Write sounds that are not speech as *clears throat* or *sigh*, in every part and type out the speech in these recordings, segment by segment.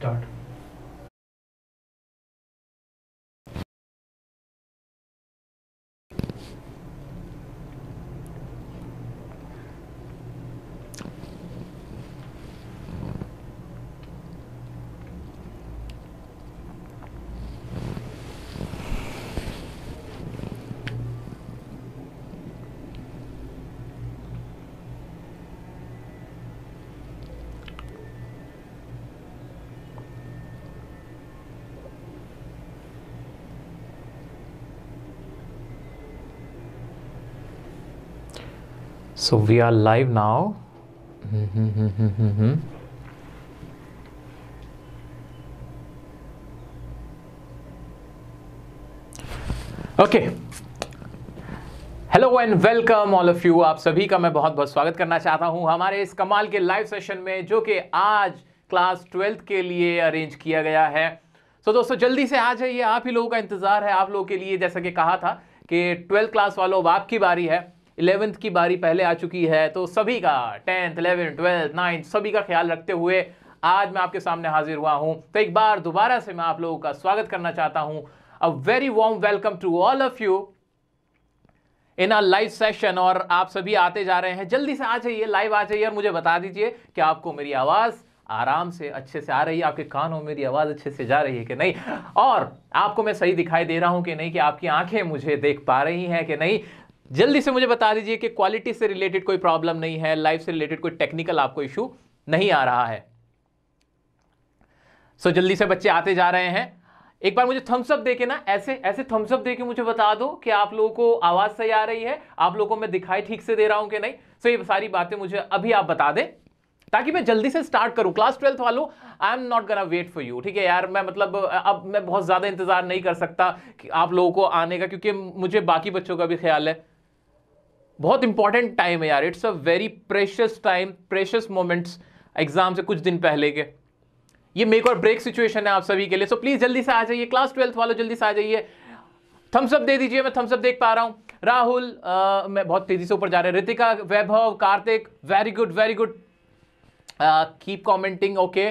start So we are live now. okay. Hello and welcome all of you आप सभी का मैं बहुत बहुत स्वागत करना चाहता हूं हमारे इस कमाल के लाइव सेशन में जो कि आज क्लास ट्वेल्थ के लिए अरेंज किया गया है सो so, दोस्तों जल्दी से आ जाइए आप ही लोगों का इंतज़ार है आप लोगों के लिए जैसा कि कहा था कि ट्वेल्थ क्लास वालों अब आपकी बारी है इलेवेंथ की बारी पहले आ चुकी है तो सभी का टेंथ इलेवेंथ ट्वेल्थ नाइन्थ सभी का ख्याल रखते हुए आज मैं आपके सामने हाजिर हुआ हूँ तो एक बार दोबारा से मैं आप लोगों का स्वागत करना चाहता हूँ a very warm welcome to all of you in a live session और आप सभी आते जा रहे हैं जल्दी से आ जाइए लाइव आ जाइए और मुझे बता दीजिए कि आपको मेरी आवाज़ आराम से अच्छे से आ रही है आपके कानों में मेरी आवाज़ अच्छे से जा रही है कि नहीं और आपको मैं सही दिखाई दे रहा हूं कि नहीं कि आपकी आंखें मुझे देख पा रही हैं कि नहीं जल्दी से मुझे बता दीजिए कि क्वालिटी से रिलेटेड कोई प्रॉब्लम नहीं है लाइफ से रिलेटेड कोई टेक्निकल आपको इशू नहीं आ रहा है सो so, जल्दी से बच्चे आते जा रहे हैं एक बार मुझे थम्सअप देके ना ऐसे ऐसे थम्सअप देके मुझे बता दो कि आप लोगों को आवाज़ सही आ रही है आप लोगों को मैं दिखाई ठीक से दे रहा हूं कि नहीं सो so, ये सारी बातें मुझे अभी आप बता दें ताकि मैं जल्दी से स्टार्ट करूं क्लास ट्वेल्थ वालों I am not gonna wait for you ठीक है यार मैं मतलब अब मैं बहुत ज़्यादा इंतज़ार नहीं कर सकता कि आप लोगों को आने का क्योंकि मुझे बाकी बच्चों का भी ख्याल है बहुत इंपॉर्टेंट टाइम है यार it's a very precious time precious moments exam से कुछ दिन पहले के ये मेक और ब्रेक सिचुएशन है आप सभी के लिए सो प्लीज़ जल्दी से आ जाइए क्लास ट्वेल्थ वालों जल्दी से आ जाइए थम्सअप दे दीजिए मैं थम्सअप देख पा रहा हूँ राहुल मैं बहुत तेज़ी से ऊपर जा रहे हैं Ritika Vaibhav Kartik very good very good keep commenting okay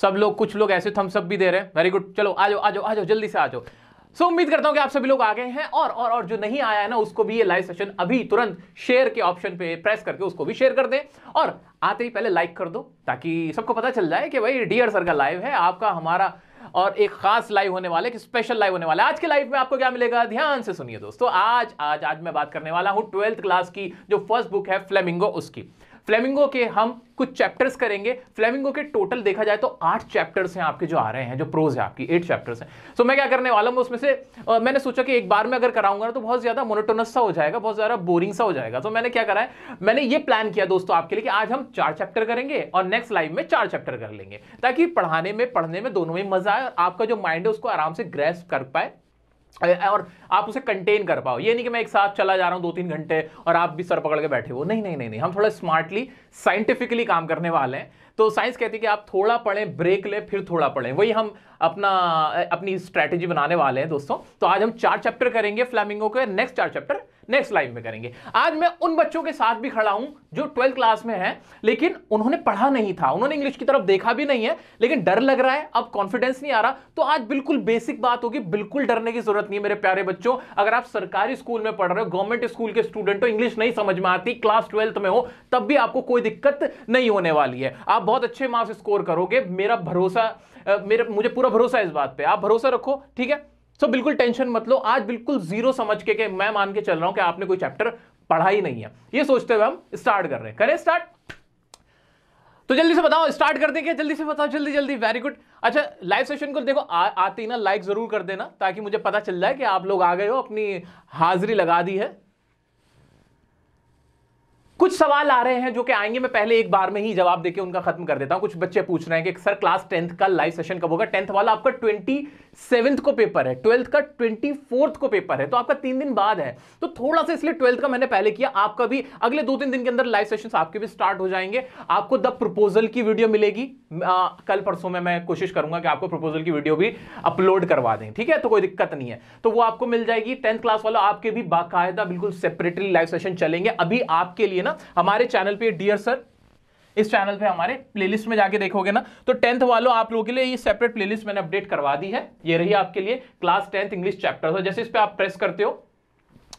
सब लोग कुछ लोग ऐसे थम्सअप भी दे रहे हैं वेरी गुड चलो आ जाओ आ जाओ आ जाओ जल्दी से आ जाओ सो उम्मीद करता हूं कि आप सभी लोग आ गए हैं और और और जो नहीं आया है ना उसको भी ये लाइव सेशन अभी तुरंत शेयर के ऑप्शन पे प्रेस करके उसको भी शेयर कर दें और आते ही पहले लाइक कर दो ताकि सबको पता चल जाए कि भाई डियर सर का लाइव है आपका हमारा और एक खास लाइव होने वाला कि स्पेशल लाइव होने वाला है आज के लाइव में आपको क्या मिलेगा ध्यान से सुनिए दोस्तों आज आज आज मैं बात करने वाला हूं ट्वेल्थ क्लास की जो फर्स्ट बुक है फ्लेमिंगो उसकी फ्लेमिंगो के हम कुछ चैप्टर्स करेंगे फ्लेमिंगो के टोटल देखा जाए तो आठ चैप्टर्स हैं आपके जो आ रहे हैं जो प्रोज है आपकी एट चैप्टर्स हैं सो so, मैं क्या करने वाला हूँ उसमें से आ, मैंने सोचा कि एक बार में अगर कराऊंगा ना तो बहुत ज़्यादा मोनोटोनस सा हो जाएगा बहुत ज़्यादा बोरिंग सा हो जाएगा तो so, मैंने क्या करा है मैंने ये प्लान किया दोस्तों आपके लिए कि आज हम चार चैप्टर करेंगे और नेक्स्ट लाइव में चार चैप्टर कर लेंगे ताकि पढ़ाने में पढ़ने में दोनों में मजा आए आपका जो माइंड है उसको आराम से ग्रेस कर पाए और आप उसे कंटेन कर पाओ ये नहीं कि मैं एक साथ चला जा रहा हूँ दो तीन घंटे और आप भी सर पकड़ के बैठे हो नहीं नहीं नहीं नहीं हम थोड़ा स्मार्टली साइंटिफिकली काम करने वाले हैं तो साइंस कहती है कि आप थोड़ा पढ़ें ब्रेक लें फिर थोड़ा पढ़ें वही हम अपना अपनी स्ट्रैटेजी बनाने वाले हैं दोस्तों तो आज हम चार चैप्टर करेंगे फ्लैमिंगो के नेक्स्ट चार चैप्टर नेक्स्ट लाइव में करेंगे आज मैं उन बच्चों के साथ भी खड़ा हूं जो ट्वेल्थ क्लास में है लेकिन उन्होंने पढ़ा नहीं था उन्होंने इंग्लिश की तरफ देखा भी नहीं है लेकिन डर लग रहा है अब कॉन्फिडेंस नहीं आ रहा तो आज बिल्कुल बेसिक बात होगी बिल्कुल डरने की जरूरत नहीं है मेरे प्यारे बच्चों अगर आप सरकारी स्कूल में पढ़ रहे हो गवर्नमेंट स्कूल के स्टूडेंट हो इंग्लिश नहीं समझ में आती क्लास ट्वेल्थ में हो तब भी आपको कोई दिक्कत नहीं होने वाली है आप बहुत अच्छे मार्क्स स्कोर करोगे मेरा भरोसा मेरा मुझे पूरा भरोसा है इस बात पे आप भरोसा रखो ठीक है सो so, बिल्कुल टेंशन मत लो आज बिल्कुल जीरो समझ के, के मैं मान के चल रहा हूं कि आपने कोई चैप्टर पढ़ा ही नहीं है ये सोचते हुए हम स्टार्ट कर रहे हैं करें स्टार्ट तो जल्दी से बताओ स्टार्ट कर दें क्या जल्दी से बताओ जल्दी जल्दी वेरी गुड अच्छा लाइव सेशन को देखो आ, आते ही ना लाइक जरूर कर देना ताकि मुझे पता चल जाए कि आप लोग आ गए हो अपनी हाजिरी लगा दी है कुछ सवाल आ रहे हैं जो कि आएंगे मैं पहले एक बार में ही जवाब देके उनका खत्म कर देता हूं कुछ बच्चे पूछ रहे हैं कि सर क्लास टेंथ का लाइव सेशन कब होगा टेंथ वाला आपका ट्वेंटी सेवेंथ को पेपर है ट्वेल्थ का ट्वेंटी फोर्थ को पेपर है तो आपका तीन दिन बाद है तो थोड़ा सा इसलिए ट्वेल्थ का मैंने पहले किया आपका भी अगले दो तीन दिन के अंदर लाइव सेशन आपके भी स्टार्ट हो जाएंगे आपको द प्रपोजल की वीडियो मिलेगी आ, कल परसों में मैं कोशिश करूंगा कि आपको प्रपोजल की वीडियो भी अपलोड करवा दें ठीक है तो कोई दिक्कत नहीं है तो वो आपको मिल जाएगी टेंथ क्लास वालों आपके भी बाकायदा बिल्कुल सेपरेटली लाइव सेशन चलेंगे अभी आपके लिए ना हमारे चैनल पर डियर सर इस चैनल पे हमारे प्लेलिस्ट में जाके देखोगे ना तो टेंथ वालों आप लोगों के लिए ये सेपरेट प्लेलिस्ट मैंने अपडेट करवा दी है ये रही आपके लिए क्लास टेंथ इंग्लिश चैप्टर तो जैसे इस पर आप प्रेस करते हो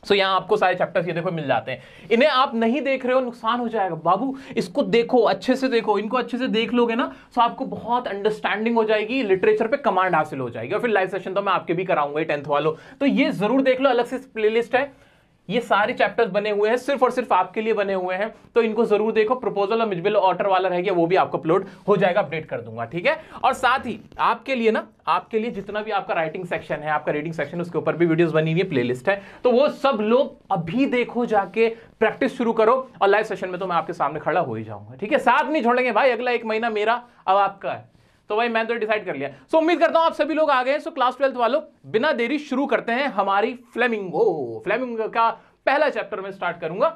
सो तो so, यहाँ आपको सारे चैप्टर्स ये देखो मिल जाते हैं इन्हें आप नहीं देख रहे हो नुकसान हो जाएगा बाबू इसको देखो अच्छे से देखो इनको अच्छे से देख लोगे ना तो आपको बहुत अंडरस्टैंडिंग हो जाएगी लिटरेचर पे कमांड हासिल हो जाएगी और फिर लाइव सेशन तो मैं आपके भी कराऊंगा टेंथ वालों तो ये जरूर देख लो अलग से प्ले है ये सारे चैप्टर्स बने हुए हैं सिर्फ और सिर्फ आपके लिए बने हुए हैं तो इनको जरूर देखो प्रपोजल और मिजबिल ऑर्डर वाला रह गया वो भी आपको अपलोड हो जाएगा अपडेट कर दूंगा ठीक है और साथ ही आपके लिए ना आपके लिए जितना भी आपका राइटिंग सेक्शन है आपका रीडिंग सेक्शन उसके ऊपर भी वीडियोस बनी हुई है प्लेलिस्ट है तो वो सब लोग अभी देखो जाके प्रैक्टिस शुरू करो और लाइव सेशन में तो मैं आपके सामने खड़ा हो ही जाऊंगा ठीक है साथ नहीं छोड़ेंगे भाई अगला एक महीना मेरा अब आपका है तो भाई मैंने तो डिसाइड कर लिया सो उम्मीद करता हूं आप सभी लोग आ गए सो क्लास ट्वेल्थ वालों बिना देरी शुरू करते हैं हमारी फ्लेमिंगो फ्लेमिंगो का पहला चैप्टर में स्टार्ट करूंगा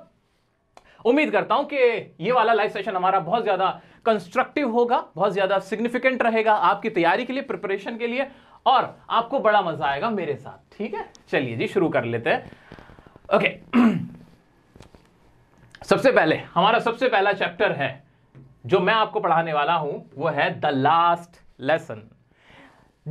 उम्मीद करता हूं कि ये वाला लाइव सेशन हमारा बहुत ज़्यादा कंस्ट्रक्टिव होगा बहुत ज़्यादा सिग्निफिकेंट रहेगा आपकी तैयारी के लिए प्रिपरेशन के लिए और आपको बड़ा मजा आएगा मेरे साथ ठीक है चलिए जी शुरू कर लेते हैं ओके *clears throat* सबसे पहले हमारा सबसे पहला चैप्टर है जो मैं आपको पढ़ाने वाला हूं वो है द लास्ट लेसन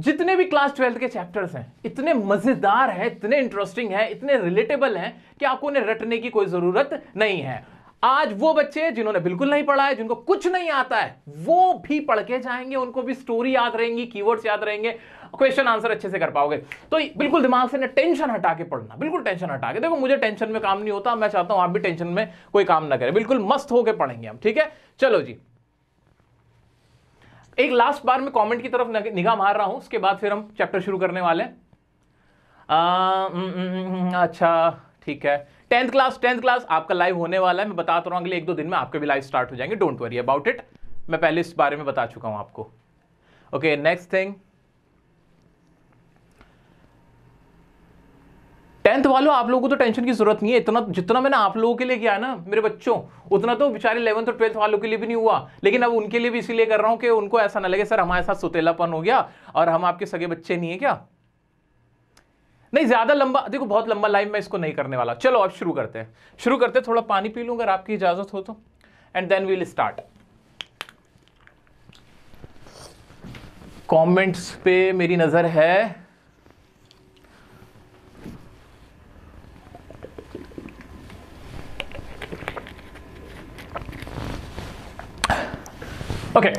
जितने भी क्लास ट्वेल्थ के चैप्टर्स हैं इतने मजेदार हैं इतने इंटरेस्टिंग हैं इतने रिलेटेबल हैं कि आपको उन्हें रटने की कोई जरूरत नहीं है आज वो बच्चे जिन्होंने बिल्कुल नहीं पढ़ा है जिनको कुछ नहीं आता है वो भी पढ़ के जाएंगे उनको भी स्टोरी याद रहेंगी कीवर्ड्स याद रहेंगे क्वेश्चन आंसर अच्छे से कर पाओगे तो बिल्कुल दिमाग से ना टेंशन हटा के पढ़ना बिल्कुल टेंशन हटा के देखो मुझे टेंशन में काम नहीं होता मैं चाहता हूं आप भी टेंशन में कोई काम ना करें बिल्कुल मस्त होकर पढ़ेंगे हम ठीक है चलो जी एक लास्ट बार में कमेंट की तरफ निगाह मार रहा हूं उसके बाद फिर हम चैप्टर शुरू करने वाले हैं हम्म, हम्म, हम्म, अच्छा ठीक है टेंथ क्लास टेंथ क्लास आपका लाइव होने वाला है मैं बता तो रहा हूँ अगले एक दो दिन में आपके भी लाइव स्टार्ट हो जाएंगे डोंट वरी अबाउट इट मैं पहले इस बारे में बता चुका हूँ आपको ओके नेक्स्ट थिंग टेंथ वालों आप लोगों को तो टेंशन की जरूरत नहीं है इतना जितना मैंने आप लोगों के लिए किया ना मेरे बच्चों उतना तो बेचारे इलेवंथ और ट्वेल्थ वालों के लिए भी नहीं हुआ लेकिन अब उनके लिए भी इसीलिए कर रहा हूं कि उनको ऐसा ना लगे सर हमारे साथ सुतेलापन हो गया और हम आपके सगे बच्चे नहीं है क्या नहीं ज्यादा लंबा देखो बहुत लंबा लाइफ मैं इसको नहीं करने वाला चलो अब शुरू करते हैं शुरू करते थोड़ा पानी पी लूँ अगर आपकी इजाजत हो तो and then we'll start comments पे मेरी नज़र है ओके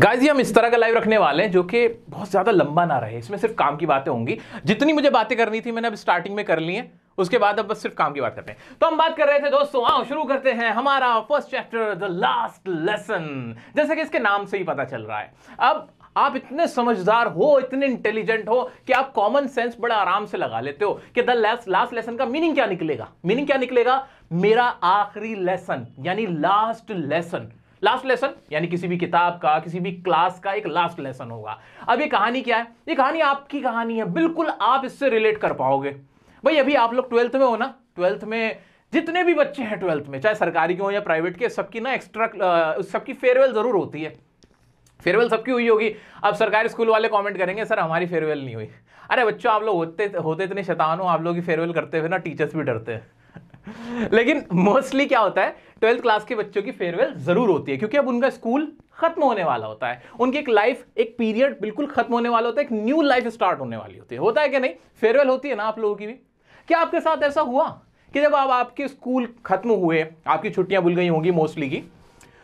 गाइज ये हम इस तरह का लाइव रखने वाले हैं जो कि बहुत ज़्यादा लंबा ना रहे इसमें सिर्फ काम की बातें होंगी जितनी मुझे बातें करनी थी मैंने अब स्टार्टिंग में कर ली है उसके बाद अब बस सिर्फ काम की बात करते हैं तो हम बात कर रहे थे दोस्तों आओ शुरू करते हैं हमारा first chapter the last lesson जैसे कि इसके नाम से ही पता चल रहा है अब आप इतने समझदार हो इतने इंटेलिजेंट हो कि आप कॉमन सेंस बड़ा आराम से लगा लेते हो कि द लास्ट लेसन का मीनिंग क्या निकलेगा मीनिंग क्या निकलेगा मेरा आखिरी लेसन यानी लास्ट लेसन लास्ट लेसन यानी किसी भी किताब का किसी भी क्लास का एक लास्ट लेसन होगा अब ये कहानी क्या है ये कहानी आपकी कहानी है बिल्कुल आप इससे रिलेट कर पाओगे भाई अभी आप लोग ट्वेल्थ में हो ना ट्वेल्थ में जितने भी बच्चे हैं ट्वेल्थ में चाहे सरकारी के हो या प्राइवेट के सबकी ना एक्स्ट्रा सबकी फेयरवेल जरूर होती है फेयरवेल सबकी हुई होगी अब सरकारी स्कूल वाले कमेंट करेंगे सर हमारी फेयरवेल नहीं हुई अरे बच्चों आप लोग होते होते इतने शतान हो आप लोग की फेयरवेल करते हुए ना टीचर्स भी डरते हैं *laughs* लेकिन मोस्टली क्या होता है ट्वेल्थ क्लास के बच्चों की फेयरवेल जरूर होती है क्योंकि अब उनका स्कूल खत्म होने वाला होता है उनकी एक लाइफ एक पीरियड बिल्कुल खत्म होने वाला होता है एक न्यू लाइफ स्टार्ट होने वाली होती है होता है कि नहीं फेयरवेल होती है ना आप लोगों की भी क्या आपके साथ ऐसा हुआ कि जब आप आपके स्कूल खत्म हुए आपकी छुट्टियां भूल गई होंगी मोस्टली की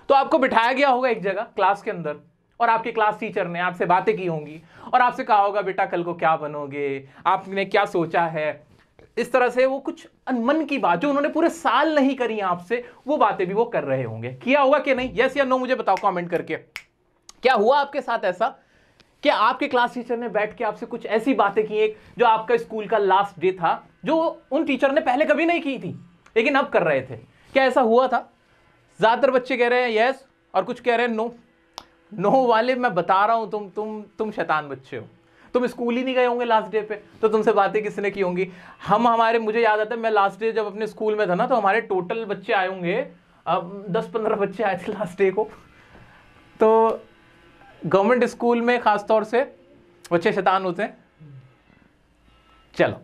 तो आपको बिठाया गया होगा एक जगह क्लास के अंदर और आपके क्लास टीचर ने आपसे बातें की होंगी और आपसे कहा होगा बेटा कल को क्या बनोगे आपने क्या सोचा है इस तरह से वो कुछ अनमन की बात जो उन्होंने पूरे साल नहीं करी आपसे वो बातें भी वो कर रहे होंगे किया होगा कि नहीं यस या नो मुझे बताओ कमेंट करके क्या हुआ आपके साथ ऐसा कि आपके क्लास टीचर ने बैठ के आपसे कुछ ऐसी बातें की एक जो आपका स्कूल का लास्ट डे था जो उन टीचर ने पहले कभी नहीं की थी लेकिन अब कर रहे थे क्या ऐसा हुआ था ज़्यादातर बच्चे कह रहे हैं यस और कुछ कह रहे हैं नो नो वाले मैं बता रहा हूँ तुम तुम तुम शैतान बच्चे हो तुम स्कूल ही नहीं गए होंगे लास्ट डे पे तो तुमसे बातें किसने की होंगी हम हमारे मुझे याद आता है मैं लास्ट डे जब अपने स्कूल में था ना तो हमारे टोटल बच्चे आए होंगे अब दस पंद्रह बच्चे आए थे लास्ट डे को तो गवर्नमेंट स्कूल में खासतौर से बच्चे शैतान होते हैं चलो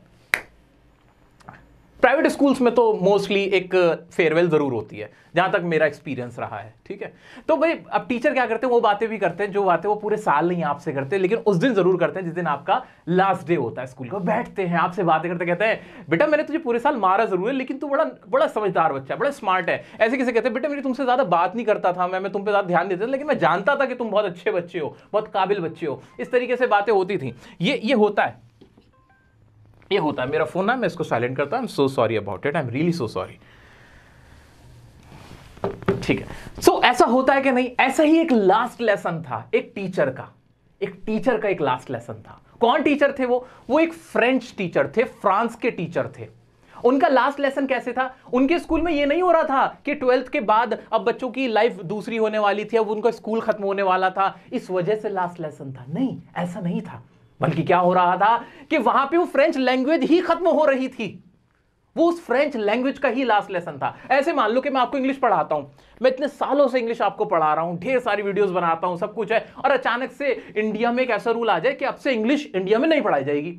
प्राइवेट स्कूल्स में तो मोस्टली एक फेयरवेल uh, ज़रूर होती है जहाँ तक मेरा एक्सपीरियंस रहा है ठीक है तो भाई अब टीचर क्या करते हैं वो बातें भी करते हैं जो बातें वो पूरे साल नहीं आपसे करते लेकिन उस दिन ज़रूर करते हैं जिस दिन आपका लास्ट डे होता है स्कूल का बैठते हैं आपसे बातें करते कहते हैं बेटा मैंने तुझे पूरे साल मारा ज़रूर है लेकिन तू बड़ा बड़ा समझदार बच्चा है बड़ा स्मार्ट है ऐसे किसे कहते हैं बेटा मेरी तुमसे ज़्यादा बात नहीं करता था मैं मैं तुम पे ज़्यादा ध्यान देता था लेकिन मैं जानता था कि तुम बहुत अच्छे बच्चे हो बहुत काबिल बच्चे हो इस तरीके से बातें होती थी ये ये होता है ये होता है मेरा फ़ोन ना मैं इसको साइलेंट करता हूँ so sorry about it I am really so sorry ठीक है सो so, ऐसा होता है कि नहीं ऐसा ही एक लास्ट लेसन था एक टीचर का एक टीचर का एक लास्ट लेसन था कौन टीचर थे वो वो एक फ्रेंच टीचर थे फ्रांस के टीचर थे उनका लास्ट लेसन कैसे था उनके स्कूल में ये नहीं हो रहा था कि ट्वेल्थ के बाद अब बच्चों की लाइफ दूसरी होने वाली थी अब उनका स्कूल खत्म होने वाला था इस वजह से लास्ट लेसन था नहीं ऐसा नहीं था बल्कि क्या हो रहा था कि वहां पे वो फ्रेंच लैंग्वेज ही खत्म हो रही थी वो उस फ्रेंच लैंग्वेज का ही लास्ट लेसन था ऐसे मान लो कि मैं आपको इंग्लिश पढ़ाता हूं मैं इतने सालों से इंग्लिश आपको पढ़ा रहा हूं ढेर सारी वीडियोस बनाता हूं सब कुछ है और अचानक से इंडिया में एक ऐसा रूल आ जाए कि अब से इंग्लिश इंडिया में नहीं पढ़ाई जाएगी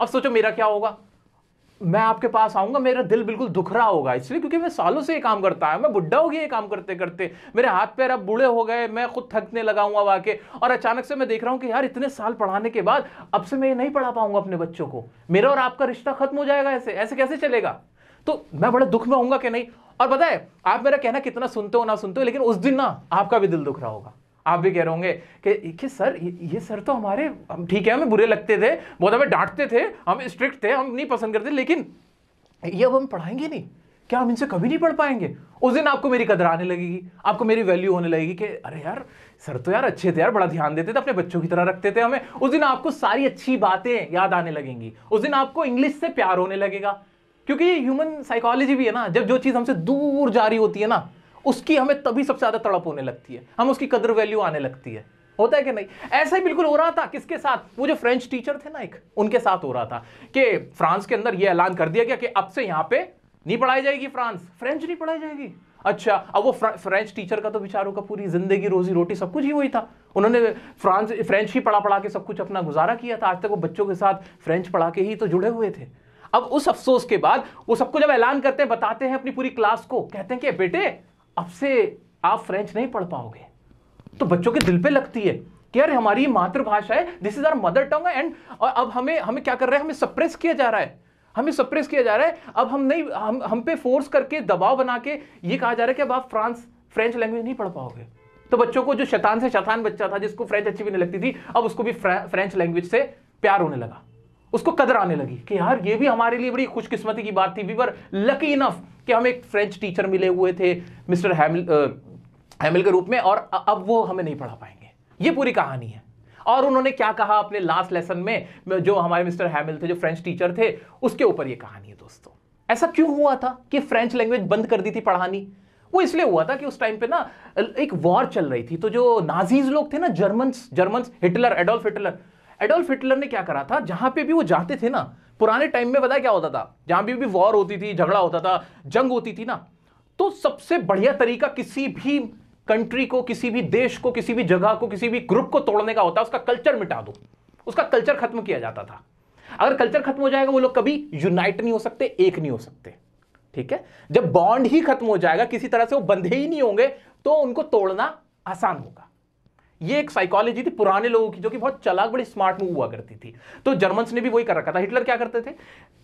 अब सोचो मेरा क्या होगा मैं आपके पास आऊँगा मेरा दिल बिल्कुल दुख रहा होगा इसलिए क्योंकि मैं सालों से ये काम करता है मैं बुढ़ा हो गया ये काम करते करते मेरे हाथ पैर अब बूढ़े हो गए मैं खुद थकने लगा हूँ अब आके और अचानक से मैं देख रहा हूँ कि यार इतने साल पढ़ाने के बाद अब से मैं ये नहीं पढ़ा पाऊंगा अपने बच्चों को मेरा और आपका रिश्ता खत्म हो जाएगा ऐसे ऐसे कैसे चलेगा तो मैं बड़े दुख में हूँ कि नहीं और बताए आप मेरा कहना कितना सुनते हो ना सुनते हो लेकिन उस दिन ना आपका भी दिल दुख रहा होगा आप भी कह रहे होंगे कि, कि सर ये, सर तो हमारे हम ठीक है हमें बुरे लगते थे बहुत हमें डांटते थे हम स्ट्रिक्ट थे हम नहीं पसंद करते लेकिन ये अब हम पढ़ाएंगे नहीं क्या हम इनसे कभी नहीं पढ़ पाएंगे उस दिन आपको मेरी कदर आने लगेगी आपको मेरी वैल्यू होने लगेगी कि अरे यार सर तो यार अच्छे थे यार बड़ा ध्यान देते थे अपने बच्चों की तरह रखते थे हमें उस दिन आपको सारी अच्छी बातें याद आने लगेंगी उस दिन आपको इंग्लिश से प्यार होने लगेगा क्योंकि ये ह्यूमन साइकोलॉजी भी है ना जब जो चीज़ हमसे दूर जारी होती है ना उसकी हमें तभी सबसे ज़्यादा तड़प होने लगती है हम उसकी कदर वैल्यू आने लगती है होता है कि नहीं ऐसा ही बिल्कुल हो रहा था किसके साथ वो जो फ्रेंच टीचर थे ना एक उनके साथ हो रहा था कि फ्रांस के अंदर ये ऐलान कर दिया गया कि अब से यहाँ पे नहीं पढ़ाई जाएगी फ्रांस फ्रेंच नहीं पढ़ाई जाएगी अच्छा अब वो फ्रेंच टीचर का तो बेचारों का पूरी जिंदगी रोजी रोटी सब कुछ ही वही था उन्होंने फ्रांस फ्रेंच ही पढ़ा पढ़ा के सब कुछ अपना गुजारा किया था आज तक वो बच्चों के साथ फ्रेंच पढ़ा के ही तो जुड़े हुए थे अब उस अफसोस के बाद वो सबको जब ऐलान करते हैं बताते हैं अपनी पूरी क्लास को कहते हैं कि बेटे अब से आप फ्रेंच नहीं पढ़ पाओगे तो बच्चों के दिल पे लगती है कि यार हमारी मातृभाषा है this is our mother tongue and और अब हमें हमें क्या कर रहे हैं हमें सप्रेस किया जा रहा है हमें सप्रेस किया जा रहा है अब हम नहीं हम हम पे फोर्स करके दबाव बना के ये कहा जा रहा है कि अब आप फ्रांस फ्रेंच लैंग्वेज नहीं पढ़ पाओगे तो बच्चों को जो शैतान से शैतान बच्चा था जिसको फ्रेंच अच्छी भी नहीं लगती थी अब उसको भी फ्रेंच लैंग्वेज से प्यार होने लगा उसको कदर आने लगी कि यार ये भी हमारे लिए बड़ी खुशकिस्मती की बात थी वी वर लकी इनफ कि हमें एक फ्रेंच टीचर मिले हुए थे मिस्टर हैमिल हैमिल के रूप में और अब वो हमें नहीं पढ़ा पाएंगे ये पूरी कहानी है और उन्होंने क्या कहा अपने लास्ट लेसन में जो हमारे मिस्टर हैमिल थे जो फ्रेंच टीचर थे उसके ऊपर ये कहानी है दोस्तों ऐसा क्यों हुआ था कि फ्रेंच लैंग्वेज बंद कर दी थी पढ़ानी वो इसलिए हुआ था कि उस टाइम पे ना एक वॉर चल रही थी तो जो नाजीज लोग थे ना German German Hitler Adolf Hitler Adolf Hitler ने क्या करा था जहां पे भी वो जाते थे ना पुराने टाइम में पता क्या होता था जहां भी भी वॉर होती थी झगड़ा होता था जंग होती थी ना तो सबसे बढ़िया तरीका किसी भी कंट्री को किसी भी देश को किसी भी जगह को किसी भी ग्रुप को तोड़ने का होता उसका कल्चर मिटा दो उसका कल्चर खत्म किया जाता था अगर कल्चर खत्म हो जाएगा वो लोग कभी यूनाइट नहीं हो सकते एक नहीं हो सकते ठीक है जब बॉन्ड ही खत्म हो जाएगा किसी तरह से वो बंधे ही नहीं होंगे तो उनको तोड़ना आसान होगा ये एक साइकोलॉजी थी पुराने लोगों की जो कि बहुत चलाक बड़ी स्मार्ट मूव हुआ करती थी तो जर्मन्स ने भी वही कर रखा था हिटलर क्या करते थे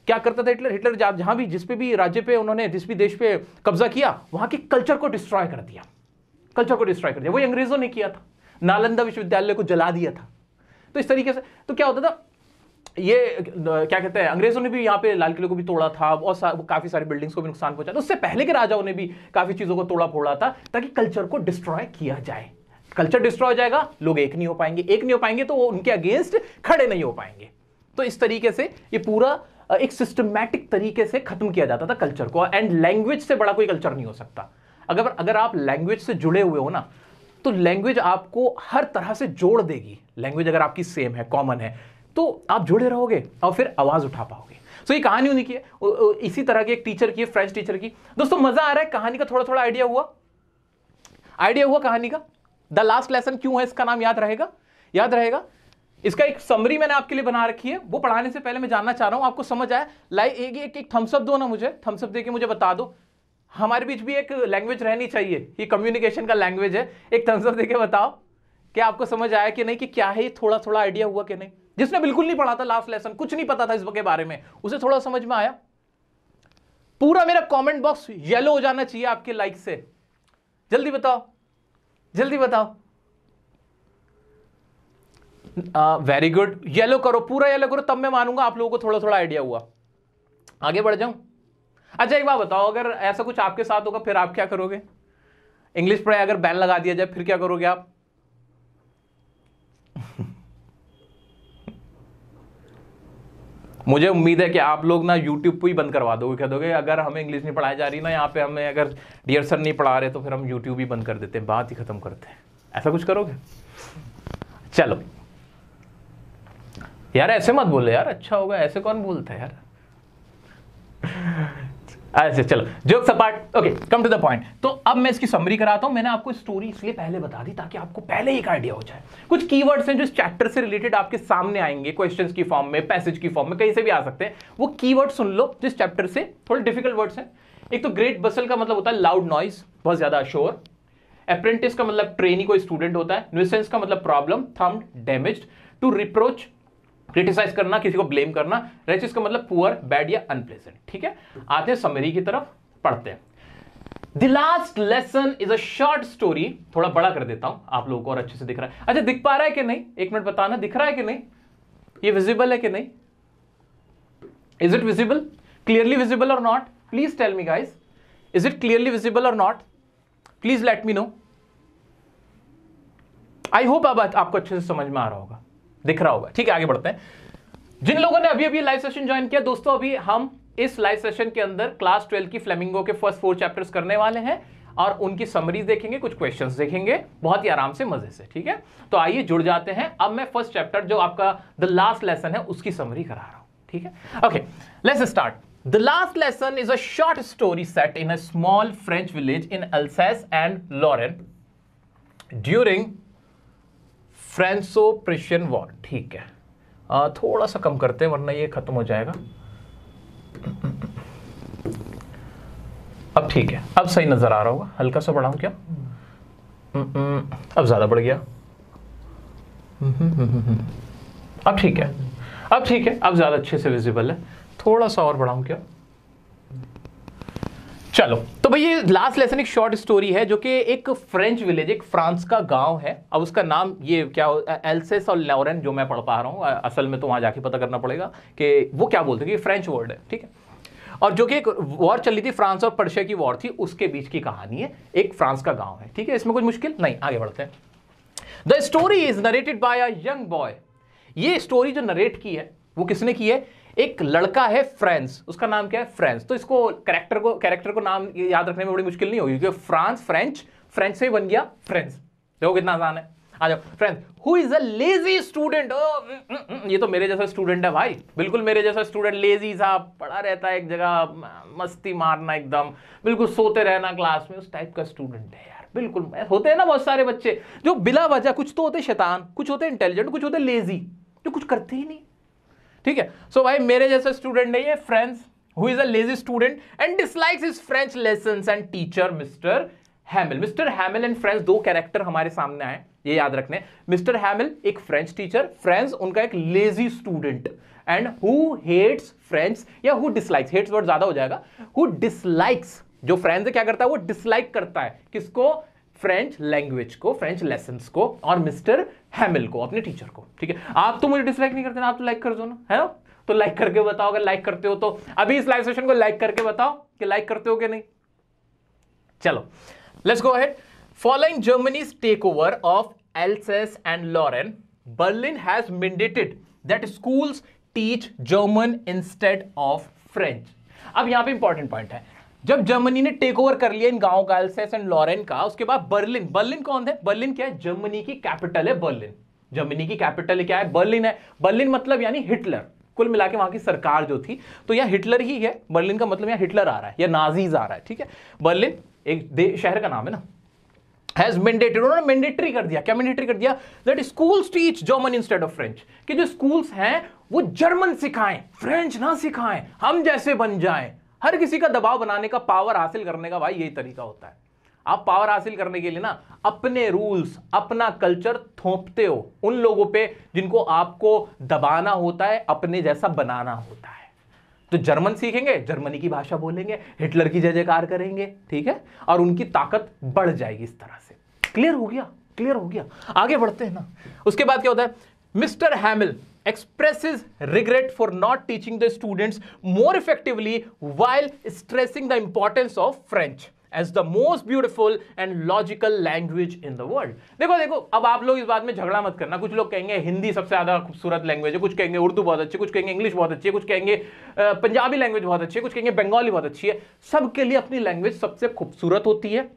क्या करता था हिटलर हिटलर जहां भी जिस पे भी राज्य पे उन्होंने जिस भी देश पे कब्जा किया वहां के कल्चर को डिस्ट्रॉय कर दिया कल्चर को डिस्ट्रॉय कर दिया वही अंग्रेजों ने किया था नालंदा विश्वविद्यालय को जला दिया था तो इस तरीके से तो क्या होता था ये क्या कहते हैं अंग्रेजों ने भी यहाँ पे लाल किले को भी तोड़ा था और सा, काफी सारी बिल्डिंग्स को भी नुकसान पहुंचा तो उससे पहले के राजाओं ने भी काफी चीजों को तोड़ा फोड़ा था ताकि कल्चर को डिस्ट्रॉय किया जाए कल्चर डिस्ट्रॉय हो जाएगा लोग एक नहीं हो पाएंगे एक नहीं हो पाएंगे तो वो उनके अगेंस्ट खड़े नहीं हो पाएंगे तो इस तरीके से ये पूरा एक सिस्टमैटिक तरीके से खत्म किया जाता था कल्चर को एंड लैंग्वेज से बड़ा कोई कल्चर नहीं हो सकता अगर अगर आप लैंग्वेज से जुड़े हुए हो ना तो लैंग्वेज आपको हर तरह से जोड़ देगी लैंग्वेज अगर आपकी सेम है कॉमन है तो आप जुड़े रहोगे और फिर आवाज़ उठा पाओगे सो so, ये कहानी उन्हीं की है इसी तरह की एक टीचर की है फ्रेंच टीचर की दोस्तों मज़ा आ रहा है कहानी का थोड़ा थोड़ा आइडिया हुआ आइडिया हुआ कहानी का द लास्ट लेसन क्यों है इसका नाम याद रहेगा याद रहेगा इसका एक समरी मैंने आपके लिए बना रखी है वो पढ़ाने से पहले मैं जानना चाह रहा हूं आपको समझ आया लाइक एक एक, एक थम्सअप दो ना मुझे थम्सअप देके मुझे बता दो हमारे बीच भी एक लैंग्वेज रहनी चाहिए ये कम्युनिकेशन का लैंग्वेज है एक थम्सअप देके बताओ कि आपको समझ आया कि नहीं कि क्या है थोड़ा थोड़ा आइडिया हुआ कि नहीं जिसने बिल्कुल नहीं पढ़ा था लास्ट लेसन कुछ नहीं पता था इस बुक के बारे में उसे थोड़ा समझ में आया पूरा मेरा कॉमेंट बॉक्स येलो हो जाना चाहिए आपके लाइक से जल्दी बताओ जल्दी बताओ वेरी गुड येलो करो पूरा येलो करो तब मैं मानूंगा आप लोगों को थोड़ा थोड़ा आइडिया हुआ आगे बढ़ जाऊं अच्छा एक बार बताओ अगर ऐसा कुछ आपके साथ होगा फिर आप क्या करोगे इंग्लिश पढ़ाई अगर बैन लगा दिया जाए फिर क्या करोगे आप मुझे उम्मीद है कि आप लोग ना यूट्यूब पर ही बंद करवा दोगे कह दोगे अगर हमें इंग्लिश नहीं पढ़ाई जा रही ना यहाँ पे हमें अगर डियर सर नहीं पढ़ा रहे तो फिर हम यूट्यूब ही बंद कर देते हैं बात ही ख़त्म करते हैं ऐसा कुछ करोगे चलो यार ऐसे मत बोले यार अच्छा होगा ऐसे कौन बोलता है यार ऐसे चलो जोक सपाट okay come to the point तो अब मैं इसकी समरी कराता हूं मैंने आपको स्टोरी इसलिए पहले बता दी ताकि आपको पहले एक आइडिया हो जाए कुछ कीवर्ड्स हैं जो इस चैप्टर से रिलेटेड आपके सामने आएंगे क्वेश्चंस की फॉर्म में पैसेज की फॉर्म में कहीं से भी आ सकते हैं वो कीवर्ड सुन लो जिस चैप्टर से थोड़े डिफिकल्ट वर्ड्स हैं एक तो ग्रेट बसल का मतलब होता है लाउड नॉइज बहुत ज्यादा अशोर अप्रेंटिस का मतलब ट्रेनिंग कोई स्टूडेंट होता है न्यूसेंस का मतलब problem thumbed damage to reproach criticise करना किसी को ब्लेम करना रेचिस का मतलब पुअर बैड या अनप्लेजेंट ठीक है आते हैं समरी की तरफ पढ़ते हैं the last lesson is a short story थोड़ा बड़ा कर देता हूं आप लोगों को और अच्छे से दिख रहा है अच्छा दिख पा रहा है कि नहीं एक मिनट बताना दिख रहा है कि नहीं ये विजिबल है कि नहीं is it visible clearly visible or not please tell me guys is it clearly visible or not please let me know I hope अब आपको अच्छे से समझ में आ रहा होगा दिख रहा होगा ठीक है आगे बढ़ते हैं जिन लोगों ने अभी अभी लाइव सेशन ज्वाइन किया दोस्तों अभी हम इस लाइव सेशन के अंदर क्लास ट्वेल्व की फ्लेमिंगो के फर्स्ट फोर चैप्टर्स करने वाले हैं और उनकी समरीज देखेंगे कुछ क्वेश्चन देखेंगे बहुत ही आराम से मजे से ठीक है तो आइए जुड़ जाते हैं अब मैं फर्स्ट चैप्टर जो आपका द लास्ट लेसन है उसकी समरी करा रहा हूं ठीक है okay let's start the last lesson is a short story set in a small French village in Alsace and Lorraine during Franco Prussian war ठीक है आ, थोड़ा सा कम करते हैं वरना ये ख़त्म हो जाएगा अब ठीक है अब सही नज़र आ रहा होगा हल्का सा बढ़ाऊँ क्या अब ज़्यादा बढ़ गया अब ठीक है अब ठीक है अब ज़्यादा अच्छे से विजिबल है थोड़ा सा और बढ़ाऊँ क्या चलो तो भाई ये लास्ट लेसन एक शॉर्ट स्टोरी है जो कि एक फ्रेंच विलेज एक फ्रांस का गांव है अब उसका नाम ये क्या एल्सेस और लॉरेन जो मैं पढ़ पा रहा हूँ असल में तो वहाँ जाके पता करना पड़ेगा कि वो क्या बोलते हैं कि फ्रेंच वर्ड है ठीक है और जो कि एक वॉर चल रही थी फ्रांस और पर्शिया की वॉर थी उसके बीच की कहानी है एक फ्रांस का गाँव है ठीक है इसमें कुछ मुश्किल नहीं आगे बढ़ते हैं the story is narrated by a young boy ये स्टोरी जो नरेट की है वो किसने की है एक लड़का है फ्रेंस उसका नाम क्या है फ्रेंस तो इसको कैरेक्टर को कैरेक्टर को नाम याद रखने में बड़ी मुश्किल नहीं होगी क्योंकि फ्रांस फ्रेंच फ्रेंच से ही बन गया फ्रेंस देखो कितना आसान है आ जाओ Franz who is a lazy student ये तो मेरे जैसा स्टूडेंट है भाई बिल्कुल मेरे जैसा स्टूडेंट लेजी सा पढ़ा रहता है एक जगह मस्ती मारना एकदम बिल्कुल सोते रहना क्लास में उस टाइप का स्टूडेंट है यार बिल्कुल होते हैं ना बहुत सारे बच्चे जो बिला वजह कुछ तो होते शैतान कुछ होते इंटेलिजेंट कुछ होते लेजी जो कुछ करते ही नहीं ठीक है सो भाई मेरे जैसे स्टूडेंट नहीं है Franz who is a lazy student and dislikes his French lesson and teacher mister Hamel mister Hamel and Franz दो कैरेक्टर हमारे सामने आए ये याद रखने मिस्टर हैमिल एक फ्रेंच टीचर फ्रेंड्स उनका एक lazy student and who hates Franz या हु डिसलाइक्स हेट्स वर्ड ज्यादा हो जाएगा हु डिसलाइक्स जो फ्रेंड्स क्या करता है वो डिसलाइक करता है किसको फ्रेंच लैंग्वेज को फ्रेंच लेसन को और मिस्टर हैमिल को अपने टीचर को ठीक है आप तो मुझे डिसलाइक नहीं करते ना आप तो लाइक कर दो ना है ना तो लाइक करके बताओ अगर लाइक करते हो तो अभी इस लाइव सेशन को लाइक करके बताओ कि लाइक करते हो कि नहीं चलो let's go ahead following Germany's take over of Alsace and Lorraine Berlin has mandated that schools teach German instead of French अब यहां पे इंपॉर्टेंट पॉइंट है जब जर्मनी ने टेक ओवर कर लिया इन गांव का एल्सेस एंड लॉरेन का उसके बाद बर्लिन बर्लिन कौन है बर्लिन क्या है जर्मनी की कैपिटल है बर्लिन जर्मनी की कैपिटल क्या है बर्लिन है बर्लिन मतलब यानी हिटलर कुल मिला के वहां की सरकार जो थी तो यहाँ हिटलर ही है बर्लिन का मतलब यहाँ हिटलर आ रहा है या नाजीज आ रहा है ठीक है बर्लिन एक शहर का नाम है ना हैज मैंडेटेड उन्होंने मैंडेटरी कर दिया क्या मैंडेटरी कर दिया that schools teach German instead of French कि जो स्कूल्स हैं वो जर्मन सिखाएं फ्रेंच ना सिखाएं हम जैसे बन जाएं हर किसी का दबाव बनाने का पावर हासिल करने का भाई यही तरीका होता है आप पावर हासिल करने के लिए ना अपने रूल्स अपना कल्चर थोपते हो उन लोगों पे जिनको आपको दबाना होता है अपने जैसा बनाना होता है तो जर्मन सीखेंगे जर्मनी की भाषा बोलेंगे हिटलर की जय जयकार करेंगे ठीक है और उनकी ताकत बढ़ जाएगी इस तरह से क्लियर हो गया क्लियर हो गया आगे बढ़ते हैं ना उसके बाद क्या होता है mister Hamel expresses regret for not teaching the students more effectively while stressing the importance of French. As the most beautiful and logical language in the world देखो देखो अब आप लोग इस बात में झगड़ा मत करना कुछ लोग कहेंगे हिंदी सबसे ज्यादा खूबसूरत लैंग्वेज है कुछ कहेंगे उर्दू बहुत अच्छी कुछ कहेंगे इंग्लिश बहुत अच्छी है कुछ कहेंगे पंजाबी लैंग्वेज बहुत अच्छी है कुछ कहेंगे बंगाली बहुत अच्छी है सबके लिए अपनी लैंग्वेज सबसे खूबसूरत होती है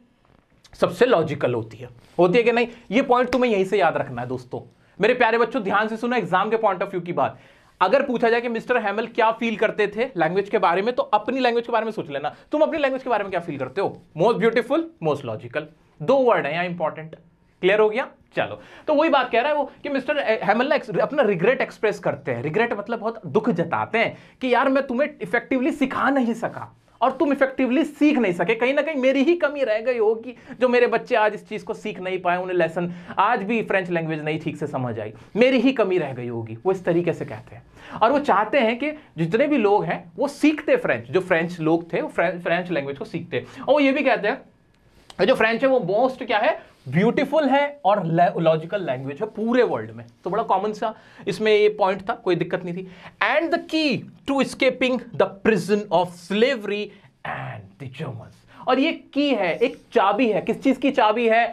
सबसे लॉजिकल होती है होती है कि नहीं ये पॉइंट तुम्हें यहीं से याद रखना है दोस्तों मेरे प्यारे बच्चों ध्यान से सुनो एग्जाम के पॉइंट ऑफ व्यू की बात अगर पूछा जाए कि मिस्टर हेमल क्या फील करते थे लैंग्वेज के बारे में तो अपनी लैंग्वेज के बारे में सोच लेना तुम अपनी लैंग्वेज के बारे में क्या फील करते हो मोस्ट ब्यूटीफुल मोस्ट लॉजिकल दो वर्ड है यहाँ इंपॉर्टेंट क्लियर हो गया चलो तो वही बात कह रहा है वो कि मिस्टर हेमल ना अपना रिग्रेट एक्सप्रेस करते हैं रिग्रेट मतलब बहुत दुख जताते हैं कि यार मैं तुम्हें इफेक्टिवली सिखा नहीं सका और तुम इफेक्टिवली सीख नहीं सके कहीं ना कहीं मेरी ही कमी रह गई होगी जो मेरे बच्चे आज इस चीज़ को सीख नहीं पाए उन्हें लेसन आज भी फ्रेंच लैंग्वेज नहीं ठीक से समझ आई मेरी ही कमी रह गई होगी वो इस तरीके से कहते हैं और वो चाहते हैं कि जितने भी लोग हैं वो सीखते फ्रेंच जो फ्रेंच लोग थे वो फ्रेंच लैंग्वेज को सीखते और वो ये भी कहते हैं जो फ्रेंच है वो मोस्ट क्या है ब्यूटीफुल है और लॉजिकल लैंग्वेज है पूरे वर्ल्ड में तो बड़ा कॉमन सा इसमें ये पॉइंट था कोई दिक्कत नहीं थी and the key to escaping the prison of slavery and the German और ये की है एक चाबी है किस चीज की चाबी है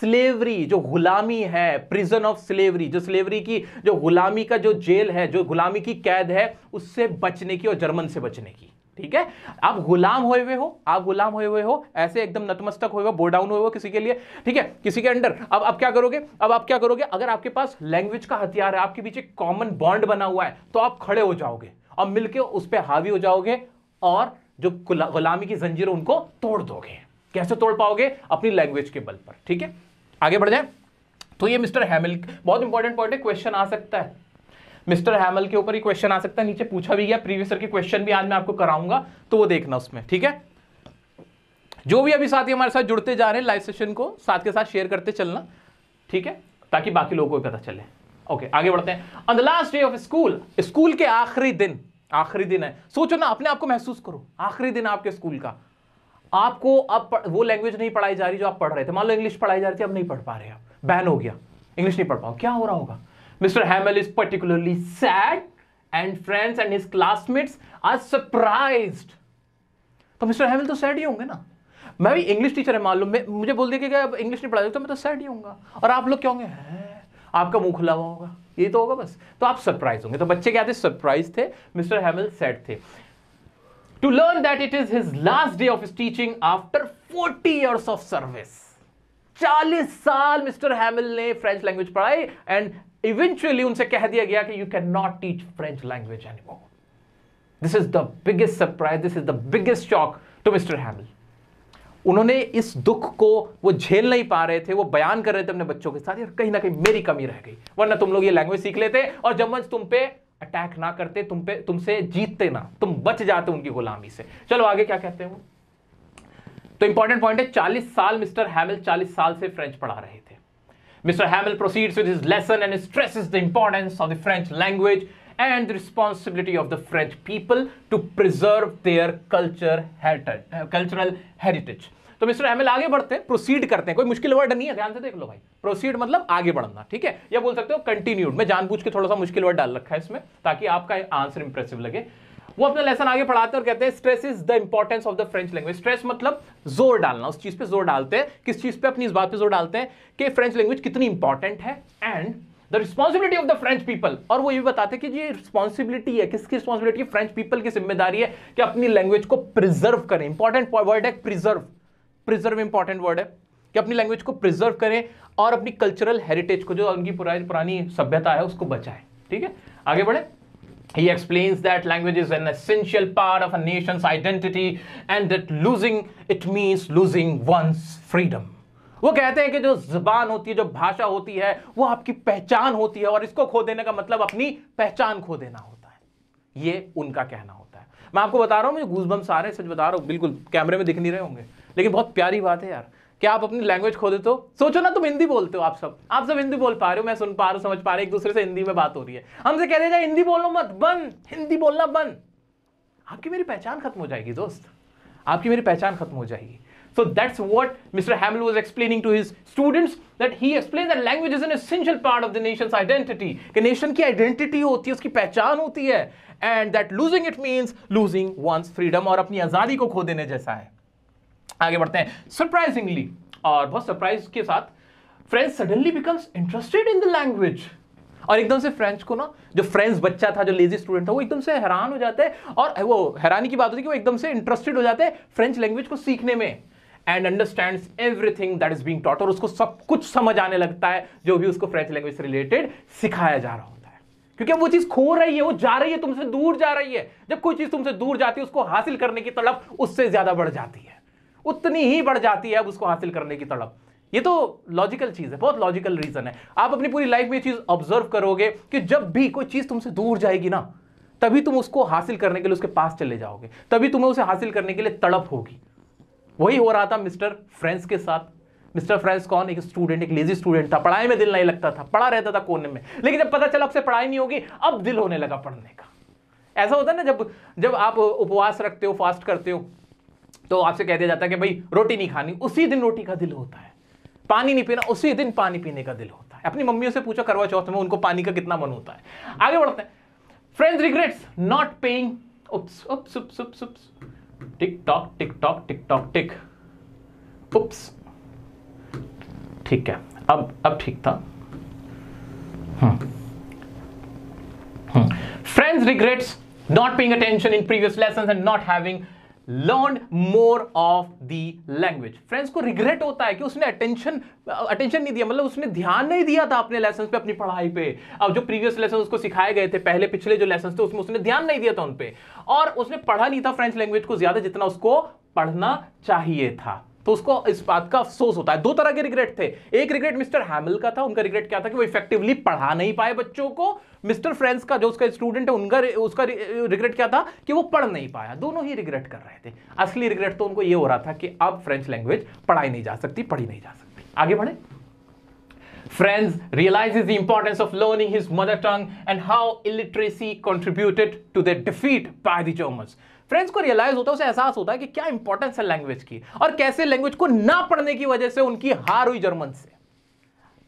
स्लेवरी जो गुलामी है प्रिजन ऑफ स्लेवरी जो स्लेवरी की जो गुलामी का जो जेल है जो गुलामी की कैद है उससे बचने की और जर्मन से बचने की ठीक है आप गुलाम हुए हुए हो आप गुलाम हुए हुए हो ऐसे एकदम नतमस्तक हुए हो बोडाउन डाउन हुए हो किसी के लिए ठीक है किसी के अंडर अब आप क्या करोगे अब आप क्या करोगे अगर आपके पास लैंग्वेज का हथियार है आपके बीच एक कॉमन बॉन्ड बना हुआ है तो आप खड़े हो जाओगे और मिलकर उस पर हावी हो जाओगे और जो गुलामी की जंजीर उनको तोड़ दोगे कैसे तोड़ पाओगे अपनी लैंग्वेज के बल पर ठीक है आगे बढ़ जाए तो ये मिस्टर हैमिल बहुत इंपॉर्टेंट पॉइंट है क्वेश्चन आ सकता है मिस्टर हैमल के ऊपर ही क्वेश्चन आ सकता है नीचे पूछा भी गया प्रीवियस के क्वेश्चन भी आज मैं आपको कराऊंगा तो वो देखना उसमें ठीक है जो भी अभी साथी हमारे साथ जुड़ते जा रहे हैं लाइव सेशन को साथ के साथ शेयर करते चलना ठीक है ताकि बाकी लोगों को पता चले ओके आगे बढ़ते हैं on the last day of school school के आखिरी दिन आखिरी दिन है सोचो ना अपने आप को महसूस करो आखिरी दिन आपके स्कूल का आपको अब आप वो लैंग्वेज नहीं पढ़ाई जा रही जो आप पढ़ रहे थे मान लो इंग्लिश पढ़ाई जा रही थी अब नहीं पढ़ पा रहे आप बैन हो गया इंग्लिश नहीं पढ़ पाओ क्या हो रहा होगा Mr. Hamel is particularly sad and friends and his classmates are surprised. तो मिस्टर हैमिल तो सैड ही होंगे ना मैं भी इंग्लिश टीचर है मान लो मैं मुझे बोल देगा अब इंग्लिश नहीं पढ़ा तो मैं तो सैड ही होऊंगा और आप लोग क्या होंगे आपका मुंह खुला हुआ होगा ये तो होगा बस तो आप सरप्राइज होंगे तो बच्चे क्या थे सरप्राइज थे मिस्टर हैमिल सैड थे to learn that it is his last day of teaching after forty years of service चालीस साल मिस्टर हैमिल ने फ्रेंच लैंग्वेज पढ़ाई एंड इवेंचुअली उनसे कह दिया गया कि you can not teach French language anymore this is the biggest surprise this is the biggest shock to mister Hamel उन्होंने इस दुख को वो झेल नहीं पा रहे थे वो बयान कर रहे थे अपने बच्चों के साथ यार कहीं ना कहीं मेरी कमी रह गई वरना तुम लोग ये लैंग्वेज सीख लेते और जमज तुम पे अटैक ना करते तुम पे तुमसे जीतते ना तुम बच जाते उनकी गुलामी से चलो आगे क्या कहते हैं वो तो इंपॉर्टेंट पॉइंट है चालीस साल मिस्टर हैमिल चालीस साल से फ्रेंच पढ़ा रहे Mr. Hamel proceeds with his lesson and stresses the importance of the French language and the responsibility of the French people to preserve their culture heritage, uh, cultural heritage. तो mister Hamel आगे बढ़ते हैं proceed करते हैं कोई मुश्किल word नहीं है ध्यान से देख लो भाई प्रोसीड मतलब आगे बढ़ना ठीक है या बोल सकते हो कंटिन्यूड मैं जानबूझ के थोड़ा सा मुश्किल वर्ड डाल रखा है इसमें ताकि आपका आंसर इंप्रेसिव लगे वो अपना लेसन आगे पढ़ाते और कहते हैं stress is the importance of the French language stress मतलब जोर डालना उस चीज पे जोर डालते हैं किस चीज पे अपनी इस बात पे जोर डालते हैं कि फ्रेंच लैंग्वेज कितनी इंपॉर्टेंट है and the responsibility of the French people और वो ये बताते हैं कि ये रिस्पॉन्सिबिलिटी है किसकी रिस्पॉन्सिबिलिटी फ्रेंच पीपल की जिम्मेदारी है कि अपनी लैंग्वेज को प्रिजर्व करें इंपॉर्टेंट वर्ड है प्रिजर्व प्रिजर्व इंपॉर्टेंट वर्ड है कि अपनी लैंग्वेज को प्रिजर्व करें और अपनी कल्चरल हेरिटेज को जो उनकी पुरानी पुरानी सभ्यता है उसको बचाएं ठीक है आगे बढ़े He explains that language is an essential part of a nation's identity and that losing it means losing one's freedom. वो कहते हैं कि जो जबान होती है जो भाषा होती है वो आपकी पहचान होती है और इसको खो देने का मतलब अपनी पहचान खो देना होता है ये उनका कहना होता है मैं आपको बता रहा हूँ मुझे घूसबम सारे सच बता रहा हूँ बिल्कुल कैमरे में दिख नहीं रहे होंगे लेकिन बहुत प्यारी बात है यार क्या आप अपनी लैंग्वेज खो देते हो सोचो ना तुम हिंदी बोलते हो आप सब आप सब हिंदी बोल पा रहे हो मैं सुन पा रहा हूँ समझ पा रहे एक दूसरे से हिंदी में बात हो रही है हमसे कह दिया हिंदी बोलो मत बंद हिंदी बोलना बंद आपकी मेरी पहचान खत्म हो जाएगी दोस्त आपकी मेरी पहचान खत्म हो जाएगी So that's what Mr. Hamill was explaining to his students that he explained that language is an essential part of the nation's identity. कि nation की identity होती है उसकी पहचान होती है and that losing it means losing one's freedom और अपनी आज़ादी को खो देने जैसा है आगे बढ़ते हैं सरप्राइजिंगली और बहुत सरप्राइज के साथ Franz suddenly becomes interested in the language और एकदम से फ्रेंच को ना जो फ्रेंच बच्चा था जो लेजी स्टूडेंट था वो एकदम से हैरान हो जाते हैं और वो हैरानी की बात होती है कि वो एकदम से इंटरेस्टेड हो जाते हैं फ्रेंच लैंग्वेज को सीखने में and understand everything that is being taught और उसको सब कुछ समझ आने लगता है जो भी उसको फ्रेंच लैंग्वेज से रिलेटेड सिखाया जा रहा होता है क्योंकि वो चीज खो रही है वो जा रही है तुमसे दूर जा रही है जब कोई चीज तुमसे दूर जाती है उसको हासिल करने की तड़प उससे ज्यादा बढ़ जाती है उतनी ही बढ़ जाती है अब उसको हासिल करने की तड़प ये तो लॉजिकल चीज है बहुत लॉजिकल रीजन है आप अपनी पूरी लाइफ में ये चीज ऑब्जर्व करोगे कि जब भी कोई चीज तुमसे दूर जाएगी ना तभी तुम उसको हासिल करने के लिए उसके पास चले जाओगे तभी तुम्हें उसे हासिल करने के लिए तड़प होगी वही हो रहा था मिस्टर फ्रेंड्स के साथ मिस्टर फ्रेंड्स कौन एक स्टूडेंट एक लेजी स्टूडेंट था पढ़ाई में दिल नहीं लगता था पढ़ा रहता था कोने में लेकिन जब पता चला आपसे पढ़ाई नहीं होगी अब दिल होने लगा पढ़ने का ऐसा होता है ना जब जब आप उपवास रखते हो फास्ट करते हो तो आपसे कह दिया जाता है कि भाई रोटी नहीं खानी उसी दिन रोटी का दिल होता है पानी नहीं पीना उसी दिन पानी पीने का दिल होता है अपनी मम्मियों से पूछो करवा चौथ में उनको पानी का कितना मन होता है आगे बढ़ते हैं Franz regrets not paying oops tick tock tick tock tick tock tick oops ठीक है अब अब ठीक था Franz regrets not paying attention in previous lesson and not having learn more of the language Franz को रिग्रेट होता है कि उसने अटेंशन अटेंशन नहीं दिया मतलब उसने ध्यान नहीं दिया था अपने लेसन पे अपनी पढ़ाई पे अब जो प्रीवियस लेसन उसको सिखाए गए थे पहले पिछले जो लेसन थे उसमें उसने ध्यान नहीं दिया था उन पर और उसने पढ़ा नहीं था फ्रेंच लैंग्वेज को ज्यादा जितना उसको पढ़ना चाहिए था तो उसको इस बात का अफसोस होता है दो तरह के रिग्रेट थे एक रिग्रेट मिस्टर हैमिल का था उनका रिग्रेट क्या था कि वो इफेक्टिवली पढ़ा नहीं पाए बच्चों को मिस्टर फ्रेंड्स का जो उसका स्टूडेंट है उनका उसका रिग्रेट क्या था कि वो पढ़ नहीं पाया दोनों ही रिग्रेट कर रहे थे असली रिग्रेट तो उनको ये हो रहा था कि अब फ्रेंच लैंग्वेज पढ़ाई नहीं जा सकती पढ़ी नहीं जा सकती आगे बढ़े Friends realizes the importance of learning his mother tongue and how illiteracy contributed to their defeat by the Germans. Franz को रियलाइज होता है उसे एहसास होता है कि क्या इंपॉर्टेंस है लैंग्वेज की और कैसे लैंग्वेज को ना पढ़ने की वजह से उनकी हार हुई जर्मन से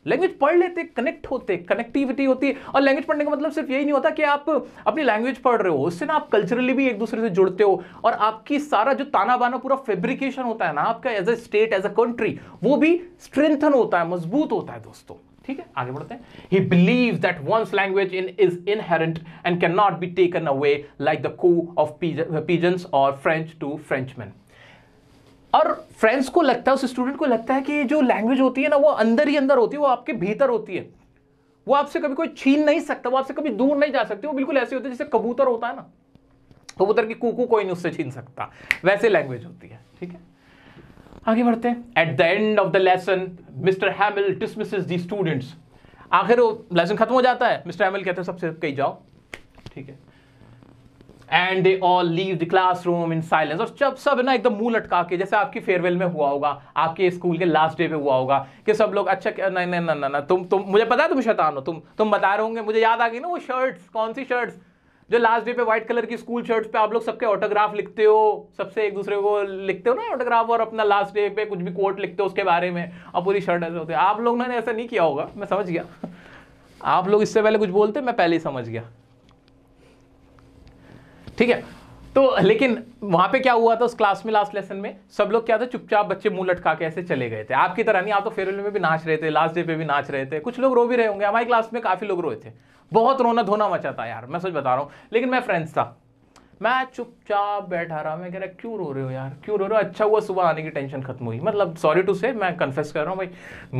लैंग्वेज पढ़ लेते कनेक्ट होते कनेक्टिविटी होती है और लैंग्वेज पढ़ने का मतलब सिर्फ यही नहीं होता कि आप अपनी लैंग्वेज पढ़ रहे हो उससे ना आप कल्चरली भी एक दूसरे से जुड़ते हो और आपकी सारा जो ताना बाना पूरा फेब्रिकेशन होता है ना आपका as a state as a country वो भी स्ट्रेंथन होता है मजबूत होता है दोस्तों ठीक है आगे बढ़ते हैं he believe that once language in is inherent and can not be taken away like the coo of pigeons और फ्रेंच टू फ्रेंचमैन और फ्रेंड्स को लगता है उस स्टूडेंट को लगता है कि जो लैंग्वेज होती है ना वो अंदर ही अंदर होती है वो आपके भीतर होती है वो आपसे कभी कोई छीन नहीं सकता वो आपसे कभी दूर नहीं जा सकती वो बिल्कुल ऐसे होते हैं जैसे कबूतर होता है ना कबूतर की कुकू कोई नहीं उससे छीन सकता वैसे लैंग्वेज होती है ठीक है आगे बढ़ते हैं at the end of the lesson mister Hamel dismiss the students आखिर वो लेसन खत्म हो जाता है मिस्टर हैमिल कहते हैं सबसे कहीं जाओ ठीक है and they all leave the classroom in silence और जब सब ना एकदम मुंह लटका के जैसे आपकी फेयरवेल में हुआ होगा आपके स्कूल के लास्ट डे पे हुआ होगा कि सब लोग अच्छा क्या नहीं नहीं ना ना तुम तुम मुझे पता है तुम शैतान हो तुम तुम बता रहे होंगे मुझे याद आ गई ना वो शर्ट्स कौन सी शर्ट्स जो लास्ट डे पे व्हाइट कलर की स्कूल शर्ट्स पे आप लोग सबके ऑटोग्राफ लिखते हो सबसे एक दूसरे को लिखते हो ना ऑटोग्राफ और अपना लास्ट डे पे कुछ भी कोट लिखते हो उसके बारे में और पूरी शर्ट ऐसे होती है आप लोग ने ऐसा नहीं किया होगा मैं समझ गया आप लोग इससे पहले कुछ बोलते मैं पहले ही समझ गया ठीक है तो लेकिन वहां पे क्या हुआ था उस क्लास में लास्ट लेसन में सब लोग क्या था चुपचाप बच्चे मुंह लटका के ऐसे चले गए थे आपकी तरह नहीं आप तो फेयरवेल में भी नाच रहे थे लास्ट डे पे भी नाच रहे थे कुछ लोग रो भी रहे होंगे हमारी क्लास में काफी लोग रोए थे बहुत रोना धोना मचा था यार मैं सच बता रहा हूँ लेकिन मैं फ्रेंड्स था मैं चुपचाप बैठा रहा मैं कह रहा क्यों रो रहे हो यार क्यों रो रहे हो अच्छा हुआ सुबह आने की टेंशन खत्म हुई मतलब सॉरी टू से मैं कन्फेस कर रहा हूँ भाई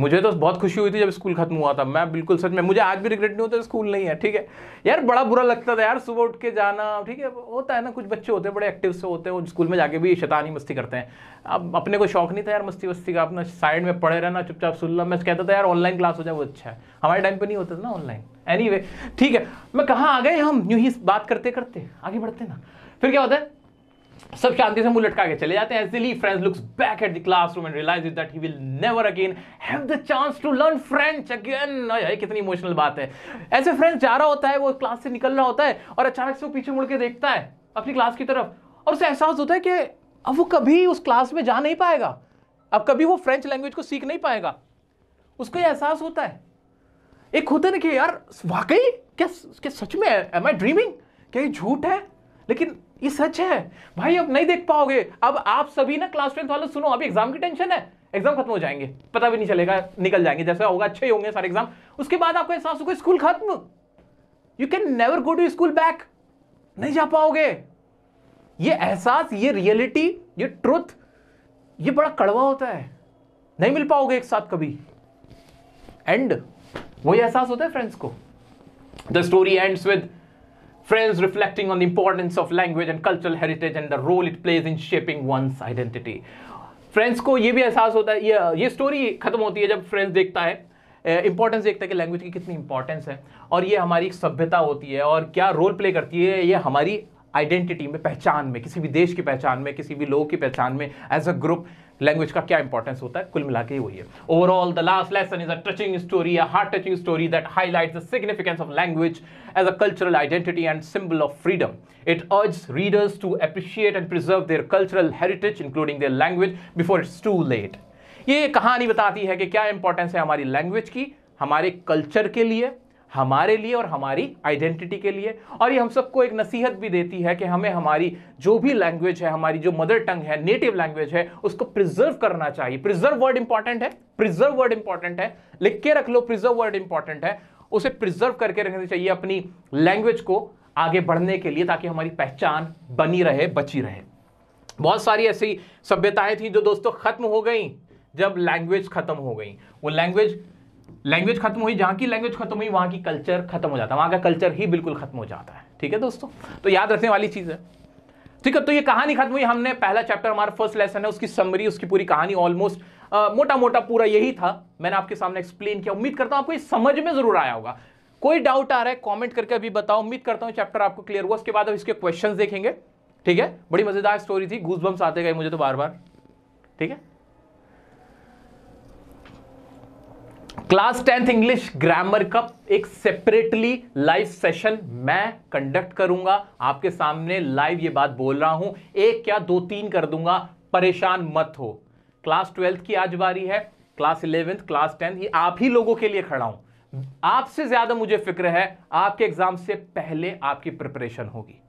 मुझे तो बहुत खुशी हुई थी जब स्कूल खत्म हुआ था मैं बिल्कुल सच में मुझे आज भी रिग्रेट नहीं होता स्कूल नहीं है ठीक है यार बड़ा बुरा लगता था यार सुबह उठ के जाना ठीक है होता है ना कुछ बच्चे होते हैं बड़े एक्टिव से होते हैं स्कूल में जाके भी शैतानी मस्ती करते हैं अब अपने को शौक नहीं था यार मस्ती वस्ती का अपना साइड में पढ़े रहना चुपचाप सुन लो मैं कहता था यार ऑनलाइन क्लास हो जाए वो अच्छा है हमारे टाइम पे नहीं होता था ना ऑनलाइन एनी anyway, ठीक है मैं कहाँ आ गए हम यूं ही बात करते करते आगे बढ़ते ना फिर क्या होता है सब शांति से मुंह लटका के चले जाते हैं as Franz looks back at the classroom and realise that he will never again have the chance to learn French again ये कितनी इमोशनल बात है ऐसे फ्रेंड्स जा रहा होता है वो क्लास से निकल रहा होता है और अचानक से वो पीछे मुड़ के देखता है अपनी क्लास की तरफ और उसे एहसास होता है कि अब वो कभी उस क्लास में जा नहीं पाएगा अब कभी वो फ्रेंच लैंग्वेज को सीख नहीं पाएगा उसको ये एहसास होता है एक होता ना कि यार वाकई क्या क्या सच में एम आई ड्रीमिंग क्या ये झूठ है लेकिन ये सच है भाई अब नहीं देख पाओगे अब आप सभी ना क्लास ट्वेल्थ वाले सुनो अभी एग्जाम की टेंशन है एग्जाम खत्म हो जाएंगे पता भी नहीं चलेगा निकल जाएंगे जैसा होगा अच्छे होंगे सारे एग्जाम उसके बाद आपको एहसास होगा स्कूल खत्म you can never go to school back नहीं जा पाओगे ये एहसास ये रियलिटी ये ट्रुथ ये बड़ा कड़वा होता है नहीं मिल पाओगे एक साथ कभी एंड वही एहसास होता है फ्रेंड्स को the story ends with Franz reflecting on the importance of language and cultural heritage and the role it plays in shaping one's identity Franz को ये भी एहसास होता है ये ये स्टोरी खत्म होती है जब फ्रेंड्स देखता है इंपॉर्टेंस देखता है कि लैंग्वेज की कितनी इंपॉर्टेंस है और ये हमारी एक सभ्यता होती है और क्या रोल प्ले करती है ये हमारी आइडेंटिटी में पहचान में किसी भी देश की पहचान में किसी भी लोग की पहचान में एज अ ग्रुप लैंग्वेज का क्या इंपॉर्टेंस होता है कुल मिला के वही है overall the last lesson is a touching story a heart touching story that highlight the significance of language as a cultural identity and symbol of freedom it urge readers to appreciate and preserve their cultural heritage including their language before it's too late ये कहानी बताती है कि क्या importance है हमारी language की हमारे कल्चर के लिए हमारे लिए और हमारी आइडेंटिटी के लिए और ये हम सबको एक नसीहत भी देती है कि हमें हमारी जो भी लैंग्वेज है हमारी जो मदर टंग है नेटिव लैंग्वेज है उसको प्रिजर्व करना चाहिए प्रिजर्व वर्ड इंपॉर्टेंट है प्रिजर्व वर्ड इंपॉर्टेंट है लिख के रख लो प्रिजर्व वर्ड इंपॉर्टेंट है उसे प्रिजर्व करके रखना चाहिए अपनी लैंग्वेज को आगे बढ़ने के लिए ताकि हमारी पहचान बनी रहे बची रहे बहुत सारी ऐसी सभ्यताएं थी जो दोस्तों खत्म हो गई जब लैंग्वेज खत्म हो गई वो लैंग्वेज लैंग्वेज खत्म हुई जहां की लैंग्वेज खत्म हुई वहां की कल्चर खत्म हो जाता है वहां का कल्चर ही बिल्कुल खत्म हो जाता है ठीक है दोस्तों तो याद रखने वाली चीज़ है ठीक है तो ये कहानी खत्म हुई हमने पहला चैप्टर हमारा फर्स्ट लेसन है उसकी समरी उसकी पूरी कहानी ऑलमोस्ट मोटा मोटा पूरा यही था मैंने आपके सामने एक्सप्लेन किया उम्मीद करता हूं आपको ये समझ में जरूर आया होगा कोई डाउट आ रहा है कॉमेंट करके अभी बताओ उम्मीद करता हूं चैप्टर आपको क्लियर हुआ उसके बाद अब इसके क्वेश्चन देखेंगे ठीक है बड़ी मजेदार स्टोरी थी गूजबम्स आते गए मुझे तो बार बार ठीक है क्लास टेंथ इंग्लिश ग्रामर का एक सेपरेटली लाइव सेशन मैं कंडक्ट करूंगा आपके सामने लाइव ये बात बोल रहा हूं एक क्या दो तीन कर दूंगा परेशान मत हो क्लास ट्वेल्थ की आज बारी है क्लास इलेवेंथ क्लास टेंथ ये आप ही लोगों के लिए खड़ा हूं आपसे ज्यादा मुझे फिक्र है आपके एग्जाम से पहले आपकी प्रिपरेशन होगी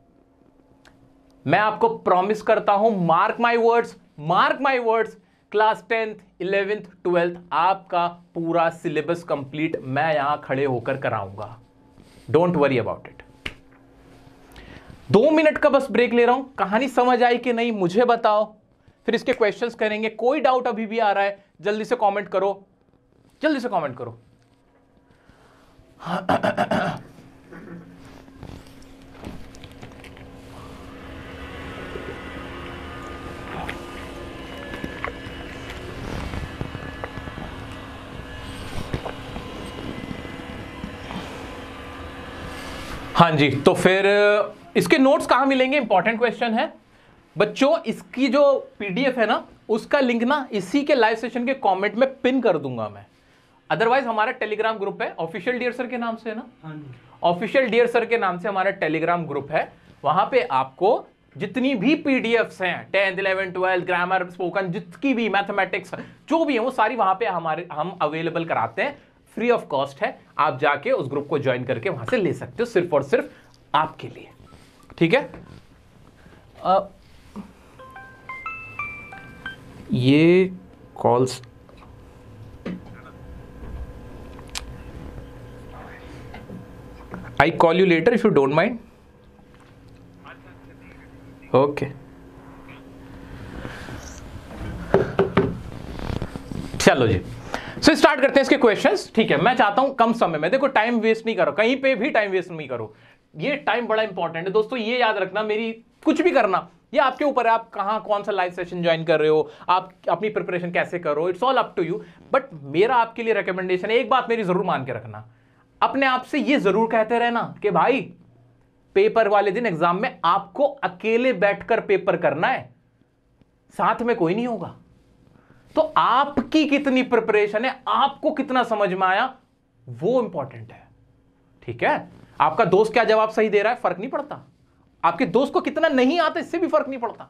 मैं आपको प्रॉमिस करता हूं mark my words mark my words class tenth eleventh twelfth आपका पूरा सिलेबस कंप्लीट मैं यहां खड़े होकर कराऊंगा डोंट वरी अबाउट इट दो मिनट का बस ब्रेक ले रहा हूं कहानी समझ आई कि नहीं मुझे बताओ फिर इसके क्वेश्चंस करेंगे कोई डाउट अभी भी आ रहा है जल्दी से कमेंट करो जल्दी से कमेंट करो हाँ जी तो फिर इसके नोट्स कहाँ मिलेंगे इंपॉर्टेंट क्वेश्चन है बच्चों इसकी जो पीडीएफ है ना उसका लिंक ना इसी के लाइव सेशन के कमेंट में पिन कर दूंगा मैं अदरवाइज हमारा टेलीग्राम ग्रुप है ऑफिशियल डियर सर के नाम से है ना ऑफिशियल डियर सर के नाम से हमारा टेलीग्राम ग्रुप है वहां पे आपको जितनी भी पीडीएफ हैं tenth eleven twelfth grammar spoken जितनी भी मैथमेटिक्स जो भी है वो सारी वहां पे हमारे हम अवेलेबल कराते हैं फ्री ऑफ कॉस्ट है आप जाके उस ग्रुप को ज्वाइन करके वहां से ले सकते हो सिर्फ और सिर्फ आपके लिए ठीक है आ, ये calls I call you later if you don't mind okay चलो जी सो so, स्टार्ट करते हैं इसके क्वेश्चंस ठीक है मैं चाहता हूं कम समय में देखो टाइम वेस्ट नहीं करो कहीं पे भी टाइम वेस्ट नहीं करो ये टाइम बड़ा इंपॉर्टेंट है दोस्तों ये याद रखना मेरी कुछ भी करना ये आपके ऊपर है आप कहाँ कौन सा लाइव सेशन ज्वाइन कर रहे हो आप अपनी प्रिपरेशन कैसे करो it's all up to you but मेरा आपके लिए रिकमेंडेशन है एक बात मेरी जरूर मान के रखना अपने आप से ये जरूर कहते रहना कि भाई पेपर वाले दिन एग्जाम में आपको अकेले बैठकर पेपर करना है साथ में कोई नहीं होगा तो आपकी कितनी प्रिपरेशन है आपको कितना समझ में आया वो इंपॉर्टेंट है ठीक है आपका दोस्त क्या जवाब सही दे रहा है फर्क नहीं पड़ता आपके दोस्त को कितना नहीं आता इससे भी फर्क नहीं पड़ता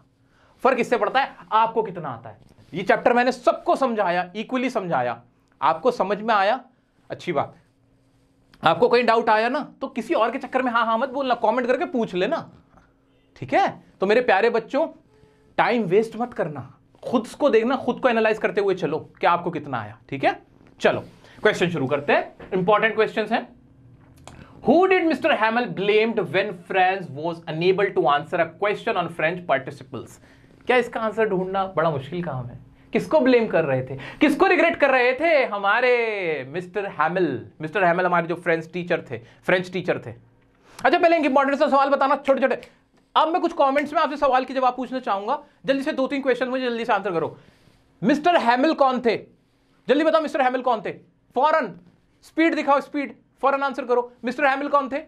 फर्क इससे पड़ता है आपको कितना आता है ये चैप्टर मैंने सबको समझाया इक्वली समझाया आपको समझ में आया अच्छी बात आपको कहीं डाउट आया ना तो किसी और के चक्कर में हाँ हा मत बोलना कमेंट करके पूछ लेना ठीक है तो मेरे प्यारे बच्चों टाइम वेस्ट मत करना खुद को देखना खुद को एनालाइज करते हुए चलो कि आपको कितना आया ठीक है चलो क्वेश्चन शुरू करते हैं इंपॉर्टेंट क्वेश्चन है Who did Mr. Hamel blamed when France was unable to answer a question on French participles? क्या इसका आंसर ढूंढना बड़ा मुश्किल काम है किसको ब्लेम कर रहे थे किसको रिग्रेट कर रहे थे हमारे मिस्टर हैमल मिस्टर हैमल हमारे जो फ्रेंच टीचर थे फ्रेंच टीचर थे अच्छा पहले इंपॉर्टेंट सा सवाल बताना छोटे छोटे अब मैं कुछ कमेंट्स में आपसे सवाल के जवाब पूछना चाहूंगा जल्दी से दो तीन क्वेश्चन मुझे जल्दी से आंसर करो मिस्टर हैमिल कौन थे जल्दी बताओ मिस्टर हैमिल कौन थे फॉरन स्पीड दिखाओ स्पीड फॉरन आंसर करो मिस्टर हैमिल कौन थे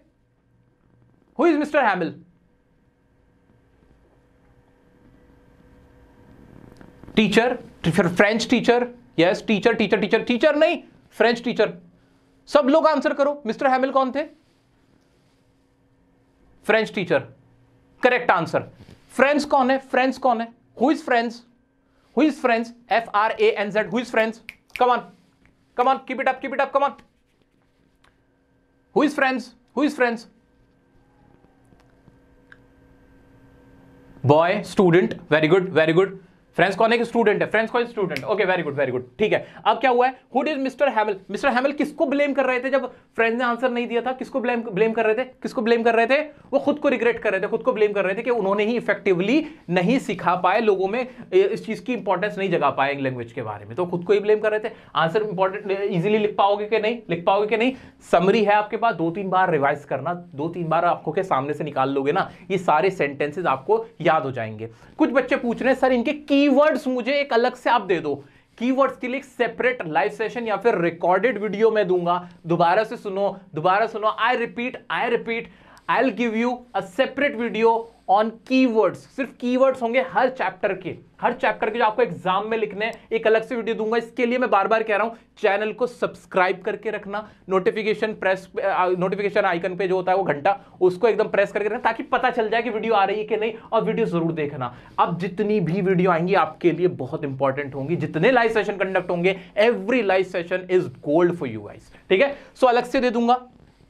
who is mister Hamel teacher फिर French teacher yes teacher teacher teacher teacher नहीं फ्रेंच टीचर सब लोग आंसर करो मिस्टर हैमिल कौन थे French teacher correct answer Franz कौन है फ्रेंड्स कौन है who is Franz who is Franz F R A N Z who is Franz come on come on keep it up keep it up come on who is Franz who is Franz boy student very good very good Franz कौन एक student है Franz कौन student okay very good very good ठीक है अब क्या हुआ है who is mister Hamel mister Hamel किसको ब्लेम कर रहे थे जब फ्रेंड ने आंसर नहीं दिया था किसको ब्लेम ब्लेम कर रहे थे किसको ब्लेम कर रहे थे वो खुद को रिग्रेट कर रहे थे खुद को ब्लेम कर रहे थे कि उन्होंने ही इफेक्टिवली नहीं सिखा पाए लोगों में इस चीज़ की इंपॉर्टेंस नहीं जगा पाए लैंग्वेज के बारे में तो खुद को ही ब्लेम कर रहे थे आंसर इंपॉर्टेंट ईजिली लिख पाओगे कि नहीं लिख पाओगे कि नहीं समरी है आपके पास दो तीन बार रिवाइज करना दो तीन बार आपको के सामने से निकाल लोगे ना ये सारे सेंटेंसेज आपको याद हो जाएंगे कुछ बच्चे पूछ रहे हैं सर इनके की कीवर्ड्स मुझे एक अलग से आप दे दो कीवर्ड्स के लिए एक सेपरेट लाइव सेशन या फिर रिकॉर्डेड वीडियो में दूंगा दोबारा से सुनो दोबारा सुनो I repeat I repeat I'll give you a separate video on keywords सिर्फ कीवर्ड्स होंगे हर चैप्टर के हर चैप्टर के जो आपको एग्जाम में लिखने हैं एक अलग से वीडियो दूंगा इसके लिए मैं बार बार कह रहा हूं चैनल को सब्सक्राइब करके रखना नोटिफिकेशन प्रेस नोटिफिकेशन आइकन पे जो होता है वो घंटा उसको एकदम प्रेस करके रखना ताकि पता चल जाए कि वीडियो आ रही है कि नहीं और वीडियो जरूर देखना अब जितनी भी वीडियो आएंगी आपके लिए बहुत इंपॉर्टेंट होंगी जितने लाइव सेशन कंडक्ट होंगे every live session is gold for you guys ठीक है सो अलग से दे दूंगा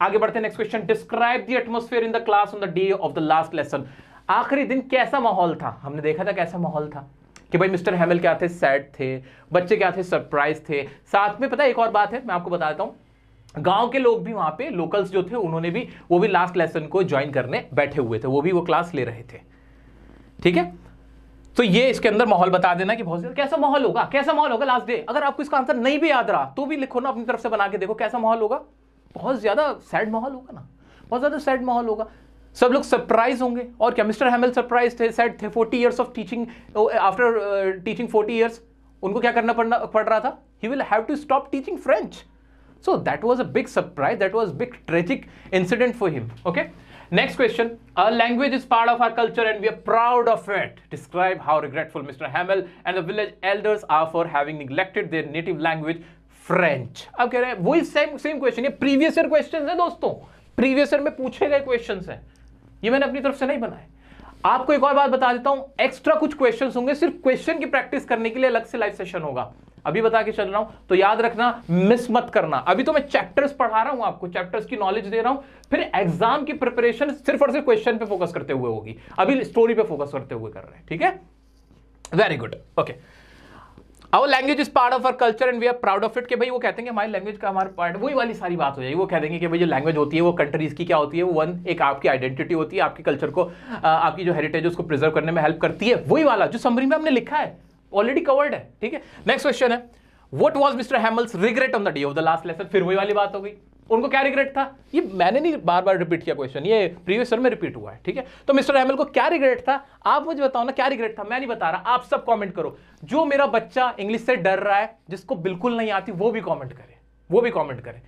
आगे बढ़ते next question describe the atmosphere in the class on the day of the last lesson आखिरी दिन कैसा माहौल था हमने देखा था कैसा माहौल था कि भाई मिस्टर हेमल क्या थे सैड थे बच्चे क्या थे सरप्राइज थे साथ में पता एक और बात है मैं आपको बता देता हूँ गांव के लोग भी वहाँ पे लोकल्स जो थे उन्होंने भी वो भी लास्ट लेसन को ज्वाइन करने बैठे हुए थे वो भी वो क्लास ले रहे थे ठीक है तो ये इसके अंदर माहौल बता देना कि बहुत कैसा माहौल होगा कैसा माहौल होगा लास्ट डे अगर आपको इसका आंसर नहीं भी याद रहा तो भी लिखो ना अपनी तरफ से बना के देखो कैसा माहौल होगा बहुत ज़्यादा सैड माहौल होगा ना बहुत ज़्यादा सैड माहौल होगा सब लोग सरप्राइज होंगे और क्या मिस्टर हेमल सरप्राइज थे सैड थे forty years of teaching after teaching forty years उनको क्या करना पड़ना पड़ रहा था he will have to stop teaching French so that was a big surprise that was big tragic incident for him okay next question a language is part of our culture and we are proud of it describe how regretful mister Hamel and the village elders are for having neglected their native language French अब कह रहे हैं वही same same question ये previous year question है दोस्तों previous year में पूछे गए क्वेश्चन है ये मैंने अपनी तरफ से नहीं बनाए आपको एक और बात बता देता हूं एक्स्ट्रा कुछ क्वेश्चंस होंगे सिर्फ क्वेश्चन की प्रैक्टिस करने के लिए अलग से लाइव सेशन होगा अभी बता के चल रहा हूं तो याद रखना मिस मत करना अभी तो मैं चैप्टर्स पढ़ा रहा हूं आपको चैप्टर्स की नॉलेज दे रहा हूं फिर एग्जाम की प्रिपरेशन सिर्फ और सिर्फ क्वेश्चन पे फोकस करते हुए होगी अभी स्टोरी पे फोकस करते हुए कर रहे हैं ठीक है very good okay okay. Our language is part of our culture and we are proud of it के भाई वो कहते हैं कि हमारी लैंग्वेज का हमारा पार्ट वही वाली सारी बात हो जाएगी वो कह देंगे कि भाई जो लैंग्वेज होती है वो कंट्रीज की क्या होती है वो वन एक आपकी आइडेंटिटी होती है आपकी कल्चर को आपकी जो हेरिटेज उसको प्रिजर्व करने में हेल्प करती है वही वाला जो समरी में हमने लिखा है ऑलरेडी कवर्ड है ठीक है नेक्स्ट क्वेश्चन है what was mister Hamel's regret on the day of the last lesson फिर वही वाली बात हो गई उनको क्या रिग्रेट था ये मैंने नहीं बार बार रिपीट किया क्वेश्चन ये प्रीवियस में रिपीट हुआ है ठीक है तो मिस्टर एमएल को क्या रिग्रेट था आप मुझे बताओ ना क्या रिग्रेट था मैं नहीं बता रहा आप सब कमेंट करो जो मेरा बच्चा इंग्लिश से डर रहा है जिसको बिल्कुल नहीं आती वो भी कॉमेंट करे वो भी कॉमेंट करे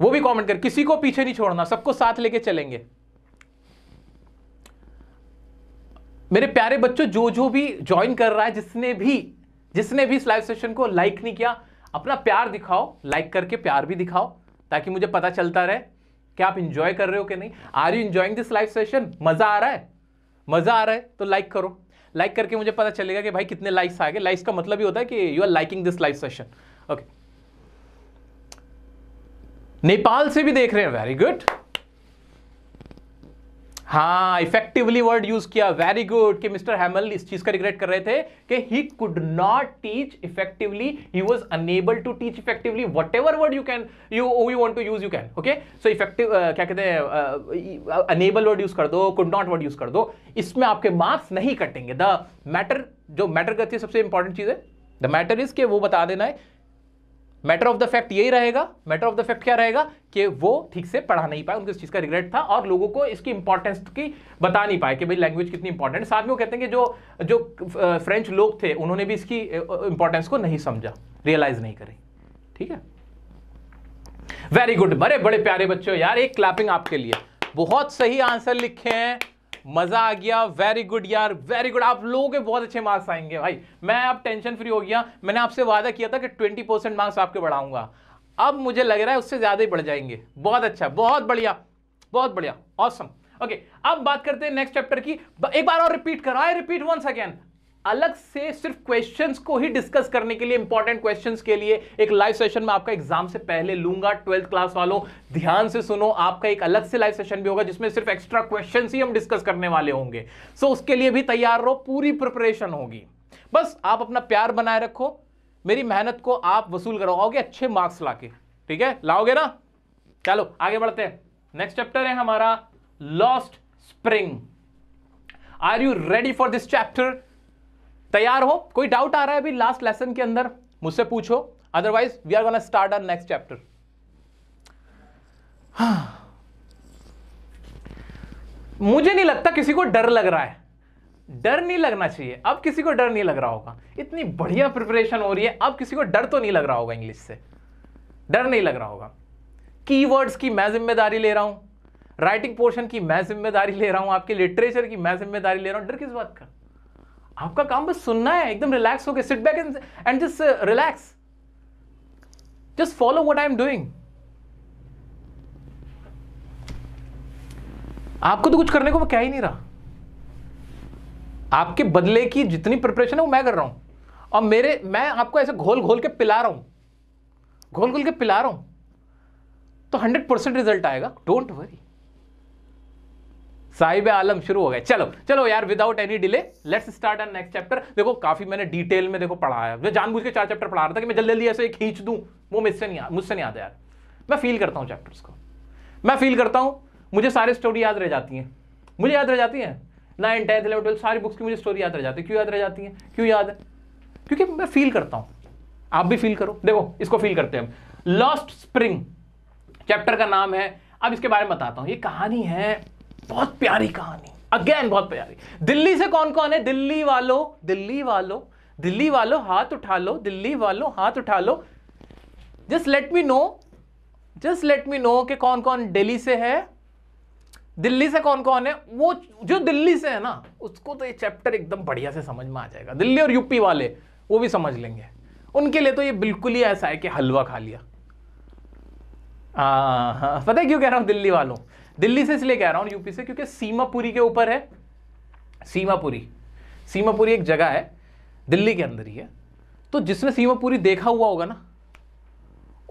वो भी कॉमेंट करे किसी को पीछे नहीं छोड़ना सबको साथ लेके चलेंगे मेरे प्यारे बच्चों जो जो भी ज्वाइन कर रहा है जिसने भी जिसने भी इस लाइव सेशन को लाइक नहीं किया अपना प्यार दिखाओ लाइक करके प्यार भी दिखाओ ताकि मुझे पता चलता रहे कि आप इंजॉय कर रहे हो कि नहीं are you enjoying this live session मज़ा आ रहा है मज़ा आ रहा है तो लाइक करो लाइक करके मुझे पता चलेगा कि भाई कितने लाइक्स आ गए लाइक्स का मतलब ही होता है कि you are liking this live session okay Nepal से भी देख रहे हैं वेरी गुड हाँ इफेक्टिवली वर्ड यूज किया वेरी गुड कि मिस्टर हैमल इस चीज का रिग्रेट कर रहे थे कि he could not teach effectively he was unable to teach effectively whatever word you can you you want to use you can okay so effective क्या कहते हैं अनेबल वर्ड यूज कर दो कुड नॉट वर्ड यूज कर दो इसमें आपके marks नहीं कटेंगे द मैटर जो मैटर करती है सबसे इंपॉर्टेंट चीज है द मैटर इज के वो बता देना है मैटर ऑफ द फैक्ट यही रहेगा मैटर ऑफ द फैक्ट क्या रहेगा कि वो ठीक से पढ़ा नहीं पाए उनको इस चीज़ का रिग्रेट था और लोगों को इसकी इंपॉर्टेंस की बता नहीं पाए कि भाई लैंग्वेज कितनी इंपॉर्टेंट साथ में वो कहते हैं कि जो जो फ्रेंच लोग थे उन्होंने भी इसकी इंपॉर्टेंस को नहीं समझा रियलाइज नहीं करी ठीक है वेरी गुड बड़े बड़े प्यारे बच्चों यार एक क्लैपिंग आपके लिए बहुत सही आंसर लिखे हैं मजा आ गया वेरी गुड यार वेरी गुड आप लोगों के बहुत अच्छे मार्क्स आएंगे भाई मैं आप टेंशन फ्री हो गया मैंने आपसे वादा किया था कि ट्वेंटी परसेंट मार्क्स आपके बढ़ाऊंगा अब मुझे लग रहा है उससे ज्यादा ही बढ़ जाएंगे बहुत अच्छा बहुत बढ़िया बहुत बढ़िया ऑसम ओके अब बात करते हैं नेक्स्ट चैप्टर की एक बार और repeat I repeat once again अलग से सिर्फ क्वेश्चंस को ही डिस्कस करने के लिए इंपॉर्टेंट क्वेश्चंस के लिए एक लाइव सेशन में आपका एग्जाम से पहले लूंगा ट्वेल्थ क्लास वालों ध्यान से सुनो आपका एक अलग से लाइव सेशन भी होगा जिसमें सिर्फ एक्स्ट्रा क्वेश्चंस ही हम डिस्कस करने वाले होंगे सो उसके लिए भी तैयार रहो पूरी प्रिपरेशन होगी बस आप अपना प्यार बनाए रखो मेरी मेहनत को आप वसूल करवाओगे अच्छे मार्क्स ला ठीक है लाओगे ना चलो आगे बढ़ते हैं नेक्स्ट चैप्टर है हमारा lost spring are you ready for this chapter तैयार हो कोई डाउट आ रहा है अभी लास्ट लेसन के अंदर मुझसे पूछो otherwise we are gonna start our next chapter मुझे नहीं लगता किसी को डर लग रहा है डर नहीं लगना चाहिए अब किसी को डर नहीं लग रहा होगा इतनी बढ़िया प्रिपरेशन हो रही है अब किसी को डर तो नहीं लग रहा होगा इंग्लिश से डर नहीं लग रहा होगा कीवर्ड्स की मैं जिम्मेदारी ले रहा हूं राइटिंग पोर्शन की मैं जिम्मेदारी ले रहा हूं आपके लिटरेचर की मैं जिम्मेदारी ले रहा हूं डर किस बात का आपका काम बस सुनना है एकदम रिलैक्स होकर sit back and and just relax just follow what I am doing आपको तो कुछ करने को मैं कह ही नहीं रहा आपके बदले की जितनी प्रिपरेशन है वो मैं कर रहा हूं और मेरे मैं आपको ऐसे घोल घोल के पिला रहा हूं घोल घोल के पिला रहा हूं तो हंड्रेड परसेंट रिजल्ट आएगा डोंट वरी साहिब आलम शुरू हो गए चलो चलो यार without any delay let's start an next chapter देखो काफी मैंने डिटेल में देखो पढ़ाया मैं जानबूझ के चार चैप्टर पढ़ा रहा था कि मैं जल्दी जल्दी ऐसे खींच दूं वो मुझसे नहीं मुझसे नहीं आता यार मैं फील करता हूँ चैप्टर्स को मैं फील करता हूँ मुझे सारी स्टोरी याद रह जाती हैं मुझे याद रह जाती हैं नाइन टेंथ इलेवन ट्वेल्थ सारी बुक्स की मुझे स्टोरी याद रह जाती है क्यों याद रह जाती है क्यों याद है क्योंकि मैं फील करता हूँ आप भी फील करो देखो इसको फील करते हैं लॉस्ट स्प्रिंग चैप्टर का नाम है अब इसके बारे में बताता हूँ ये कहानी है बहुत प्यारी कहानी अगेन बहुत प्यारी दिल्ली से कौन कौन है दिल्ली वालों दिल्ली वालों दिल्ली वालों हाथ उठा लो दिल्ली वालों हाथ उठा लो just let me know just let me know कि कौन कौन दिल्ली से है दिल्ली से कौन कौन है वो जो दिल्ली से है ना उसको तो ये चैप्टर एकदम बढ़िया से समझ में आ जाएगा दिल्ली और यूपी वाले वो भी समझ लेंगे उनके लिए तो ये बिल्कुल ही ऐसा है कि हलवा खा लिया आ, पता है क्यों कह रहा हूं दिल्ली वालों दिल्ली से इसलिए कह रहा हूं यूपी से क्योंकि सीमापुरी के ऊपर है सीमापुरी सीमापुरी एक जगह है दिल्ली के अंदर ही है तो जिसने सीमापुरी देखा हुआ होगा ना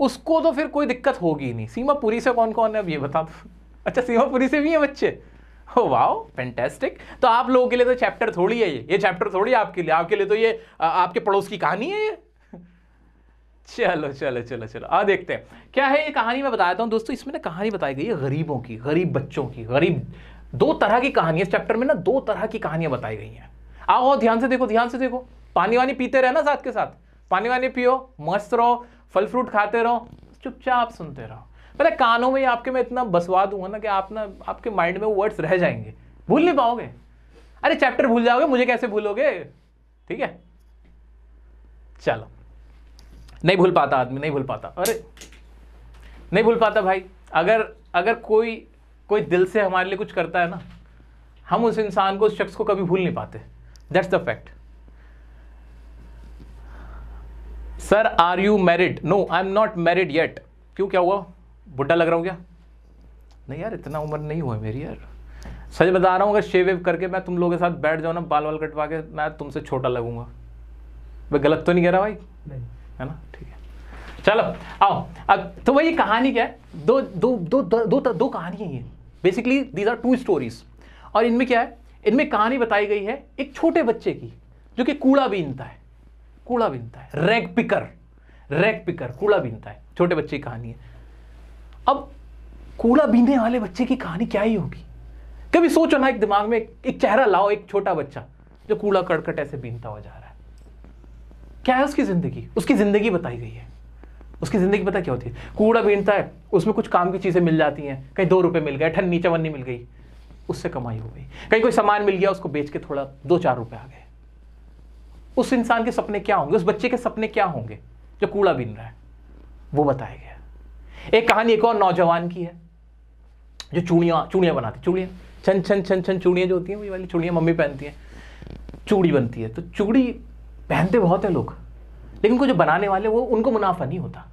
उसको तो फिर कोई दिक्कत होगी ही नहीं सीमापुरी से कौन कौन है अब ये बता दो अच्छा सीमापुरी से भी है बच्चे हो वाओ फैंटेस्टिक तो आप लोगों के लिए तो चैप्टर थोड़ी है ये ये चैप्टर थोड़ी है आपके लिए आपके लिए तो ये आपके पड़ोस की कहानी है ये चलो चलो चलो चलो आ देखते हैं क्या है ये कहानी मैं बताता हूँ दोस्तों इसमें ना कहानी बताई गई है गरीबों की गरीब बच्चों की गरीब दो तरह की कहानियाँ इस चैप्टर में ना दो तरह की कहानियाँ बताई गई हैं आओ ध्यान से देखो ध्यान से देखो पानी वानी पीते ना साथ के साथ पानी वानी पियो मस्त रहो फल फ्रूट खाते रहो चुपचाप सुनते रहो पता कानों में आपके मैं इतना बसवा दूंगा ना कि आप ना आपके माइंड में वर्ड्स रह जाएंगे भूल नहीं पाओगे अरे चैप्टर भूल जाओगे मुझे कैसे भूलोगे ठीक है चलो नहीं भूल पाता आदमी नहीं भूल पाता अरे नहीं भूल पाता भाई अगर अगर कोई कोई दिल से हमारे लिए कुछ करता है ना हम उस इंसान को उस शख्स को कभी भूल नहीं पाते that's the fact sir are you married no I am not married yet क्यों क्या हुआ बुढ़ा लग रहा हूँ क्या नहीं यार इतना उम्र नहीं हुआ मेरी यार सच बता रहा हूँ अगर शेव वेव करके मैं तुम लोगों के साथ बैठ जाऊँ ना बाल वाल कटवा के मैं तुमसे छोटा लगूंगा मैं गलत तो नहीं कह रहा भाई नहीं है ना ठीक है चलो आओ अब तो वही कहानी क्या है दो दो दो दो दो, दो, कहानी है ये basically these are two stories और इनमें क्या है इनमें कहानी बताई गई है एक छोटे बच्चे की जो कि कूड़ा बीनता है कूड़ा बीनता है रैग पिकर रैग पिकर कूड़ा बीनता है छोटे बच्चे की कहानी है अब कूड़ा बीनने वाले बच्चे की कहानी क्या ही होगी कभी सोचो ना एक दिमाग में एक, चेहरा लाओ एक छोटा बच्चा जो कूड़ा कड़कट ऐसे बीनता हो जा रहा है क्या है उसकी ज़िंदगी उसकी ज़िंदगी बताई गई है उसकी ज़िंदगी पता क्या होती है कूड़ा बीनता है उसमें कुछ काम की चीज़ें मिल जाती हैं कहीं दो रुपये मिल गए ठंडी चवन्नी मिल गई उससे कमाई हो गई कहीं कोई सामान मिल गया उसको बेच के थोड़ा दो चार रुपये आ गए उस इंसान के सपने क्या होंगे उस बच्चे के सपने क्या होंगे जो कूड़ा बीन रहा है वो बताया गया एक कहानी एक और नौजवान की है जो चूड़ियाँ चूड़ियाँ बनाती चूड़ियाँ छन छन छन छन चूड़ियाँ जो होती हैं वही वाली चूड़ियाँ मम्मी पहनती हैं चूड़ी बनती है तो चूड़ी पहनते बहुत हैं लोग लेकिन उनको जो बनाने वाले वो उनको मुनाफा नहीं होता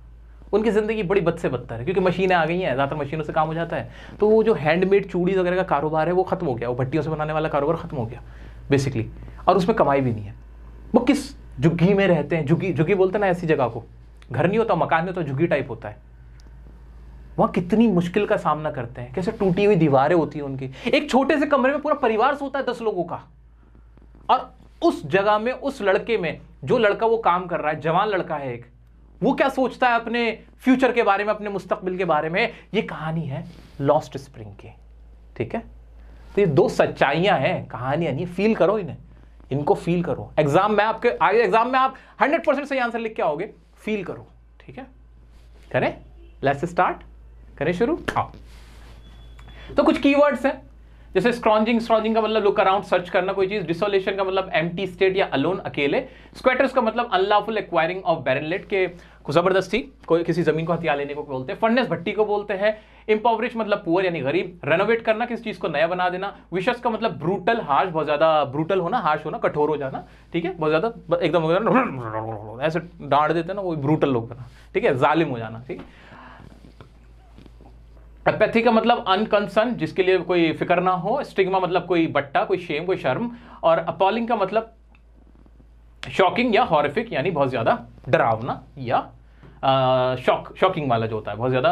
उनकी ज़िंदगी बड़ी बद से बदतर है क्योंकि मशीनें आ गई हैं ज़्यादातर मशीनों से काम हो जाता है तो वो जो हैंडमेड चूड़ी वगैरह का कारोबार है वो खत्म हो गया वो भट्टियों से बनाने वाला कारोबार खत्म हो गया बेसिकली और उसमें कमाई भी नहीं है वो किस झुग्गी में रहते हैं झुग्गी झुग्गी बोलते हैं ना ऐसी जगह को घर नहीं होता मकान नहीं होता झुग्गी टाइप होता है वहाँ कितनी मुश्किल का सामना करते हैं कैसे टूटी हुई दीवारें होती हैं उनकी एक छोटे से कमरे में पूरा परिवार सोता है दस लोगों का और उस जगह में उस लड़के में जो लड़का वो काम कर रहा है जवान लड़का है एक वो क्या सोचता है अपने फ्यूचर के बारे में अपने मुस्तकबिल के बारे में ये कहानी है लॉस्ट स्प्रिंग की ठीक है तो ये दो सच्चाइयां हैं कहानियां नहीं फील करो इन्हें इनको फील करो एग्जाम में आपके आगे एग्जाम में आप 100 परसेंट सही आंसर लिख के आओगे फील करो ठीक है करें लेट्स स्टार्ट करें शुरू हाँ तो कुछ कीवर्ड्स हैं जैसे स्क्रॉन्जिंग स्क्रॉन्जिंग का मतलब लुक अराउंड सर्च करना कोई चीज डिसोलेशन का मतलब एम स्टेट या अलोन अकेले स्क्वेटर्स का मतलब अनलाफुल एक्वायरिंग ऑफ बैरनलेट के जबरदस्ती कोई किसी जमीन को हथियार लेने को बोलते हैं फंडनेस भट्टी को बोलते हैं इंपॉवरिश मतलब पुअर यानी गरीब रेनोवेट करना किस चीज को नया बना देना विशस का मतलब ब्रूटल हार्श बहुत ज्यादा ब्रूटल होना हार्श होना कठोर हो जाना ठीक है बहुत ज्यादा एकदम ऐसे डांट देते ना वो ब्रूटल लोग ठीक है जालिम हो जाना ठीक है एपैथी का मतलब अनकंसर्न जिसके लिए कोई फिक्र ना हो स्टिग्मा मतलब कोई बट्टा कोई शेम कोई शर्म और अपॉलिंग का मतलब शॉकिंग या हॉरिफिक यानी बहुत ज़्यादा डरावना या शॉक शॉकिंग वाला जो होता है बहुत ज़्यादा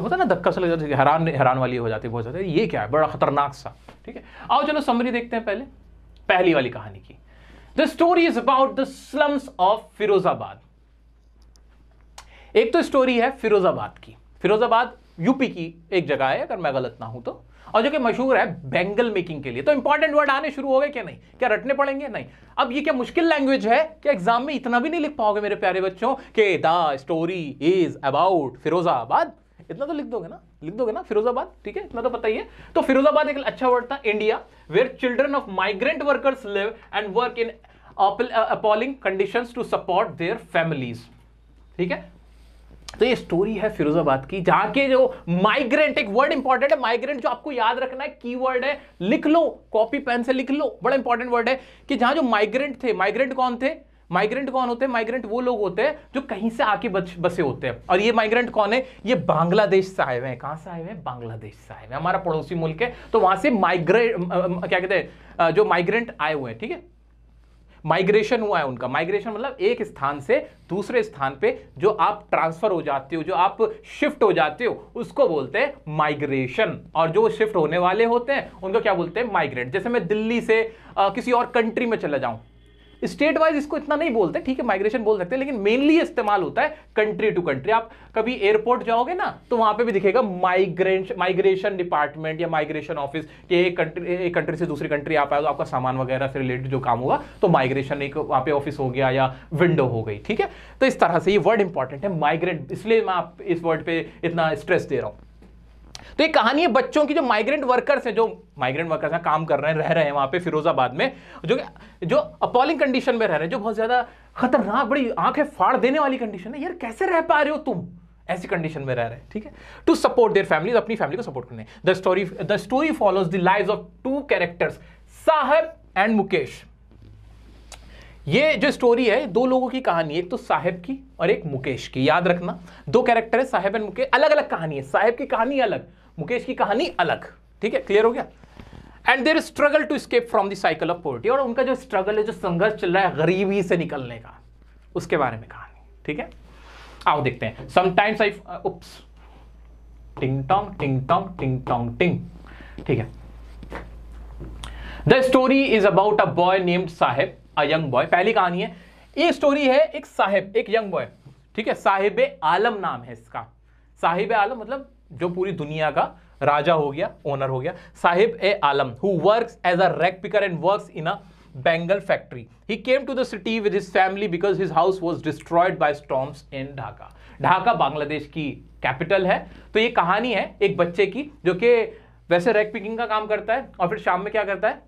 होता है ना धक्का से हैरान हैरान वाली हो जाती है बहुत ज़्यादा ये क्या है बड़ा खतरनाक सा ठीक है आओ चलो समरी देखते हैं पहले पहली वाली कहानी की the story is about the slums of Firozabad एक तो स्टोरी है फिरोजाबाद की फिरोजाबाद यूपी की एक जगह है अगर मैं गलत ना हूं तो और जो कि मशहूर है बैंगल मेकिंग के लिए तो इंपॉर्टेंट वर्ड आने शुरू हो गए क्या नहीं क्या रटने पड़ेंगे नहीं अब ये क्या मुश्किल लैंग्वेज है कि एग्जाम में इतना भी नहीं लिख पाओगे मेरे प्यारे बच्चों के the story is about Firozabad इतना तो लिख दोगे ना लिख दोगे ना फिरोजाबाद ठीक है इतना तो पता ही है तो फिरोजाबाद एक अच्छा वर्ड था India where children of migrant workers live and work in appalling condition to support their families ठीक है तो ये स्टोरी है फिरोजाबाद की जहां के जो माइग्रेंट एक वर्ड इंपॉर्टेंट है माइग्रेंट जो आपको याद रखना है की वर्ड है लिख लो कॉपी पेन से लिख लो बड़ा इंपॉर्टेंट वर्ड है कि जहां जो माइग्रेंट थे माइग्रेंट कौन थे माइग्रेंट कौन होते हैं माइग्रेंट वो लोग होते हैं जो कहीं से आके बच, बसे होते हैं और ये माइग्रेंट कौन है ये बांग्लादेश से आए हुए हैं कहां से आए हुए हैं बांग्लादेश से आए हुए हैं हमारा पड़ोसी मुल्क है तो वहां से माइग्रेट क्या कहते हैं जो माइग्रेंट आए हुए हैं ठीक है माइग्रेशन हुआ है उनका माइग्रेशन मतलब एक स्थान से दूसरे स्थान पे जो आप ट्रांसफर हो जाते हो जो आप शिफ्ट हो जाते हो उसको बोलते हैं माइग्रेशन और जो शिफ्ट होने वाले होते हैं उनको क्या बोलते हैं माइग्रेट जैसे मैं दिल्ली से आ, किसी और कंट्री में चला जाऊं स्टेट वाइज इसको इतना नहीं बोलते ठीक है माइग्रेशन बोल सकते हैं लेकिन मेनली इस्तेमाल होता है कंट्री टू कंट्री आप कभी एयरपोर्ट जाओगे ना तो वहां पे भी दिखेगा माइग्रेंट माइग्रेशन डिपार्टमेंट या माइग्रेशन ऑफिस कि एक कंट्री एक कंट्री से दूसरी कंट्री आप आए तो आपका सामान वगैरह से रिलेटेड जो काम होगा तो माइग्रेशन एक वहाँ पे ऑफिस हो गया या विंडो हो गई ठीक है तो इस तरह से ये वर्ड इंपॉर्टेंट है माइग्रेंट इसलिए मैं आप इस वर्ड पर इतना स्ट्रेस दे रहा हूँ तो ये कहानी है बच्चों की जो माइग्रेंट वर्कर्स हैं जो माइग्रेंट वर्कर्स हैं काम कर रहे हैं रह रहे हैं वहाँ पे फिरोजाबाद में जो जो अपॉलिंग कंडीशन में रह रहे हैं जो बहुत ज़्यादा खतरनाक बड़ी आंखें फाड़ देने वाली कंडीशन है यार कैसे रह पा रहे हो तुम ऐसी कंडीशन में रह रहे हैं ठीक है टू सपोर्ट देयर फैमिली अपनी फैमिली को सपोर्ट करने the story the story follows the live of two characters Saheb and Mukesh ये जो स्टोरी है दो लोगों की कहानी है एक तो साहेब की और एक मुकेश की याद रखना दो कैरेक्टर है साहेब एंड मुकेश अलग अलग कहानी है साहेब की कहानी अलग मुकेश की कहानी अलग ठीक है क्लियर हो गया and their struggle to escape from the cycle of poverty और उनका जो स्ट्रगल है जो संघर्ष चल रहा है गरीबी से निकलने का उसके बारे में कहानी ठीक है आओ देखते हैं समटाइम्स आई उप्स टिंग टोंग टिंग टोंग टिंग टोंग टिंग ठीक है the story is about a boy named Saheb a young boy पहली कहानी है ये स्टोरी है एक साहेब एक यंग बॉय ठीक है साहिब आलम नाम है इसका साहिब आलम मतलब जो पूरी दुनिया का राजा हो गया ओनर हो गया Sahib e Alam who works as a rag picker and works in a bangle factory he came to the city with his family because his house was destroyed by storms in Dhaka Dhaka Bangladesh की कैपिटल है तो ये कहानी है एक बच्चे की जो कि वैसे रैक पिकिंग का काम करता है और फिर शाम में क्या करता है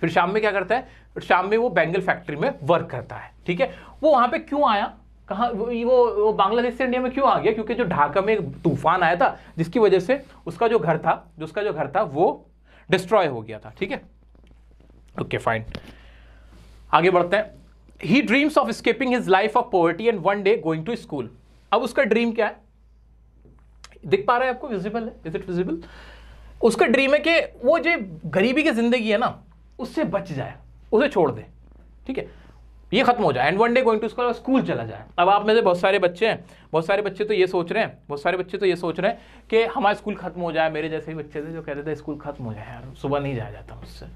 फिर शाम में क्या करता है शाम में वो बेंगल फैक्ट्री में वर्क करता है ठीक है वो वहां पे क्यों आया कहाँ वो वो बांग्लादेश से इंडिया में क्यों आ गया क्योंकि जो ढाका में तूफान आया था जिसकी वजह से उसका जो घर था जो उसका जो घर था वो डिस्ट्रॉय हो गया था ठीक है ओके फाइन आगे बढ़ते हैं he dreams of escaping his life of poverty and one day going to school अब उसका ड्रीम क्या है दिख पा रहा है आपको विजिबल है इज इट विजिबल उसका ड्रीम है कि वो जो गरीबी की जिंदगी है ना उससे बच जाए उसे छोड़ दे ठीक है ये खत्म हो जाए and one day going to school school चला जाए अब आप में से बहुत सारे बच्चे हैं बहुत सारे बच्चे तो ये सोच रहे हैं बहुत सारे बच्चे तो ये सोच रहे हैं कि हमारा स्कूल खत्म हो जाए मेरे जैसे ही बच्चे थे जो कहते थे स्कूल खत्म हो जाए यार सुबह नहीं जाया जाता मुझसे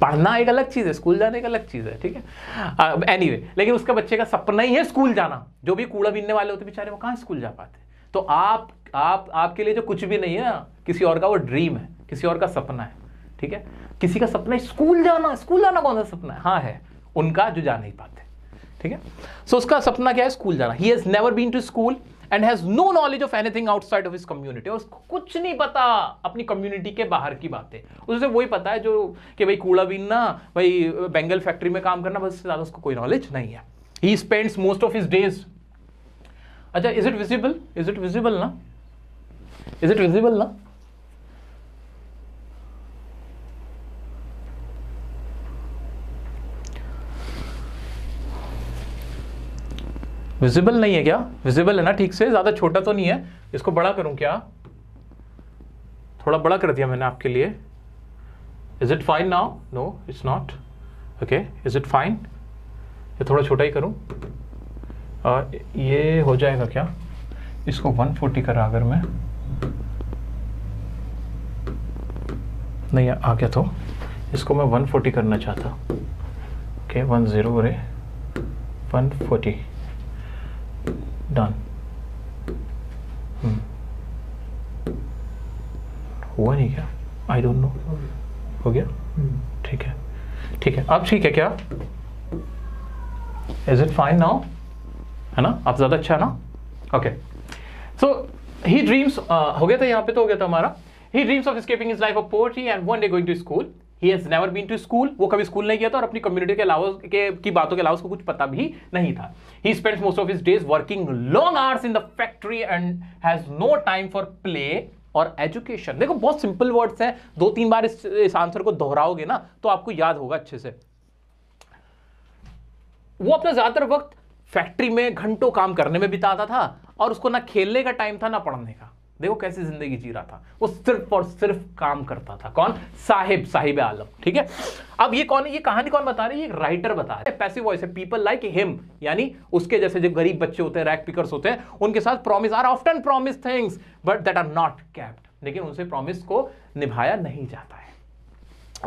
पढ़ना एक अलग चीज़ है स्कूल जाना एक अलग चीज़ है ठीक है एनी लेकिन उसका बच्चे का सपना ही है स्कूल जाना जो भी कूड़ा बीनने वाले होते बेचारे वो कहाँ स्कूल जा पाते तो आप आप आपके लिए जो कुछ भी नहीं है किसी और का वो ड्रीम है किसी और का सपना है ठीक है किसी का सपना है स्कूल जाना स्कूल जाना कौन सा सपना है हाँ है उनका जो जा नहीं पाते ठीक है सो उसका सपना क्या है स्कूल जाना he has never been to school and has no knowledge of anything outside of his community और उसको कुछ नहीं पता अपनी कम्युनिटी के बाहर की बातें उसे वही पता है जो कि भाई कूड़ा बीनना भाई बेंगल फैक्ट्री में काम करना बस ज़्यादा उसको कोई नॉलेज नहीं है he spends most of his days अच्छा is it visible is it visible ना इज इट विजिबल ना विजिबल नहीं है क्या विजिबल है ना ठीक से ज़्यादा छोटा तो नहीं है इसको बड़ा करूँ क्या थोड़ा बड़ा कर दिया मैंने आपके लिए is it fine now no it's not okay is it fine ये थोड़ा छोटा ही करूँ और ये हो जाएगा क्या इसको 140 करा अगर मैं नहीं आ गया तो इसको मैं 140 करना चाहता okay one zero one forty done hmm. हुआ नहीं क्या आई डोंट नो हो गया hmm. ठीक है ठीक है अब ठीक है क्या इज इट फाइन नाउ है ना आप ज़्यादा अच्छा है ना ओके सो ही ड्रीम्स हो गया था यहाँ पे तो हो गया था हमारा He dreams of escaping his life of poverty and one day going to school. He has never been to school वो कभी स्कूल नहीं गया था और अपनी कम्युनिटी के अलावा के की बातों के अलावा उसको कुछ पता भी नहीं था he spends most of his days working long hours in the factory and has no time for play और एजुकेशन देखो बहुत सिंपल वर्ड्स हैं दो तीन बार इस, इस आंसर को दोहराओगे ना तो आपको याद होगा अच्छे से वो अपना ज्यादातर वक्त फैक्ट्री में घंटों काम करने में बिताता था और उसको ना खेलने का टाइम था ना पढ़ने का देखो कैसे जिंदगी जी रहा था वो सिर्फ और सिर्फ काम करता था कौन साहिब साहिब आलम ठीक है अब ये कौन है ये कहानी कौन बता रही है ये राइटर बता रहे पैसिव वॉइस है पीपल लाइक हिम यानी उसके जैसे जो गरीब बच्चे होते हैं रैक पिकर्स होते हैं उनके साथ promise are often promise things but that are not kept लेकिन उनसे प्रॉमिस को निभाया नहीं जाता है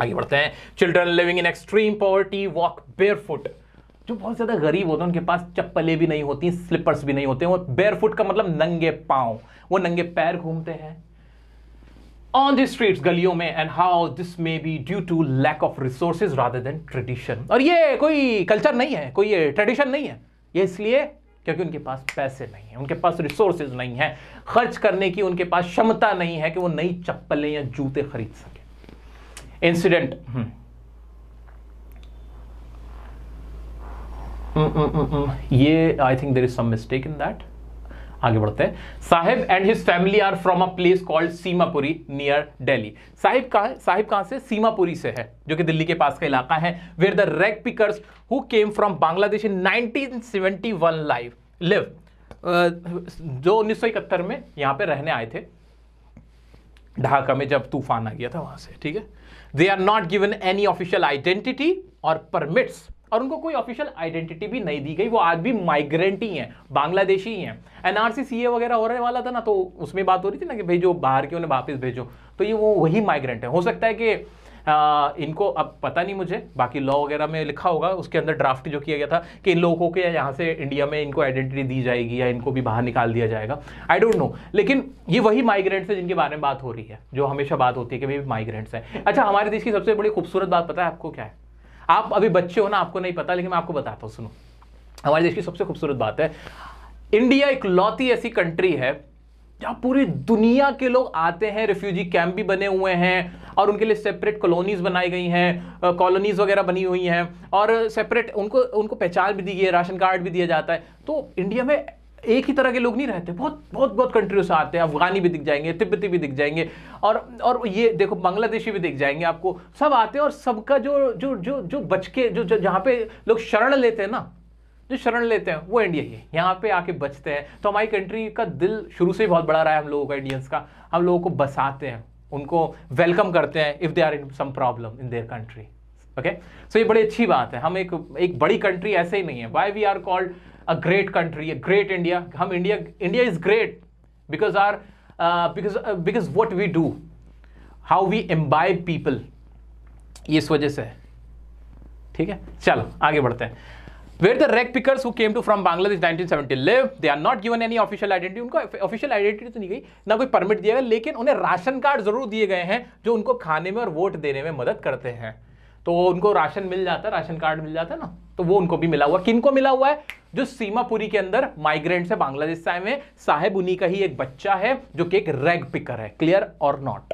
आगे बढ़ते हैं children living in extreme poverty walk bare foot जो बहुत ज़्यादा गरीब होते हैं उनके पास चप्पलें भी नहीं होती स्लिपर्स भी नहीं होते और बेयर फुट का मतलब नंगे पाँव वो नंगे पैर घूमते हैं ऑन द स्ट्रीट्स गलियों में and how this may be due to lack of resources rather than tradition और ये कोई कल्चर नहीं है कोई ये ट्रेडिशन नहीं है ये इसलिए क्योंकि उनके पास पैसे नहीं है उनके पास रिसोर्सेज नहीं है खर्च करने की उनके पास क्षमता नहीं है कि वो नई चप्पलें या जूते खरीद सके इंसिडेंट ये I think there is some mistake in that आगे बढ़ते हैं Sahib and his family are from a place called Seemapuri near Delhi Sahib कहा साहिब कहां से सीमापुरी से है जो कि दिल्ली के पास का इलाका है where the rag pickers who came from Bangladesh in 1971 live live जो 1971 में यहां पे रहने आए थे ढाका में जब तूफान आ गया था वहां से ठीक है they are not given any official identity और परमिट्स और उनको कोई ऑफिशियल आइडेंटिटी भी नहीं दी गई वो आज भी माइग्रेंट ही हैं बांग्लादेशी हैं एनआरसी सीए वगैरह हो रहे वाला था ना तो उसमें बात हो रही थी ना कि भाई जो बाहर के उन्हें वापस भेजो तो ये वो वही माइग्रेंट है हो सकता है कि आ, इनको अब पता नहीं मुझे बाकी लॉ वगैरह में लिखा होगा उसके अंदर ड्राफ्ट जो किया गया था कि इन लोगों के यहाँ से इंडिया में इनको आइडेंटिटी दी जाएगी या इनको भी बाहर निकाल दिया जाएगा आई डोंट नो लेकिन ये वही माइग्रेंट्स हैं जिनके बारे में बात हो रही है जो हमेशा बात होती है कि भाई माइग्रेंट्स हैं अच्छा हमारे देश की सबसे बड़ी खूबसूरत बात पता है आपको क्या है आप अभी बच्चे हो ना आपको नहीं पता लेकिन मैं आपको बताता हूँ सुनो हमारे देश की सबसे खूबसूरत बात है इंडिया एक लौती ऐसी कंट्री है जहाँ पूरी दुनिया के लोग आते हैं रिफ्यूजी कैंप भी बने हुए हैं और उनके लिए सेपरेट कॉलोनीज बनाई गई हैं कॉलोनीज वगैरह बनी हुई हैं और सेपरेट उनको उनको पहचान भी दी गई है राशन कार्ड भी दिया जाता है तो इंडिया में एक ही तरह के लोग नहीं रहते बहुत बहुत बहुत कंट्रियों से आते हैं अफगानी भी दिख जाएंगे तिब्बती भी दिख जाएंगे और और ये देखो बांग्लादेशी भी दिख जाएंगे आपको सब आते हैं और सबका जो जो जो जो बच के जो जहाँ पे लोग शरण लेते हैं ना जो शरण लेते हैं वो इंडिया ही है यहाँ पे आके बचते हैं तो हमारी कंट्री का दिल शुरू से ही बहुत बड़ा रहा है हम लोगों का इंडियंस का हम लोगों को बसाते हैं उनको वेलकम करते हैं if they are in some problem in their country okay so ये बड़ी अच्छी बात है हम एक एक बड़ी कंट्री ऐसे ही नहीं है why we are called a great country a great India हम India India is great because are because because uh, we do how we how people ये इस वजह से ठीक है चलो आगे बढ़ते हैं where the rag pickers who came to from Bangladesh 1970 live they are not given any official identity उनको ऑफिशियल आइडेंटिटी तो नहीं गई ना कोई परमिट दिया गया लेकिन उन्हें राशन कार्ड जरूर दिए गए हैं जो उनको खाने में और वोट देने में मदद करते हैं तो उनको राशन मिल जाता है राशन कार्ड मिल जाता है ना तो वो उनको भी मिला हुआ किनको मिला हुआ है जो सीमापुरी के अंदर माइग्रेंट है बांग्लादेश से आए हुए साहेब उन्हीं का ही एक बच्चा है जो कि एक रैग पिकर है क्लियर और नॉट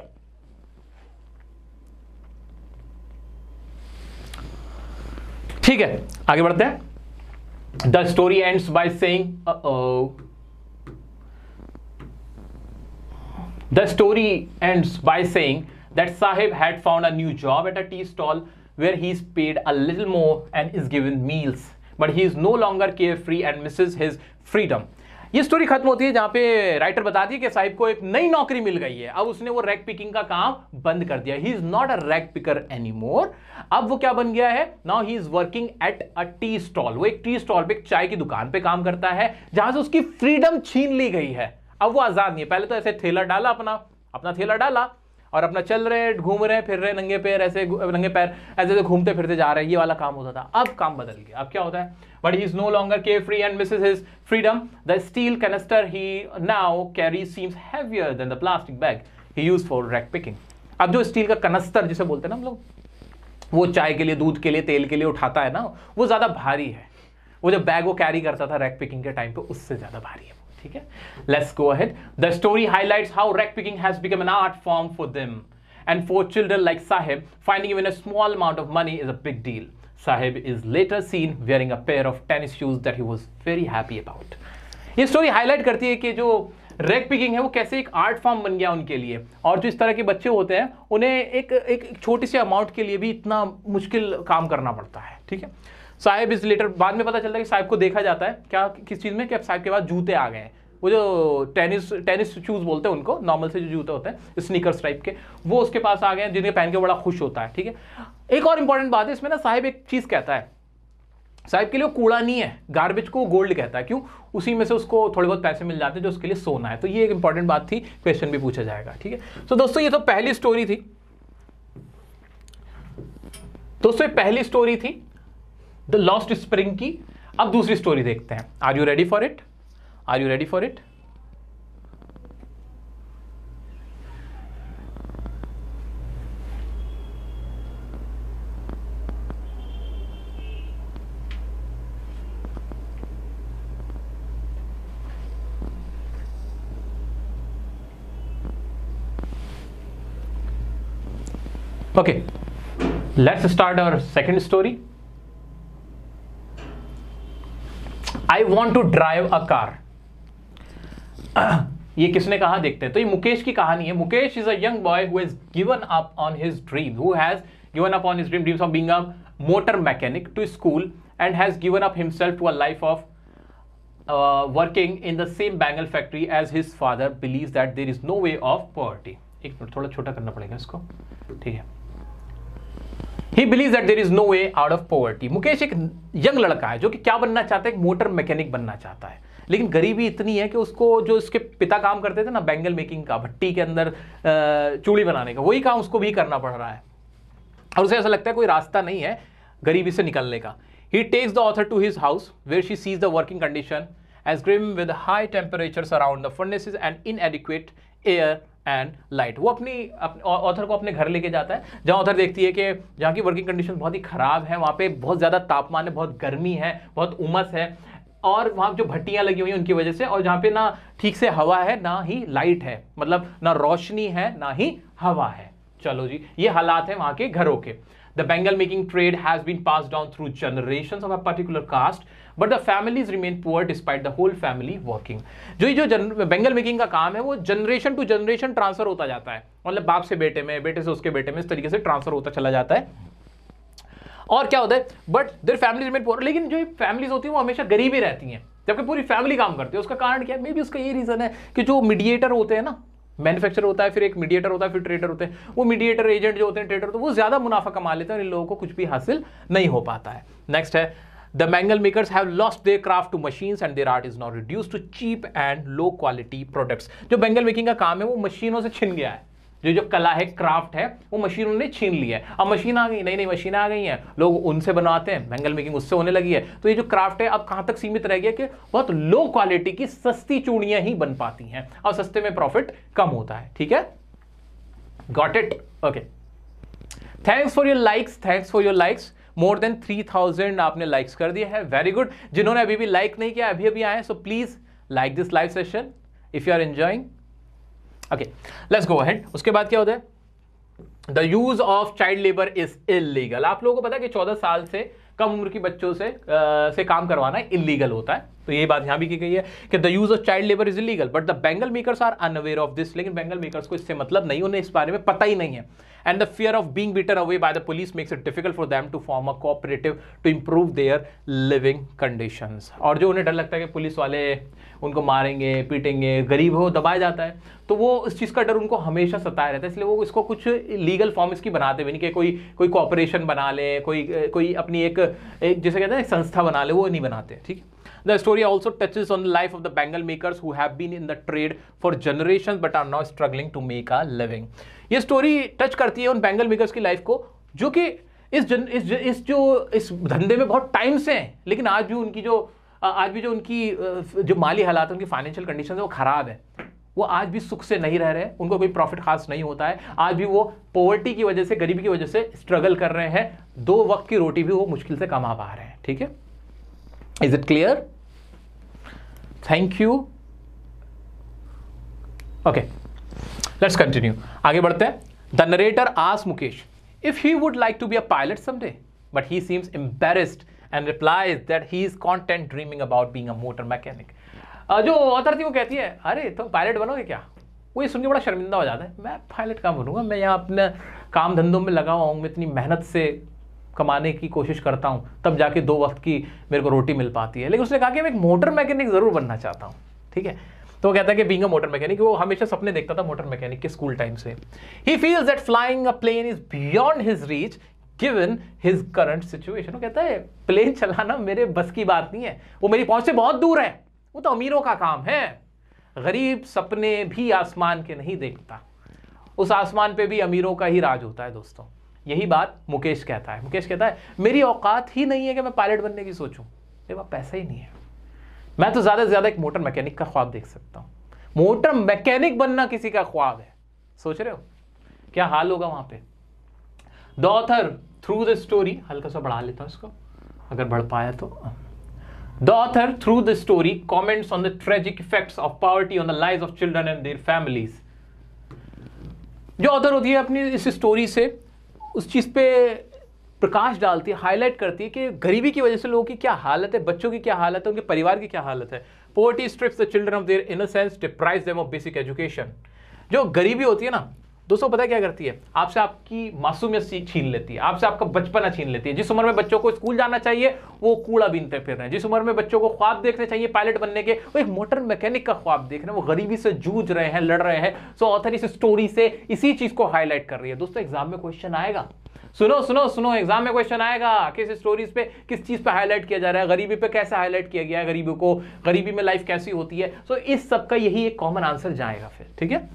ठीक है आगे बढ़ते हैं the story ends by say the story end by saying that Saheb had found a new job at a tea stall where he is paid a little more and is given meals but he is no longer care free and misses his freedom ये स्टोरी खत्म होती है जहां पे writer बताती है कि साहिब को एक नई नौकरी मिल गई है अब उसने वो रैक पिकिंग का काम बंद कर दिया he is not a rag picker any more अब वो क्या बन गया है now he is working at a tea stall वो एक टी स्टॉल पे एक चाय की दुकान पे काम करता है जहां से उसकी फ्रीडम छीन ली गई है अब वो आजाद नहीं है पहले तो ऐसे थैला डाला अपना अपना थैला डाला और अपना चल रहे घूम रहे फिर रहे नंगे पैर ऐसे नंगे पैर ऐसे ऐसे घूमते फिरते जा रहे हैं ये वाला काम होता था अब काम बदल गया अब क्या होता है but he is no longer care free and misses his freedom the steel canister he now carry seems heavier than the plastic bag he use for rag picking अब जो स्टील का कनस्तर जिसे बोलते हैं ना हम लोग वो चाय के लिए दूध के लिए तेल के लिए उठाता है ना वो ज़्यादा भारी है वो जो बैग वो कैरी करता था रैक पिकिंग के टाइम पे उससे ज़्यादा भारी है ठीक है let's go ahead the story highlights how rag picking has become an art form for them and for children like Saheb finding even a small amount of money is a big deal Saheb is later seen wearing a pair of tennis shoes that he was very happy about ये स्टोरी highlight करती है कि जो rag picking है वो कैसे एक आर्ट फॉर्म बन गया उनके लिए और जो इस तरह के बच्चे होते हैं उन्हें एक एक छोटे से अमाउंट के लिए भी इतना मुश्किल काम करना पड़ता है ठीक है साहिब इज लेटर बाद में पता चलता है कि साहेब को देखा जाता है क्या किस चीज़ में कि अब साहेब के पास जूते आ गए हैं वो जो टेनिस टेनिस शूज़ बोलते हैं उनको नॉर्मल से जो जूते होते हैं स्नीकर्स टाइप के वो उसके पास आ गए हैं जिन्हें पहन के बड़ा खुश होता है ठीक है एक और इंपॉर्टेंट बात है इसमें ना साहेब एक चीज़ कहता है साहिब के लिए कूड़ा नहीं है गार्बेज को गोल्ड कहता है क्यों उसी में से उसको थोड़े बहुत पैसे मिल जाते हैं जो उसके लिए सोना है तो ये एक इंपॉर्टेंट बात थी क्वेश्चन भी पूछा जाएगा ठीक है सो दोस्तों ये तो पहली स्टोरी थी दोस्तों ये पहली स्टोरी थी द लॉस्ट स्प्रिंग की अब दूसरी स्टोरी देखते हैं are you ready for it are you ready for it okay let's start our second story I want to drive a car ये किसने कहा देखते हैं तो ये मुकेश की कहानी है Mukesh is young boy who is given up on his dream who has given up on his dream dreams of being a motor mechanic to school and has given up himself to a life of working in the same bangle factory as his father believe that there is no way of poverty एक minute थोड़ा छोटा करना पड़ेगा इसको ठीक है he believe that there is no way out of poverty Mukesh एक young लड़का है जो कि क्या बनना चाहता है एक मोटर मैकेनिक बनना चाहता है लेकिन गरीबी इतनी है कि उसको जो उसके पिता काम करते थे ना बैंगल मेकिंग का भट्टी के अंदर चूड़ी बनाने का वही काम उसको भी करना पड़ रहा है और उसे ऐसा लगता है कोई रास्ता नहीं है गरीबी से निकलने का he takes the author to his house where she sees the working condition as grim with high temperature around the furnaces and inadequate air and light वो अपनी ऑथर को अपने घर लेके जाता है जहाँ ऑथर देखती है कि जहाँ की वर्किंग कंडीशन बहुत ही ख़राब है वहाँ पे बहुत ज़्यादा तापमान है बहुत गर्मी है बहुत उमस है और वहाँ जो भट्टियाँ लगी हुई हैं उनकी वजह से और जहाँ पे ना ठीक से हवा है ना ही लाइट है मतलब ना रोशनी है ना ही हवा है चलो जी ये हालात है वहाँ के घरों के the bangle making trade has been pass down through generation of a particular caste but the families remain poor despite the whole family working जो ये जो बेंगल मेकिंग का काम है वो जनरेशन टू जनरेशन ट्रांसफर होता जाता है मतलब बाप से बेटे में बेटे से उसके बेटे में इस तरीके से ट्रांसफर होता चला जाता है और क्या होता है but their family remain poor लेकिन जो फैमिलीज होती है वो हमेशा गरीब ही रहती हैं जबकि पूरी फैमिली काम करती है उसका कारण क्या है मे बी उसका ये रीज़न है कि जो मीडिएटर होते हैं ना मैन्युफैक्चर होता है फिर एक मीडिएटर होता है फिर ट्रेडर होते हैं वो मीडिएटर एजेंट जो होते हैं ट्रेडर तो वो ज़्यादा मुनाफा कमा लेते हैं और इन लोगों को कुछ भी हासिल नहीं हो पाता है नेक्स्ट है The mangle makers have lost their craft to machines and their art is now reduced to cheap and low quality products. जो बैंगल मेकिंग का काम है वो मशीनों से छिन गया है जो जो कला है क्राफ्ट है वो मशीनों ने छीन लिया है अब मशीन आ गई नई नई मशीन आ गई हैं लोग उनसे बनवाते हैं बैंगल मेकिंग उससे होने लगी है तो ये जो क्राफ्ट है अब कहाँ तक सीमित रह गया कि बहुत लो क्वालिटी की सस्ती चूड़ियाँ ही बन पाती हैं और सस्ते में प्रॉफिट कम होता है ठीक है got it okay thanks for your likes thanks for your likes more than three thousand आपने लाइक्स कर दिया है वेरी गुड जिन्होंने अभी भी लाइक नहीं किया अभी अभी आए so please like this live session if you are enjoying okay let's go head उसके बाद क्या होता है the use of child labour is illegal आप लोगों को पता है कि चौदह साल से कम उम्र की बच्चों से आ, से काम करवाना इलीगल होता है तो ये बात यहां भी की गई है कि the use of child labour is illegal but the bangle makers are unaware of this लेकिन बेंगल मेकर्स को इससे मतलब नहीं उन्हें इस बारे में पता ही नहीं है and the fear of being beaten away by the police makes it difficult for them to form a cooperative to improve their living condition और जो उन्हें डर लगता है कि पुलिस वाले उनको मारेंगे पीटेंगे गरीब हो दबाया जाता है तो वो इस चीज़ का डर उनको हमेशा सताया रहता है इसलिए वो इसको कुछ लीगल फॉर्म इसकी बनाते भी नहीं कि कोई कोई कॉपरेशन बना ले कोई कोई अपनी एक, एक जैसे कहते हैं संस्था बना ले वो नहीं बनाते ठीक है the story also on on life of the bangle makers who have been in the trade for generation but are not struggling to make a living ये स्टोरी टच करती है उन बैंगल मेकर्स की लाइफ को जो कि इस जन इस इस जो इस धंधे में बहुत टाइम से हैं लेकिन आज भी उनकी जो आज भी जो उनकी जो माली हालात है उनकी फाइनेंशियल कंडीशन है वो ख़राब है वो आज भी सुख से नहीं रह रहे उनको कोई प्रॉफिट खास नहीं होता है आज भी वो पॉवर्टी की वजह से गरीबी की वजह से स्ट्रगल कर रहे हैं दो वक्त की रोटी भी वो मुश्किल से कमा पा रहे हैं ठीक है is it clear thank you okay let's continue आगे बढ़ते हैं द नरेटर आस Mukesh if he would like to be a pilot someday but he seems embarrassed and replies that he is content dreaming about being a motor mechanic जो author थी वो कहती है अरे तुम तो पायलट बनोगे क्या वो ये सुनकर बड़ा शर्मिंदा हो जाता है मैं पायलट कहाँ बनूंगा मैं यहाँ अपने काम धंधों में लगा हुआ हूँ मैं इतनी मेहनत से कमाने की कोशिश करता हूँ तब जाके दो वक्त की मेरे को रोटी मिल पाती है लेकिन उसने कहा कि मैं एक मोटर मैकेनिक ज़रूर बनना चाहता हूँ ठीक है तो वो कहता है कि बींग अ मोटर मैकेनिक वो हमेशा सपने देखता था मोटर मैकेनिक के स्कूल टाइम से ही feels that flying a plane is beyond his reach given his current situation वो कहता है प्लेन चलाना मेरे बस की बात नहीं है वो मेरी पहुंच से बहुत दूर है वो तो अमीरों का काम है गरीब सपने भी आसमान के नहीं देखता उस आसमान पे भी अमीरों का ही राज होता है दोस्तों यही बात मुकेश कहता है मुकेश कहता है मेरी औकात ही नहीं है कि मैं पायलट बनने की सोचूं मेरे पास पैसा ही नहीं है मैं तो ज़्यादा से ज़्यादा एक मोटर मैकेनिक का ख्वाब देख सकता हूँ मोटर मैकेनिक बनना किसी का ख्वाब है सोच रहे हो क्या हाल होगा वहां पे the author through the story हल्का सा बढ़ा लेता उसको अगर बढ़ पाया तो the author through the story comments on the tragic effect of poverty on the life of children and their families जो ऑथर होती है अपनी इस स्टोरी से उस चीज़ पे प्रकाश डालती है हाईलाइट करती है कि गरीबी की वजह से लोगों की क्या हालत है बच्चों की क्या हालत है उनके परिवार की क्या हालत है poverty strips the children of their innocence deprives them of basic education जो गरीबी होती है ना दोस्तों पता क्या करती है आपसे आपकी मासूमियत छीन लेती है आपसे आपका बचपना छीन लेती है जिस उम्र में बच्चों को स्कूल जाना चाहिए वो कूड़ा बीनते फिर रहे हैं जिस उम्र में बच्चों को ख्वाब देखने चाहिए पायलट बनने के वो एक मोटर मैकेनिक का ख्वाब देख रहे हैं वो गरीबी से जूझ रहे हैं लड़ रहे हैं सो ऑथर इस स्टोरी से इसी चीज को हाईलाइट कर रही है दोस्तों एग्जाम में क्वेश्चन आएगा सुनो सुनो सुनो एग्जाम में क्वेश्चन आएगा किस स्टोरीज पे किस चीज पे हाईलाइट किया जा रहा है गरीबी पे कैसे हाईलाइट किया गया है गरीबों को गरीबी में लाइफ कैसी होती है सो इस सब का यही एक कॉमन आंसर जाएगा फिर ठीक है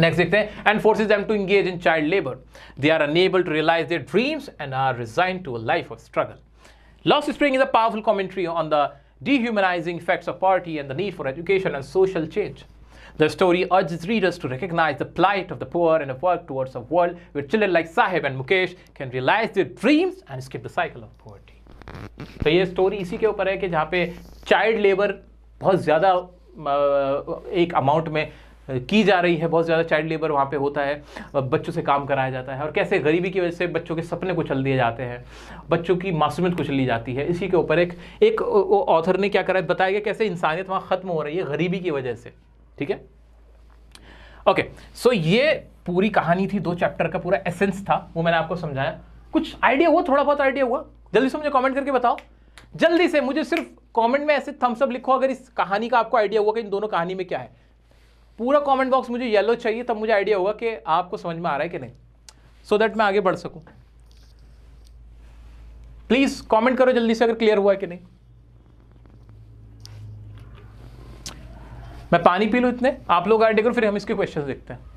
Next, देखते हैं and forces them to engage in child labour they are unable to realise their dreams and are resign to a life of struggle Lost Spring is a powerful commentary on dehumanizing effects of poverty and the need for education and social change. The story urges readers to recognize the plight of the poor and work towards a world where children like Sahib and Mukesh can realize their dreams and skip the cycle of poverty. तो ये story इसी के ऊपर है कि जहाँ पे child labour बहुत ज़्यादा एक अमाउंट में की जा रही है बहुत ज़्यादा चाइल्ड लेबर वहाँ पे होता है बच्चों से काम कराया जाता है और कैसे गरीबी की वजह से बच्चों के सपने कुचल दिए जाते हैं बच्चों की मासूमियत ली जाती है इसी के ऊपर एक एक ऑथर ने क्या करा बताया गया कैसे इंसानियत वहाँ ख़त्म हो रही है गरीबी की वजह से ठीक है ओके सो ये पूरी कहानी थी दो चैप्टर का पूरा एसेंस था वो मैंने आपको समझाया कुछ आइडिया हुआ थोड़ा बहुत आइडिया हुआ जल्दी से मुझे कॉमेंट करके बताओ जल्दी से मुझे सिर्फ कमेंट में ऐसे थम्सअप लिखो अगर इस कहानी का आपको आइडिया हुआ कि इन दोनों कहानी में क्या है पूरा कमेंट बॉक्स मुझे येलो चाहिए तब मुझे आइडिया होगा कि आपको समझ में आ रहा है कि नहीं सो so दैट मैं आगे बढ़ सकूं प्लीज कमेंट करो जल्दी से अगर क्लियर हुआ है कि नहीं मैं पानी पी लू इतने आप लोग करो फिर हम इसके क्वेश्चन देखते हैं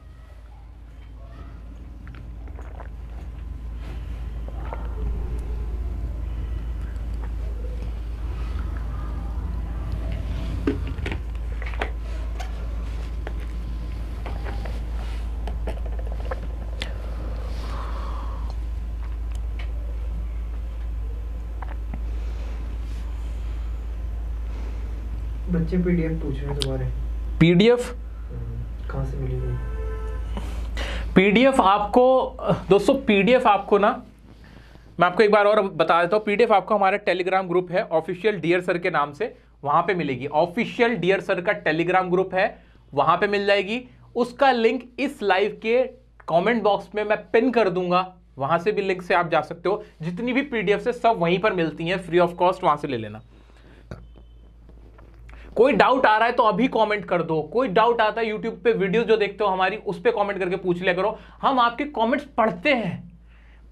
बच्चे पीडीएफ पूछ रहे हैं तुम्हारे पीडीएफ हम्म, कहाँ से मिलेगी पीडीएफ आपको दोस्तों पीडीएफ आपको ना मैं आपको एक बार और बता देता हूँ पीडीएफ आपको हमारा टेलीग्राम ग्रुप है ऑफिशियल डियर सर के नाम से वहां पे मिलेगी ऑफिशियल डियर सर का टेलीग्राम ग्रुप है वहां पे मिल जाएगी उसका लिंक इस लाइव के कमेंट बॉक्स में मैं पिन कर दूंगा वहां से भी लिंक से आप जा सकते हो जितनी भी पीडीएफ से सब वहीं पर मिलती है फ्री ऑफ कॉस्ट वहां से ले लेना कोई डाउट आ रहा है तो अभी कमेंट कर दो कोई डाउट आता है यूट्यूब पे वीडियो जो देखते हो हमारी उस पर कॉमेंट करके पूछ लिया करो हम आपके कॉमेंट्स पढ़ते हैं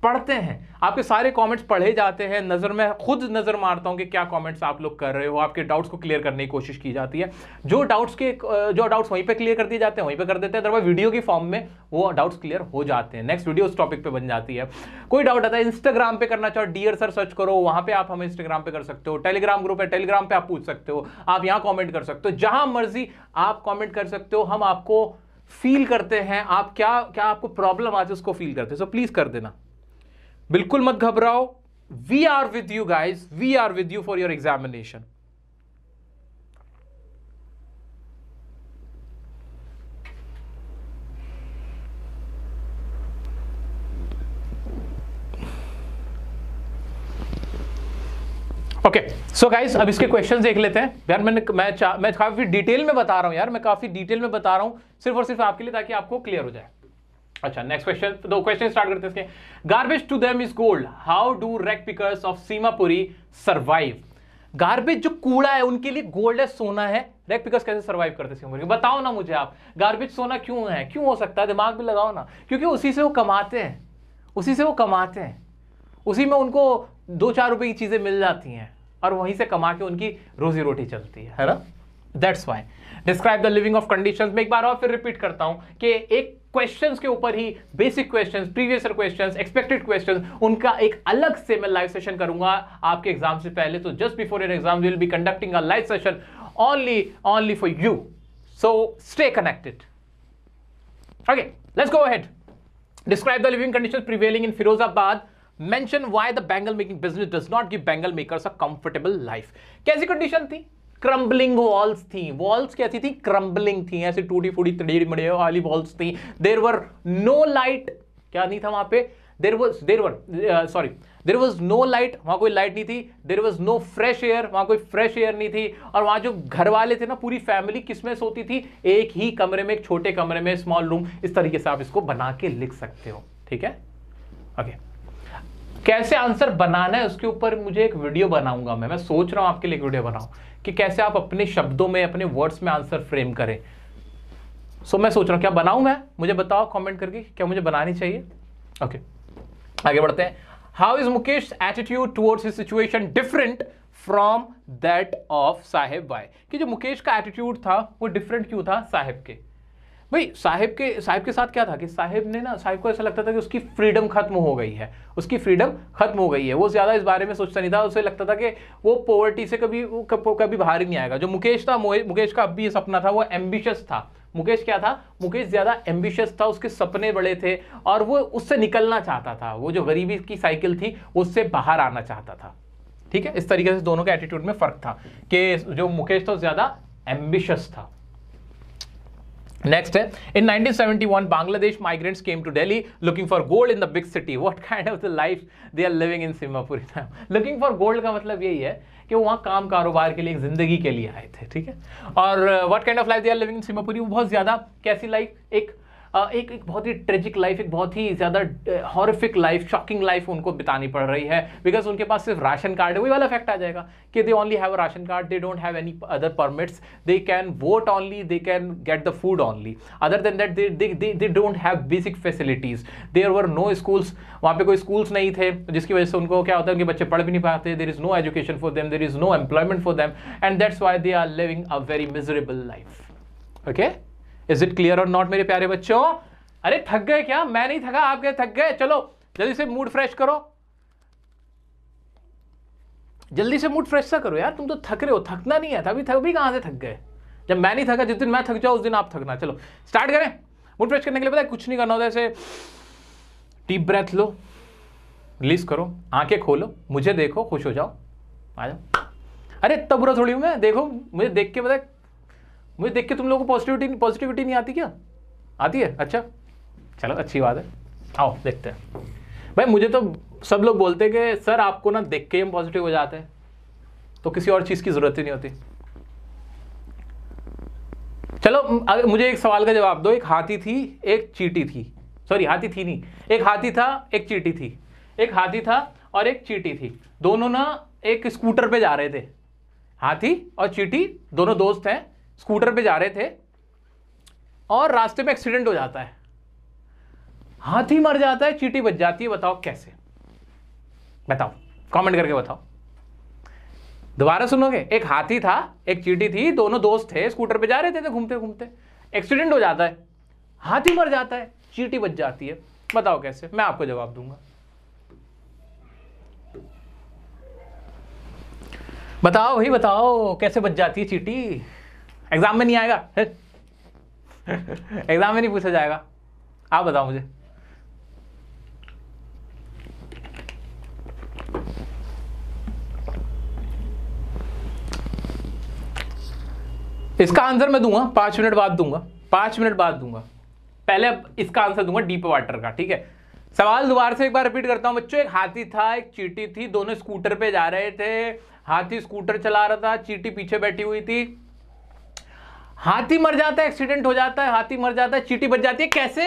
पढ़ते हैं आपके सारे कमेंट्स पढ़े जाते हैं नज़र में खुद नज़र मारता हूँ कि क्या कमेंट्स आप लोग कर रहे हो आपके डाउट्स को क्लियर करने की कोशिश की जाती है जो डाउट्स के जो डाउट्स वहीं पे क्लियर कर दिए जाते हैं वहीं पे कर देते हैं अदरवाइज वीडियो की फॉर्म में वो डाउट्स क्लियर हो जाते हैं नेक्स्ट वीडियो उस टॉपिक पर बन जाती है कोई डाउट आता है इंस्टाग्राम पर करना चाहो डियर सर सर्च करो वहाँ पर आप हमें इंस्टाग्राम पर कर सकते हो टेलीग्राम ग्रुप है टेलीग्राम पर आप पूछ सकते हो आप यहाँ कॉमेंट कर सकते हो जहाँ मर्जी आप कॉमेंट कर सकते हो हम आपको फील करते हैं आप क्या क्या आपको प्रॉब्लम आती है उसको फील करते हो सो प्लीज़ कर देना बिल्कुल मत घबराओ we are with you guys we are with you for your examination okay so guys अब इसके क्वेश्चन देख लेते हैं यार मैंने मैं मैं काफ़ी डिटेल में बता रहा हूं यार मैं काफ़ी डिटेल में बता रहा हूं सिर्फ और सिर्फ आपके लिए ताकि आपको क्लियर हो जाए अच्छा नेक्स्ट क्वेश्चन तो क्वेश्चन स्टार्ट करते हैं इसके garbage to them is gold how do rag pickers of Seemapuri survive garbage जो कूड़ा है उनके लिए गोल्ड है सोना है रेक पिकर्स कैसे सर्वाइव करते सीमापुरी बताओ ना मुझे आप गार्बेज सोना क्यों है क्यों हो सकता है दिमाग भी लगाओ ना क्योंकि उसी से वो कमाते हैं उसी से वो कमाते हैं उसी में उनको दो चार रुपए की चीज़ें मिल जाती हैं और वहीं से कमा के उनकी रोजी रोटी चलती है है ना that's why describe the living of condition में एक बार और फिर रिपीट करता हूँ कि एक क्वेश्चंस के ऊपर ही basic questions previous questions expected questions उनका एक अलग से मैं लाइव सेशन करूंगा आपके एग्जाम से पहले तो just before your exam will be conducting a live session only only for you so stay connected okay let's go ahead describe the living condition prevailing in Firozabad mention why the bangle making business does not give bangle makers a comfortable life कैसी condition थी crumbling walls थी walls कैसी थी crumbling थी ऐसे टूटी फूटी तड़ेड़ी मड़े वाली वॉल्स थी देर वर नो लाइट क्या नहीं था वहां पे there was there were sorry there was no light वहां कोई लाइट नहीं थी there was no fresh air वहां कोई फ्रेश एयर नहीं थी और वहां जो घर वाले थे ना पूरी फैमिली किसमें सोती थी एक ही कमरे में एक छोटे कमरे में स्मॉल रूम इस तरीके से आप इसको बना के लिख सकते हो ठीक है ओके okay. कैसे आंसर बनाना है उसके ऊपर मुझे एक वीडियो बनाऊंगा मैं मैं सोच रहा हूं आपके लिए एक वीडियो बनाऊँ कि कैसे आप अपने शब्दों में अपने वर्ड्स में आंसर फ्रेम करें सो so, मैं सोच रहा हूँ क्या बनाऊं मैं मुझे बताओ कमेंट करके क्या मुझे बनानी चाहिए ओके okay. आगे बढ़ते हैं how is Mukesh attitude towards his situation different from that of Saheb by कि जो मुकेश का एटीट्यूड था वो डिफरेंट क्यों था साहेब के भाई साहिब के साहिब के साथ क्या था कि साहिब ने ना साहिब को ऐसा लगता था कि उसकी फ्रीडम खत्म हो गई है उसकी फ्रीडम खत्म हो गई है वो ज़्यादा इस बारे में सोचता नहीं था उसे लगता था कि वो पॉवर्टी से कभी कभी बाहर ही नहीं आएगा जो मुकेश था मुकेश का अब भी ये सपना था वो एम्बिशस था मुकेश क्या था मुकेश ज़्यादा एम्बिशियस था उसके सपने बड़े थे और वो उससे निकलना चाहता था वो जो गरीबी की साइकिल थी उससे बाहर आना चाहता था ठीक है इस तरीके से दोनों के एटीट्यूड में फ़र्क था कि जो मुकेश था ज़्यादा एम्बिशस था नेक्स्ट है in 1971 Bangladesh migrants came to Delhi looking for gold in the big city what kind of the life they are living in Seemapuri looking for gold का मतलब यही है कि वो वहाँ काम कारोबार के लिए जिंदगी के लिए आए थे ठीक है और what kind of life they are living in Seemapuri वो बहुत ज़्यादा कैसी लाइफ एक एक एक बहुत ही ट्रेजिक लाइफ एक बहुत ही ज़्यादा हॉरिफिक लाइफ शॉकिंग लाइफ उनको बितानी पड़ रही है बिकॉज उनके पास सिर्फ राशन कार्ड है वही वाला इफेक्ट आ जाएगा कि they only have a ration card they don't have any other permits they can vote only they can get the food only other than that they don't have basic facilities there were no schools वहाँ पे कोई schools नहीं थे जिसकी वजह से उनको क्या होता है उनके बच्चे पढ़ भी नहीं पाते there is no education for them there is no employment for them and that's why they are living a very miserable life okay is it clear और नॉट मेरे प्यारे बच्चों अरे थक गए क्या मैं नहीं थका आप गए थक गए चलो जल्दी से मूड फ्रेश करो जल्दी से मूड फ्रेश सा करो यार तुम तो थक रहे हो थकना नहीं है अभी थक भी कहां से थक गए जब मैं नहीं थका जिस दिन मैं थक जाओ उस दिन आप थकना चलो स्टार्ट करें मूड फ्रेश करने के लिए पता है कुछ नहीं करना होता ऐसे डीप ब्रेथ लो रिलीज करो आंखें खोलो मुझे देखो खुश हो जाओ आ जाओ अरे तब बुरा थोड़ी हूँ मैं देखो मुझे देख के बताए मुझे देख के तुम लोगों को पॉजिटिविटी पॉजिटिविटी नहीं आती क्या आती है अच्छा चलो अच्छी बात है आओ देखते हैं भाई मुझे तो सब लोग बोलते हैं कि सर आपको ना देख के हम पॉजिटिव हो जाते हैं तो किसी और चीज़ की ज़रूरत ही नहीं होती चलो अगर मुझे एक सवाल का जवाब दो एक हाथी थी एक चीटी थी सॉरी हाथी थी नहीं एक हाथी था एक चीटी थी एक हाथी था और एक चीटी थी दोनों ना एक स्कूटर पे जा रहे थे हाथी और चीटी दोनों दोस्त हैं स्कूटर पे जा रहे थे और रास्ते में एक्सीडेंट हो जाता है हाथी मर जाता है चीटी बच जाती है बताओ कैसे बताओ कमेंट करके बताओ दोबारा सुनोगे एक हाथी था एक चीटी थी दोनों दोस्त थे स्कूटर पे जा रहे थे तो घूमते घूमते एक्सीडेंट हो जाता है हाथी मर जाता है चीटी बच जाती है बताओ कैसे मैं आपको जवाब दूंगा बताओ भाई बताओ कैसे बच जाती है चीटी एग्जाम में नहीं आएगा एग्जाम में नहीं पूछा जाएगा आप बताओ मुझे इसका आंसर मैं दूंगा पांच मिनट बाद दूंगा पांच मिनट बाद दूंगा पहले इसका आंसर दूंगा डीप वाटर का ठीक है सवाल दोबारा से एक बार रिपीट करता हूं बच्चों एक हाथी था एक चीटी थी दोनों स्कूटर पे जा रहे थे हाथी स्कूटर चला रहा था चीटी पीछे बैठी हुई थी हाथी मर जाता है एक्सीडेंट हो जाता है हाथी मर जाता है चीटी बच जाती है कैसे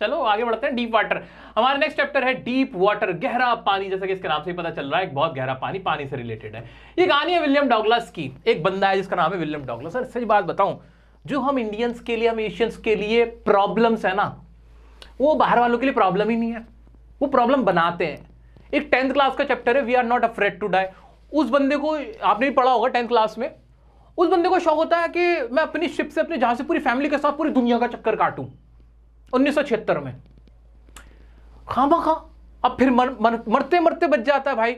चलो आगे बढ़ते हैं डीप वाटर हमारा नेक्स्ट चैप्टर है डीप वाटर गहरा पानी जैसा कि इसके नाम से ही पता चल रहा है एक बहुत गहरा पानी पानी से रिलेटेड है ये कहानी है विलियम डॉगलस की एक बंदा है जिसका नाम है विलियम डॉगलस सर सही बात बताऊं जो हम इंडियंस के लिए हम एशियंस के लिए प्रॉब्लम्स है ना वो बाहर वालों के लिए प्रॉब्लम ही नहीं है वो प्रॉब्लम बनाते हैं एक टेंथ क्लास का चैप्टर है we are not afraid to die उस बंदे को आपने भी पढ़ा होगा टेंथ क्लास में उस बंदे को शौक होता है कि मैं अपनी शिप से अपने जहाज से पूरी फैमिली के साथ पूरी दुनिया का चक्कर काटूं उन्नीस में खामा खा अब फिर मर, मर, मरते मरते बच जाता है भाई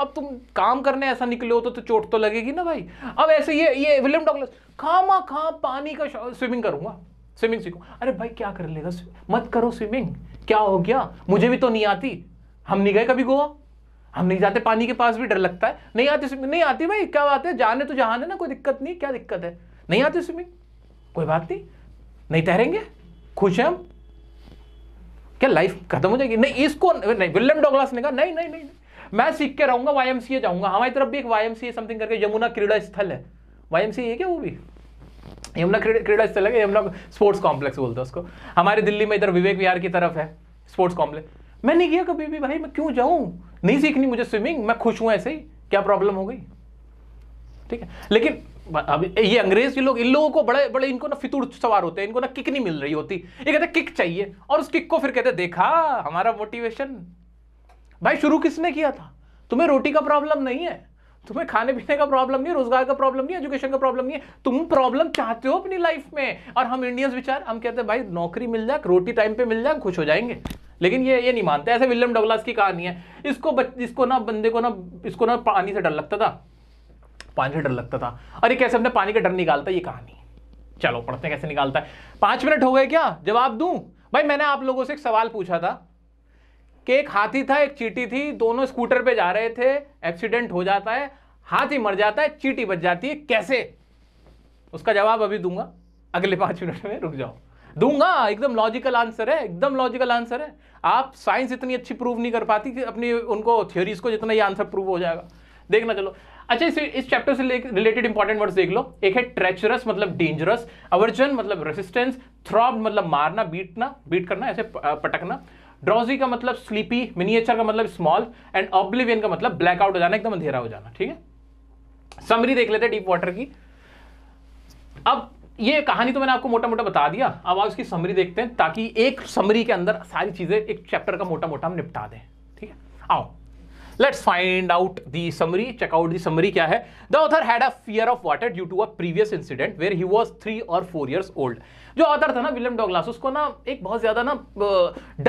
अब तुम काम करने ऐसा निकले हो तो, तो चोट तो लगेगी ना भाई अब ऐसे ये ये विलियम डॉगलस खामा खा पानी का स्विमिंग करूंगा स्विमिंग सीखो अरे भाई क्या कर लेगा मत करो स्विमिंग क्या हो गया मुझे भी तो नहीं आती हम नहीं गए कभी गोवा हम नहीं जाते पानी के पास भी डर लगता है नहीं आती स्विमिंग नहीं आती भाई क्या बात है जाने तो जहाने ना कोई दिक्कत नहीं क्या दिक्कत है नहीं आती स्विमिंग कोई बात नहीं नहीं तैरेंगे खुश हैं हम क्या लाइफ खत्म हो जाएगी नहीं इसको नहीं विलियम डॉगलास ने कहा नहीं नहीं नहीं, नहीं। मैं सीख के रहूंगा वाई जाऊंगा हमारी तरफ भी एक वाई समथिंग करके यमुना क्रीड़ा स्थल है वाई है क्या वो भी यमुना क्रीड़ा स्थल है यमुना स्पोर्ट्स कॉम्प्लेक्स बोलते हैं उसको हमारे दिल्ली में इधर विवेक विहार की तरफ है स्पोर्ट्स कॉम्प्लेक्स मैं नहीं गया कभी भी भाई मैं क्यों जाऊँ नहीं सीखनी मुझे स्विमिंग मैं खुश हूं ऐसे ही क्या प्रॉब्लम हो गई ठीक है लेकिन अब ये अंग्रेज के लोग इन लोगों को बड़े बड़े इनको ना फितूर सवार होते हैं इनको ना किक नहीं मिल रही होती ये कहते किक चाहिए और उस किक को फिर कहते देखा हमारा मोटिवेशन भाई शुरू किसने किया था तुम्हें रोटी का प्रॉब्लम नहीं है तुम्हें खाने पीने का प्रॉब्लम नहीं रोजगार का प्रॉब्लम नहीं एजुकेशन का प्रॉब्लम नहीं है तुम प्रॉब्लम चाहते हो अपनी लाइफ में और हम इंडियंस विचार हम कहते हैं भाई नौकरी मिल जाए रोटी टाइम पे मिल जाए खुश हो जाएंगे लेकिन ये ये नहीं मानते ऐसे विलियम डगलास की कहानी है इसको बच, इसको ना बंदे को ना इसको ना पानी से डर लगता था पानी से डर लगता था अरे कैसे हमने पानी का डर निकालता ये कहानी चलो पढ़ते हैं कैसे निकालता है पांच मिनट हो गए क्या जवाब दू भाई मैंने आप लोगों से एक सवाल पूछा था कि एक हाथी था एक चीटी थी दोनों स्कूटर पे जा रहे थे एक्सीडेंट हो जाता है हाथी मर जाता है चीटी बच जाती है कैसे उसका जवाब अभी दूंगा अगले पांच मिनट में रुक जाओ दूंगा एकदम लॉजिकल आंसर है एकदम लॉजिकल आंसर है आप साइंस इतनी अच्छी प्रूव नहीं कर पाती कि अपनी उनको थ्योरीज को जितना ये आंसर प्रूव हो जाएगा देखना चलो अच्छा इसे इस चैप्टर से रिलेटेड इंपॉर्टेंट वर्ड्स देख लो एक है ट्रेचरस मतलब डेंजरस अवर्जन मतलब रेसिस्टेंस थ्रॉब मतलब मारना बीटना बीट करना ऐसे पटकना ड्रॉजी का मतलब स्लीपी मिनिएचर का मतलब स्मॉल एंड ऑब्लिवियन का मतलब ब्लैकआउट हो जाना एकदम अंधेरा हो जाना ठीक है समरी देख लेते डीप वाटर की अब ये कहानी तो मैंने आपको मोटा मोटा बता दिया अब आप इसकी समरी देखते हैं ताकि एक समरी के अंदर सारी चीज़ें एक चैप्टर का मोटा मोटा हम निपटा दें ठीक है आओ let's find out the summary check out the summary क्या है the author had a fear of water due to a previous incident where he was three और फोर ईयर्स ओल्ड जो ऑथर था ना विलियम डॉगलास उसको ना एक बहुत ज्यादा ना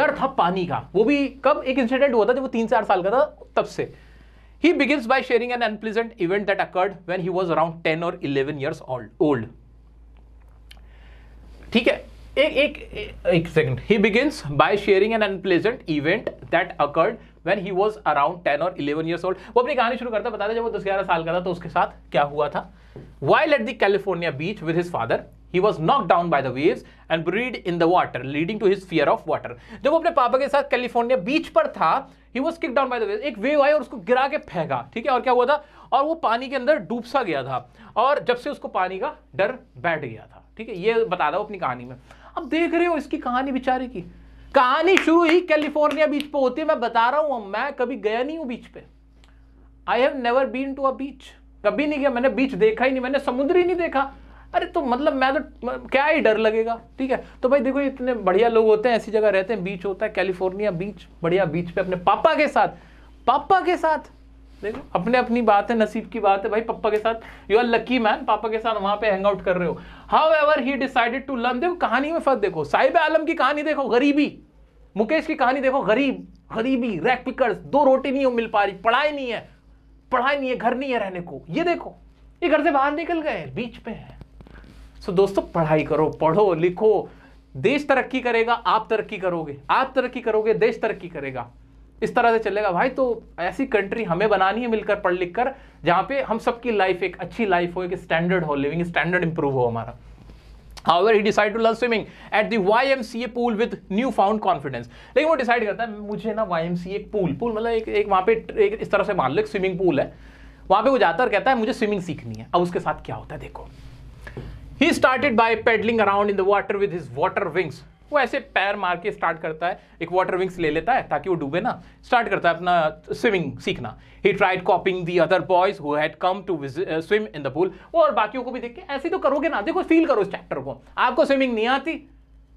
डर था पानी का वो भी कब एक इंसिडेंट हुआ था जब वो तीन चार साल का था तब से ही begin by sharing an unpleasant event that occurred when he was around ten और 11 इयर्स ओल्ड ठीक है एक एक एक second he begins by sharing an unpleasant event that occurred when he was around 10 और 11 इयर्स ओल्ड वो अपनी कहानी शुरू करता बता दे जब वो 10 11 साल का था तो उसके साथ क्या हुआ था while at the California beach with his father he was knock down by the waves and breathed in the water leading to his fear of water जब वो अपने पापा के साथ कैलिफोर्निया बीच पर था he was kick down by the waves एक wave आई और उसको गिरा के फेंका ठीक है और क्या हुआ था और वो पानी के अंदर डूब सा गया था और जब से उसको पानी का डर बैठ गया था ठीक है ये बता रहा अपनी कहानी में अब देख रहे हो इसकी कहानी बेचारे की कहानी शुरू ही कैलिफोर्निया बीच पे होती है मैं बता रहा हूँ मैं कभी गया नहीं हूँ बीच पे I have never been to a beach कभी नहीं गया मैंने बीच देखा ही नहीं मैंने समुद्र ही नहीं देखा अरे तो मतलब मैं तो क्या ही डर लगेगा ठीक है तो भाई देखो इतने बढ़िया लोग होते हैं ऐसी जगह रहते हैं बीच होता है कैलिफोर्निया बीच बढ़िया बीच पे अपने पापा के साथ पापा के साथ देखो अपने अपनी बात है नसीब की बात है भाई पापा के साथ यू आर लकी मैन पापा के साथ वहां पे हैंग आउट कर रहे हो however he decided to learn देखो कहानी में फर्क देखो साहिब आलम की कहानी देखो गरीबी मुकेश की कहानी देखो गरीब गरीबी रैक पिकर्स दो रोटी नहीं हो मिल पा रही पढ़ाई नहीं है पढ़ाई नहीं है घर नहीं है रहने को ये देखो ये घर से बाहर निकल गए बीच पे है सो दोस्तों पढ़ाई करो पढ़ो लिखो देश तरक्की करेगा आप तरक्की करोगे आप तरक्की करोगे देश तरक्की करेगा इस तरह से चलेगा भाई तो ऐसी कंट्री हमें बनानी है मिलकर पढ़ लिख कर जहाँ पे हम सबकी लाइफ एक अच्छी लाइफ हो एक स्टैंडर्ड हो लिविंग स्टैंडर्ड इंप्रूव हो हमारा However, he decided to love swimming at the YMCA pool with newfound confidence. लेकिन वो डिसाइड करता है मुझे ना YMCA एक पूल पूल मतलब एक एक वहाँ पे एक इस तरह से मान लो एक स्विमिंग पूल है वहाँ पे वो जाता और कहता है मुझे स्विमिंग सीखनी है अब उसके साथ क्या होता है देखो he started by paddling around in the water with his water wings वो ऐसे पैर मार के स्टार्ट करता है एक वाटर विंग्स ले लेता है ताकि वो डूबे ना स्टार्ट करता है अपना स्विमिंग सीखना he tried copying the other boys who had come to swim in the pool वो और बाकियों को भी देख के ऐसे तो करोगे ना देखो फील करो इस चैप्टर को आपको स्विमिंग नहीं आती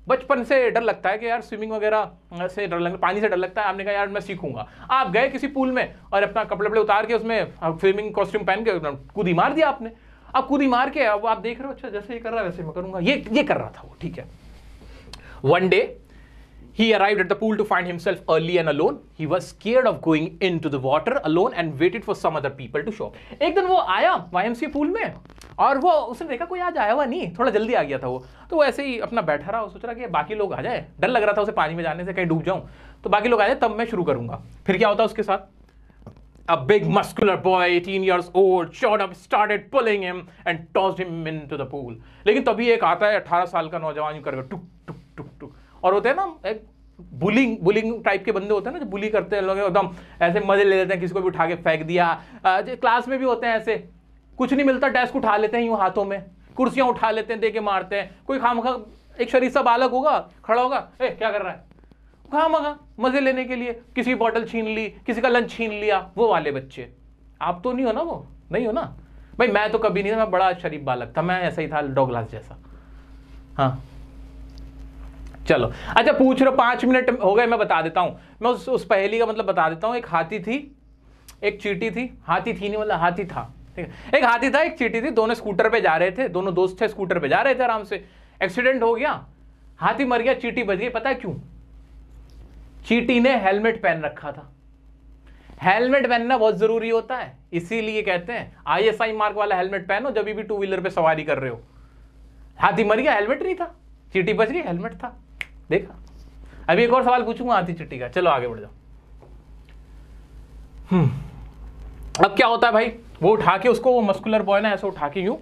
बचपन से डर लगता है कि यार स्विमिंग वगैरह से डर लगता पानी से डर लगता है आपने कहा यार मैं सीखूंगा आप गए किसी पूल में और अपना कपड़े वपड़े उतार के उसमें स्विमिंग कॉस्ट्यूम पहन के कूदी मार दिया आपने अब कूदी मार के अब आप देख रहे हो अच्छा जैसे ये कर रहा है वैसे मैं करूंगा ये ये कर रहा था वो ठीक है One day, he arrived at the pool to find himself early and alone. He was scared of going into the water alone and waited for some other people to show up. एक दिन वो आया YMC pool में और वो उसने देखा कोई आज आया हुआ नहीं थोड़ा जल्दी आ गया था वो तो वो ऐसे ही अपना बैठा रहा सोच रहा कि बाकी लोग आ जाए डर लग रहा था उसे पानी में जाने से कहीं डूब जाऊं तो बाकी लोग आ जाए तब मैं शुरू करूंगा फिर क्या होता उसके साथ A big muscular boy, 18 years old, showed up, started pulling him and tossed him into the pool. लेकिन तभी एक आता है 18 साल का नौजवान यूं करके टुक और होते हैं ना एक बुलिंग बुलिंग टाइप के बंदे होते हैं ना जो बुली करते हैं लोग एकदम ऐसे मजे ले लेते हैं किसी को भी उठा के फेंक दिया क्लास में भी होते हैं ऐसे कुछ नहीं मिलता डेस्क उठा लेते हैं यूँ हाथों में कुर्सियाँ उठा लेते हैं दे के मारते हैं कोई खाम खा एक शरीर सा बालक होगा खड़ा होगा ए क्या कर रहा है खा मगा मजे लेने के लिए किसी की बॉटल छीन ली किसी का लंच छीन लिया वो वाले बच्चे आप तो नहीं हो ना वो नहीं हो ना भाई मैं तो कभी नहीं था मैं बड़ा शरीफ बालक था मैं ऐसा ही था डॉगलास जैसा हाँ चलो अच्छा पूछ रहे हो पांच मिनट हो गए मैं बता देता हूं मैं उस उस पहेली का मतलब बता देता हूं एक हाथी थी एक चीटी थी हाथी थी नहीं मतलब हाथी था ठीक है एक हाथी था एक चीटी थी दोनों स्कूटर पे जा रहे थे दोनों दोस्त थे स्कूटर पे जा रहे थे आराम से एक्सीडेंट हो गया हाथी मर गया चीटी बच गई पता है क्यों चीटी ने हेलमेट पहन रखा था हेलमेट पहनना बहुत जरूरी होता है इसीलिए कहते हैं आईएसआई मार्क वाला हेलमेट पहनो जब भी टू व्हीलर पे सवारी कर रहे हो हाथी मर गया हेलमेट नहीं था चीटी बच गई हेलमेट था देखा अभी एक और सवाल पूछूंगा आती चिट्टी का चलो आगे बढ़ जाओ हम्म। अब क्या होता है भाई वो उठा के उसको वो मस्कुलर बॉय ना ऐसे उठा के यूं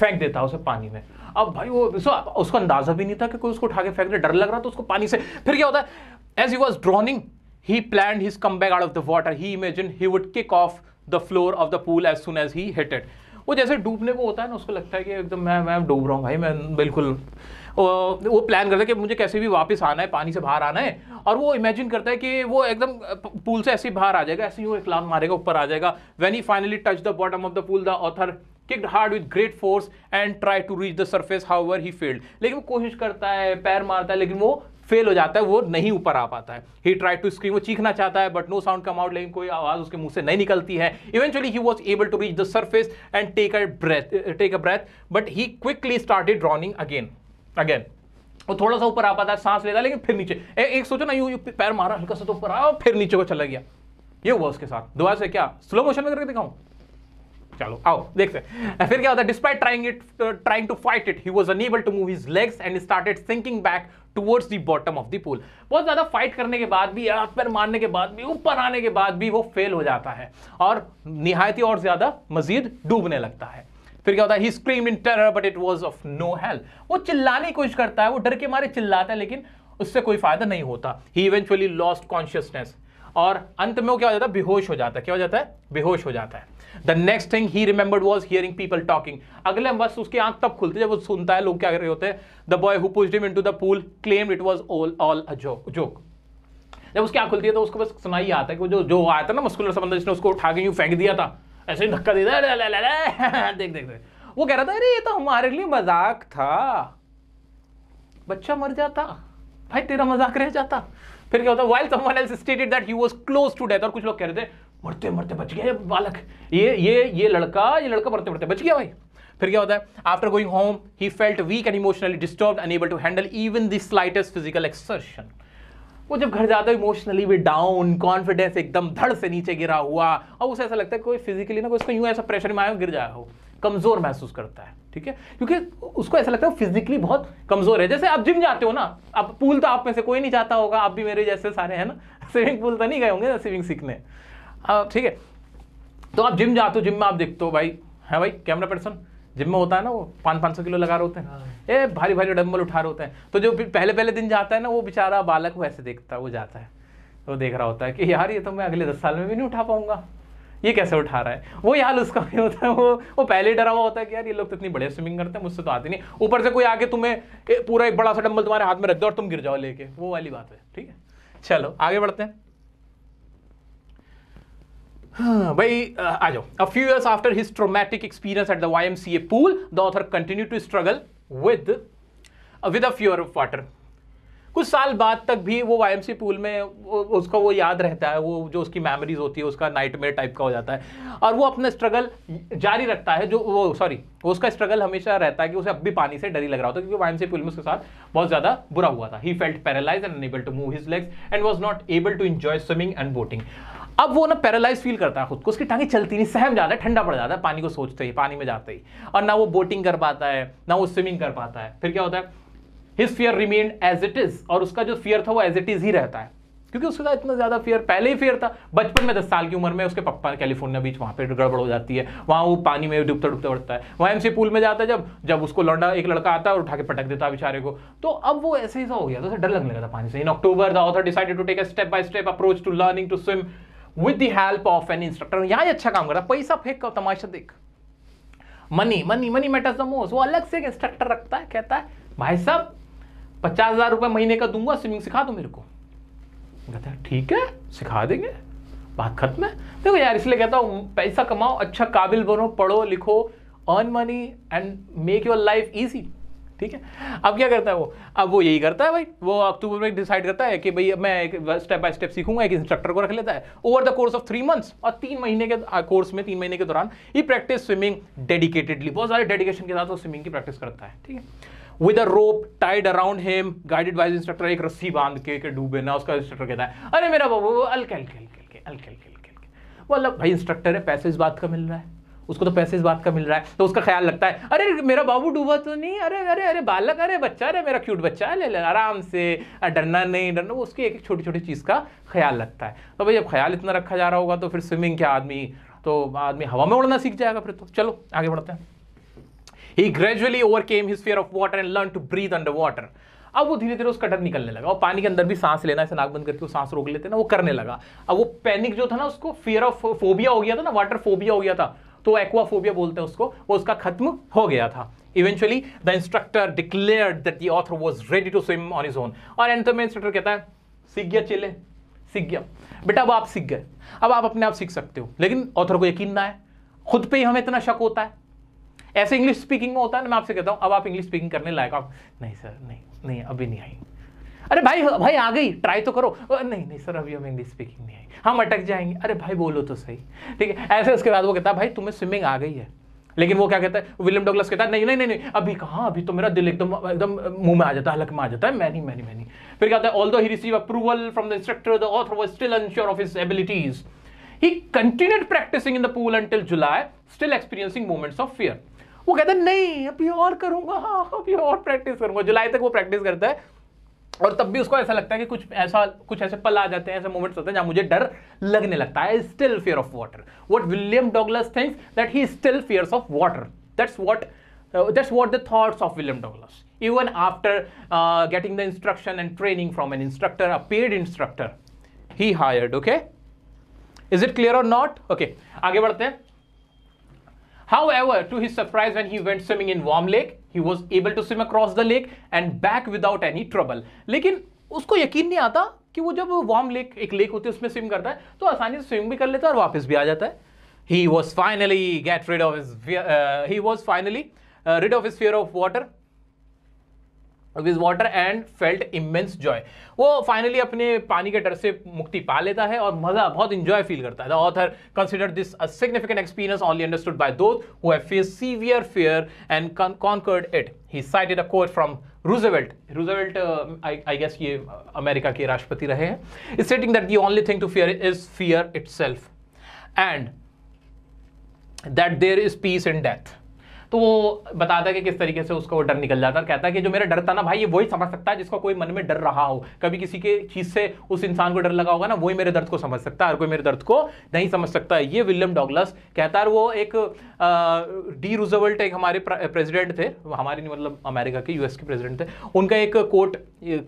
फेंक देता है उसे पानी में अब भाई वो उसको अंदाजा भी नहीं था कि कोई उसको उठा के फेंक दे डर लग रहा था उसको पानी से फिर क्या होता है as he was drowning he plan his come back out of the water he imagine he would kick off the floor of the pool as soon as he hit it वो जैसे डूबने को होता है ना उसको लगता है कि एकदम मैं मैं डूब रहा हूँ भाई मैं बिल्कुल वो प्लान करता है कि मुझे कैसे भी वापस आना है पानी से बाहर आना है और वो इमेजिन करता है कि वो एकदम पूल से ऐसे ही बाहर आ जाएगा ऐसे ही वो एक लात मारेगा ऊपर आ जाएगा when he finally touch the bottom of the pool the author kicked hard with great force and try to reach the surface however he failed लेकिन वो कोशिश करता है पैर मारता है लेकिन वो फेल हो जाता है वो नहीं ऊपर आ पाता है ही ट्राई टू स्क्रीम वो चीखना चाहता है but no sound come out लेकिन कोई आवाज उसके मुंह से नहीं निकलती है eventually he was able to reach the surface and take a breath take a breath but he quickly started drowning again again वो थोड़ा सा ऊपर आ पाता है सांस लेता है लेकिन फिर नीचे ए, एक सोचो ना यू, यू पैर मारा हल्का सा तो ऊपर आया फिर नीचे को चला गया ये हुआ उसके साथ दोबारा से क्या स्लो मोशन में करके दिखाऊं चलो आओ देखते हैं फिर क्या होता है despite trying it trying to fight it he was unable to move his legs and started sinking back towards the bottom of the pool बहुत ज्यादा फाइट करने के बाद भी हाथ पैर मारने के बाद भी ऊपर आने के बाद भी वो फेल हो जाता है और निहायती और ज्यादा मजीद डूबने लगता है फिर क्या होता है he scream in terror but it was of no help वो चिल्लाने की कोशिश करता है वो डर के मारे चिल्लाता है लेकिन उससे कोई फायदा नहीं होता ही इवेंचुअली लॉस्ट कॉन्शियसनेस और अंत में वो क्या हो जाता है बेहोश हो जाता है क्या हो जाता है बेहोश हो जाता है the next thing he remembered was hearing people talking अगले वर्ष उसकी आंख तब खुलती है जब वो सुनता है लोग क्या कर रहे होते हैं the boy who pushed into the pool claim it was all all a joke जब उसकी आंख खुलती है तो उसको बस सुनाई आता है कि जो जो आया था ना मस्कुलर संबंध जिसने उसको उठा के यूं फेंक दिया था ऐसे ही धक्का दे दिया अरे अरे देख देख देख वो कह रहा था अरे ये तो हमारे लिए मजाक था बच्चा मर जाता भाई तेरा मजाक रह जाता फिर क्या होता while someone else stated that he was close to death और कुछ लोग कह रहे थे मरते मरते बच गया ये बालक ये ये ये लड़का ये लड़का मरते मरते बच गया भाई फिर क्या होता है after going home he felt weak and emotionally disturb unable to handle even the slightest physical exertion वो जब घर जाता है इमोशनली भी डाउन कॉन्फिडेंस एकदम धड़ से नीचे गिरा हुआ और उसे ऐसा लगता है कोई फिजिकली ना कोई उसको यूँ ऐसा प्रेशर में आया गिर जाया हो कमज़ोर महसूस करता है ठीक है क्योंकि उसको ऐसा लगता है फिजिकली बहुत कमज़ोर है जैसे आप जिम जाते हो ना अब पूल तो आप में से कोई नहीं जाता होगा आप भी मेरे जैसे सारे हैं ना स्विमिंग *laughs* पूल तो नहीं गए होंगे ना स्विमिंग सीखने हाँ, ठीक है तो आप जिम जाते हो जिम में आप देखते हो भाई है भाई कैमरा पर्सन जिम में होता है ना वो पाँच पाँच सौ किलो लगा रहे होते हैं हाँ। ए भारी भारी डम्बल उठा रहे होते हैं तो जो पहले पहले दिन जाता है ना वो बेचारा बालक वैसे देखता है वो जाता है तो देख रहा होता है कि यार ये तो मैं अगले दस साल में भी नहीं उठा पाऊंगा ये कैसे उठा रहा है वो हाल उसका भी होता है वो वो पहले ही डरा हुआ होता है कि यार ये लोग तो इतनी बढ़िया स्विमिंग करते हैं मुझसे तो आती नहीं ऊपर से कोई आके तुम्हें पूरा एक बड़ा सा डम्बल तुम्हारे हाथ में रख दो और तुम गिर जाओ लेके वो वाली बात है ठीक है चलो आगे बढ़ते हैं हाँ, a few years after years traumatic experience at the Y M C A pool the author continue to struggle with with a fear of water कुछ साल बाद तक भी वो वाई एम सी पूल में उसका वो याद रहता है वो जो उसकी मेमोरीज होती है उसका नाइट मेयर टाइप का हो जाता है और वो अपना स्ट्रगल जारी रखता है जो वो सॉरी उसका स्ट्रगल हमेशा रहता है कि उसे अब भी पानी से डरी लग रहा होता है क्योंकि वाई एम सी पूल में उसके साथ बहुत ज़्यादा बुरा हुआ था he felt paralyse and unable to move his legs and was not able to enjoy swimming and boating अब वो ना पैरालाइज फील करता है खुद को उसकी टांगे चलती नहीं सहम जाता है ठंडा पड़ जाता है पानी को सोचते ही पानी में जाते ही और ना वो बोटिंग कर पाता है ना वो स्विमिंग कर पाता है फिर क्या होता है his fear remain as it is और उसका जो फियर था वो एज इट इज ही रहता है क्योंकि उसका इतना ज्यादा फियर पहले ही फियर था बचपन में दस साल की उम्र में उसके पप्पा कैलिफोर्निया बीच वहां पर गड़बड़ हो जाती है वहां वो पानी में डुबता डुबता बढ़ता है वहां एमसी पूल में जाता है जब जब उसको लड़ा एक लड़का आता है और उठा के पटक देता है बेचारे को तो अब वो ऐसे ही सा हो गया था तो डर लगने लगा था पानी से in October the author decided to take a step by step approach to learning to swim with the help of an instructor यहां अच्छा काम करता पैसा फेंक कर तमाशा देख money money money matters the most वो अलग से एक इंस्ट्रक्टर रखता है कहता है भाई साहब पचास हजार रुपये महीने का दूंगा स्विमिंग सिखा दो मेरे को कहता है ठीक है सिखा देंगे बात खत्म है देखो यार इसलिए कहता हूँ पैसा कमाओ अच्छा काबिल बनो पढ़ो लिखो earn money and make your life easy ठीक है अब क्या करता है वो अब वो यही करता है भाई वो अक्टूबर में डिसाइड करता है कि भाई मैं एक स्टेप बाय स्टेप सीखूंगा एक इंस्ट्रक्टर को रख लेता है over the course of three months और तीन महीने के कोर्स में तीन महीने के दौरान ये प्रैक्टिस स्विमिंग डेडिकेटेडली बहुत सारे डेडिकेशन के साथ वो स्विमिंग की प्रैक्टिस करता है ठीक है with a rope tied around him guided by instructor एक रस्सी बांध के कि डूबे ना उसका इंस्ट्रक्टर कहता है अरे मेरा बाबू अलके अलके अलके अलके अलके अलके मतलब भाई इंस्ट्रक्टर है पैसे इस बात का मिल रहा है उसको तो पैसे इस बात का मिल रहा है तो उसका ख्याल लगता है अरे मेरा बाबू डूबा तो नहीं अरे अरे अरे बालक अरे बच्चा अरे मेरा क्यूट बच्चा ले ले आराम से डरना नहीं डरना उसकी एक एक छोटी छोटी चीज़ का ख्याल लगता है तो भाई जब ख्याल इतना रखा जा रहा होगा तो फिर स्विमिंग क्या आदमी तो आदमी हवा में उड़ना सीख जाएगा फिर तो चलो आगे बढ़ते हैं he gradually came his fear of water and learn to breathe under water अब वो धीरे धीरे उसका डर निकलने लगा और पानी के अंदर भी सांस लेना ऐसे नाक बंद करके वो सांस रोक लेते ना वो करने लगा अब वो पैनिक जो था ना उसको फियर ऑफ फोबिया हो गया था ना वाटर फोबिया हो गया था तो एक्वाफोबिया बोलते हैं उसको वो उसका खत्म हो गया था eventually the instructor declare that the author was ready to swim on his own और एंथ में इंस्ट्रक्टर कहता है सीख गया चिले सीख गया बेटा अब आप सीख गए अब आप अपने आप सीख सकते हो लेकिन ऑथर को यकीन ना है खुद पे ही हमें इतना शक होता है ऐसे इंग्लिश स्पीकिंग में होता है ना मैं आपसे कहता हूँ अब आप इंग्लिश स्पीकिंग करने लायक आप नहीं सर नहीं नहीं अभी नहीं आई अरे भाई भाई आ गई ट्राई तो करो नहीं नहीं सर अभी हम इंग्लिश स्पीकिंग नहीं आई हम अटक जाएंगे अरे भाई बोलो तो सही ठीक है ऐसे उसके बाद वो कहता है भाई तुम्हें स्विमिंग आ गई है लेकिन वो क्या कहता है विलियम डोगलस कहता है नहीं नहीं नहीं अभी कहाँ अभी तो मेरा दिल एकदम एकदम मुंह में आ जाता है हलक में आ जाता है मैनी मैनी मैनी फिर कहता है although he receive approval from the instructor the author was still unsure of his abilities he continued practicing in the pool until July still experiencing moments of fear वो कहता है नहीं अभी और करूंगा हाँ अभी और प्रैक्टिस करूंगा जुलाई तक वो प्रैक्टिस करता है और तब भी उसको ऐसा लगता है कि कुछ ऐसा कुछ ऐसे पल आ जाते हैं ऐसे मोमेंट्स होते हैं जहां मुझे डर लगने लगता है still fear of water what William Douglas thinks that he still fears of water that's what that's what the thoughts of William Douglas even after uh, getting the instruction and training from an instructor, a paid instructor, he hired. Okay, is it clear or not? Okay, आगे बढ़ते हैं. However, to his surprise, when he went swimming in Warm Lake, he was able to swim across the lake and back without any trouble लेकिन उसको यकीन नहीं आता कि वो जब वार्म लेक एक लेक होती है उसमें स्विम करता है तो आसानी से स्विम भी कर लेता है और वापस भी आ जाता है he was finally get rid of his he was finally rid of his fear of water with water and felt immense joy वो फाइनली अपने पानी के डर से मुक्ति पा लेता है और मजा बहुत इंजॉय फील करता है the author consider this significant experience only understood by those face severe fear and conquered it he it a quote from Roosevelt Roosevelt I guess ये अमेरिका के राष्ट्रपति रहे हैं stating that the only thing to fear is fear itself and that there is peace in death तो वो बताता है कि किस तरीके से उसको डर निकल जाता है कहता है कि जो मेरा डर था ना भाई ये वही समझ सकता है जिसका कोई मन में डर रहा हो कभी किसी के चीज से उस इंसान को डर लगा होगा ना वही मेरे दर्द को समझ सकता है और कोई मेरे दर्द को नहीं समझ सकता है ये विलियम डॉगलस कहता है वो एक डी रूजवल्ट एक हमारे प्रेसिडेंट थे हमारे नहीं मतलब अमेरिका के यूएस के प्रेसिडेंट थे उनका एक कोट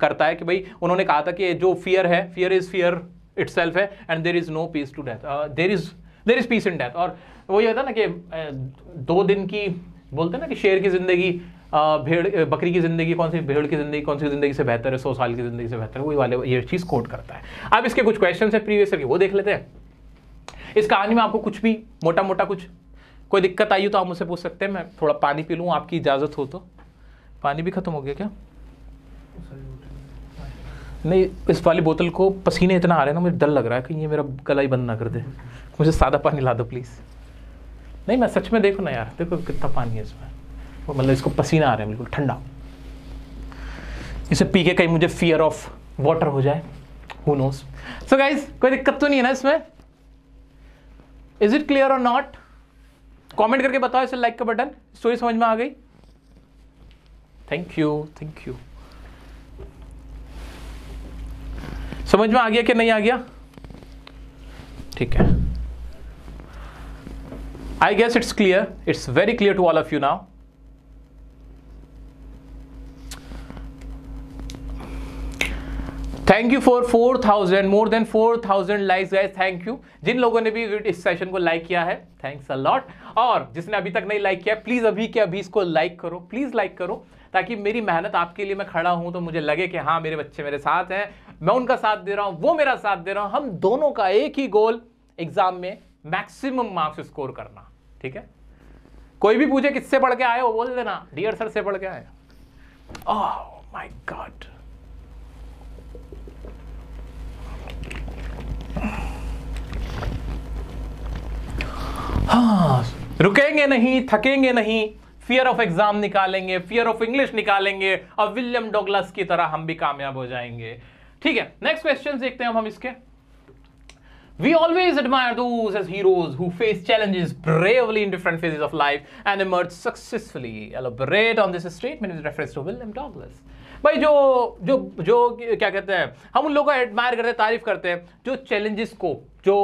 करता है कि भाई उन्होंने कहा था कि जो फियर है फियर इज फियर इट्स है and there is no peace to death there is there is peace in death और वो ये था ना कि दो दिन की बोलते हैं ना कि शेर की ज़िंदगी भेड़ बकरी की ज़िंदगी कौन सी भेड़ की ज़िंदगी कौन सी ज़िंदगी से बेहतर है सौ साल की ज़िंदगी से बेहतर है वही वाले ये चीज़ कोट करता है अब इसके कुछ क्वेश्चन है प्रीवियस के वो देख लेते हैं इस कहानी में आपको कुछ भी मोटा मोटा कुछ कोई दिक्कत आई हो तो आप मुझसे पूछ सकते हैं मैं थोड़ा पानी पी लूँ आपकी इजाज़त हो तो पानी भी ख़त्म हो गया क्या नहीं इस वाली बोतल को पसीने इतना आ रहे हैं ना मुझे डर लग रहा है कि ये मेरा गला ही बंद ना कर दे मुझे सादा पानी ला दो प्लीज़ नहीं मैं सच में देखो ना यार देखो कितना पानी है इसमें वो मतलब इसको पसीना आ रहा है बिल्कुल ठंडा इसे पी के कहीं मुझे फियर ऑफ वाटर हो जाए हु नोस सो गाइज कोई दिक्कत तो नहीं है ना इसमें इज इट क्लियर और नॉट कमेंट करके बताओ इसे लाइक का बटन स्टोरी समझ में आ गई थैंक यू थैंक यू समझ में आ गया कि नहीं आ गया ठीक है I guess it's clear. It's very clear to all of you now. Thank you for four thousand more than four thousand like guys thank you जिन लोगों ने भी इस सेशन को लाइक किया है थैंक्स अलॉट और जिसने अभी तक नहीं लाइक किया प्लीज़ अभी के अभी इसको लाइक करो प्लीज़ लाइक करो ताकि मेरी मेहनत आपके लिए मैं खड़ा हूं तो मुझे लगे कि हाँ मेरे बच्चे मेरे साथ हैं मैं उनका साथ दे रहा हूँ वो मेरा साथ दे रहा हूँ हम दोनों का एक ही गोल एग्जाम में मैक्सिमम मार्क्स स्कोर करना ठीक है कोई भी पूछे किससे पढ़ के आए हो बोल देना डियर सर से पढ़ के आए ओह माय गॉड हाँ रुकेंगे नहीं थकेंगे नहीं फियर ऑफ एग्जाम निकालेंगे फियर ऑफ इंग्लिश निकालेंगे और विलियम डोगलस की तरह हम भी कामयाब हो जाएंगे ठीक है नेक्स्ट क्वेश्चन देखते हैं हम इसके We always admire those as heroes who face challenges bravely in different phases of life and emerge successfully. Elaborate on this statement with reference to William Douglas. भाई जो जो जो क्या कहते हैं हम उन लोगों को एडमायर करते हैं तारीफ करते हैं जो चैलेंजेस को जो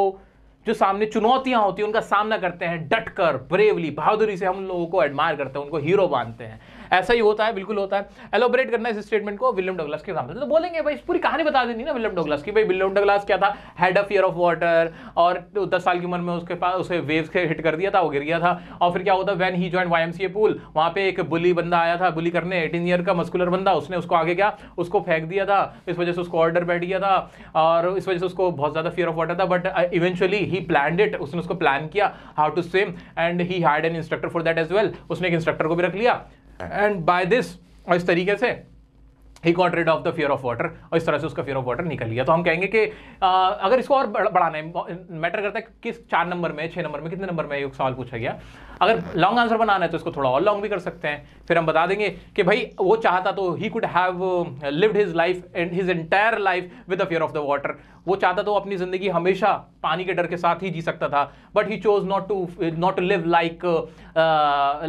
जो सामने चुनौतियां होती हैं उनका सामना करते हैं डटकर ब्रेवली बहादुरी से हम लोगों को एडमायर करते हैं उनको हीरो मानते हैं ऐसा ही होता है बिल्कुल होता है एलोबरेट करना इस स्टेटमेंट को विलियम डगलास के सामने तो बोलेंगे भाई पूरी कहानी बता देनी ना विलियम डगलास की भाई विलियम डगलास क्या था had of fear of water और दस साल की उम्र में उसके पास उसे वेव्स के हिट कर दिया था वो गिर गया था और फिर क्या होता when he join Y pool वहाँ पे एक बुली बंदा आया था बुली करने एटीन ईयर का मस्कुलर बंदा उसने उसको आगे क्या उसको फेंक दिया था इस वजह से उसको ऑर्डर बैठ गया था और इस वजह से उसको बहुत ज़्यादा फियर ऑफ वाटर था but eventually he plan it उसने उसको प्लान किया how to swim and he hired an instructor for that as well उसने एक इंस्ट्रक्टर को भी रख लिया एंड बाय दिस और इस तरीके से he got rid of the fear of water और इस तरह से उसका फियर ऑफ वाटर निकल गया तो हम कहेंगे कि आ, अगर इसको और बढ़ाना है मैटर करता है किस चार नंबर में छः नंबर में कितने नंबर में एक सवाल पूछा गया अगर लॉन्ग आंसर बनाना है तो इसको थोड़ा और लॉन्ग भी कर सकते हैं फिर हम बता देंगे कि भाई वो चाहता तो he could have lived his life and his entire life with a fear of the water वो चाहता तो अपनी जिंदगी हमेशा पानी के डर के साथ ही जी सकता था but he chose not to not to live like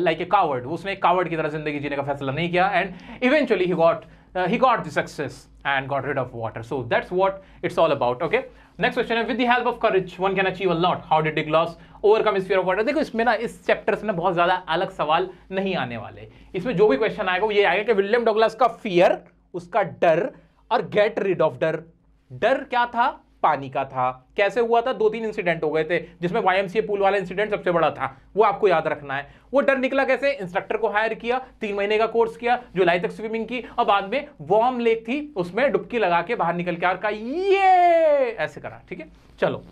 like a coward उसने कावर्ड की तरह जिंदगी जीने का फैसला नहीं किया and eventually he got he got the success and got rid of water so that's what it's all about okay next question है with the help of courage one can achieve a lot how did Douglas overcome fear of water देखो इसमें ना इस chapter से ना बहुत ज्यादा अलग सवाल नहीं आने वाले इसमें जो भी क्वेश्चन आएगा वो ये आएगा कि विलियम डोगलास का फियर उसका डर और गेट रिड ऑफ डर डर क्या था पानी का था कैसे हुआ था दो तीन इंसिडेंट हो गए थे जिसमें वाई पूल वाला इंसिडेंट सबसे बड़ा था वो आपको याद रखना है वो डर निकला कैसे इंस्ट्रक्टर को हायर किया तीन महीने का कोर्स किया जुलाई तक स्विमिंग की और बाद में वार्म लेक थी उसमें डुबकी लगा के बाहर निकल के और कहा ये ऐसे करा ठीक है चलो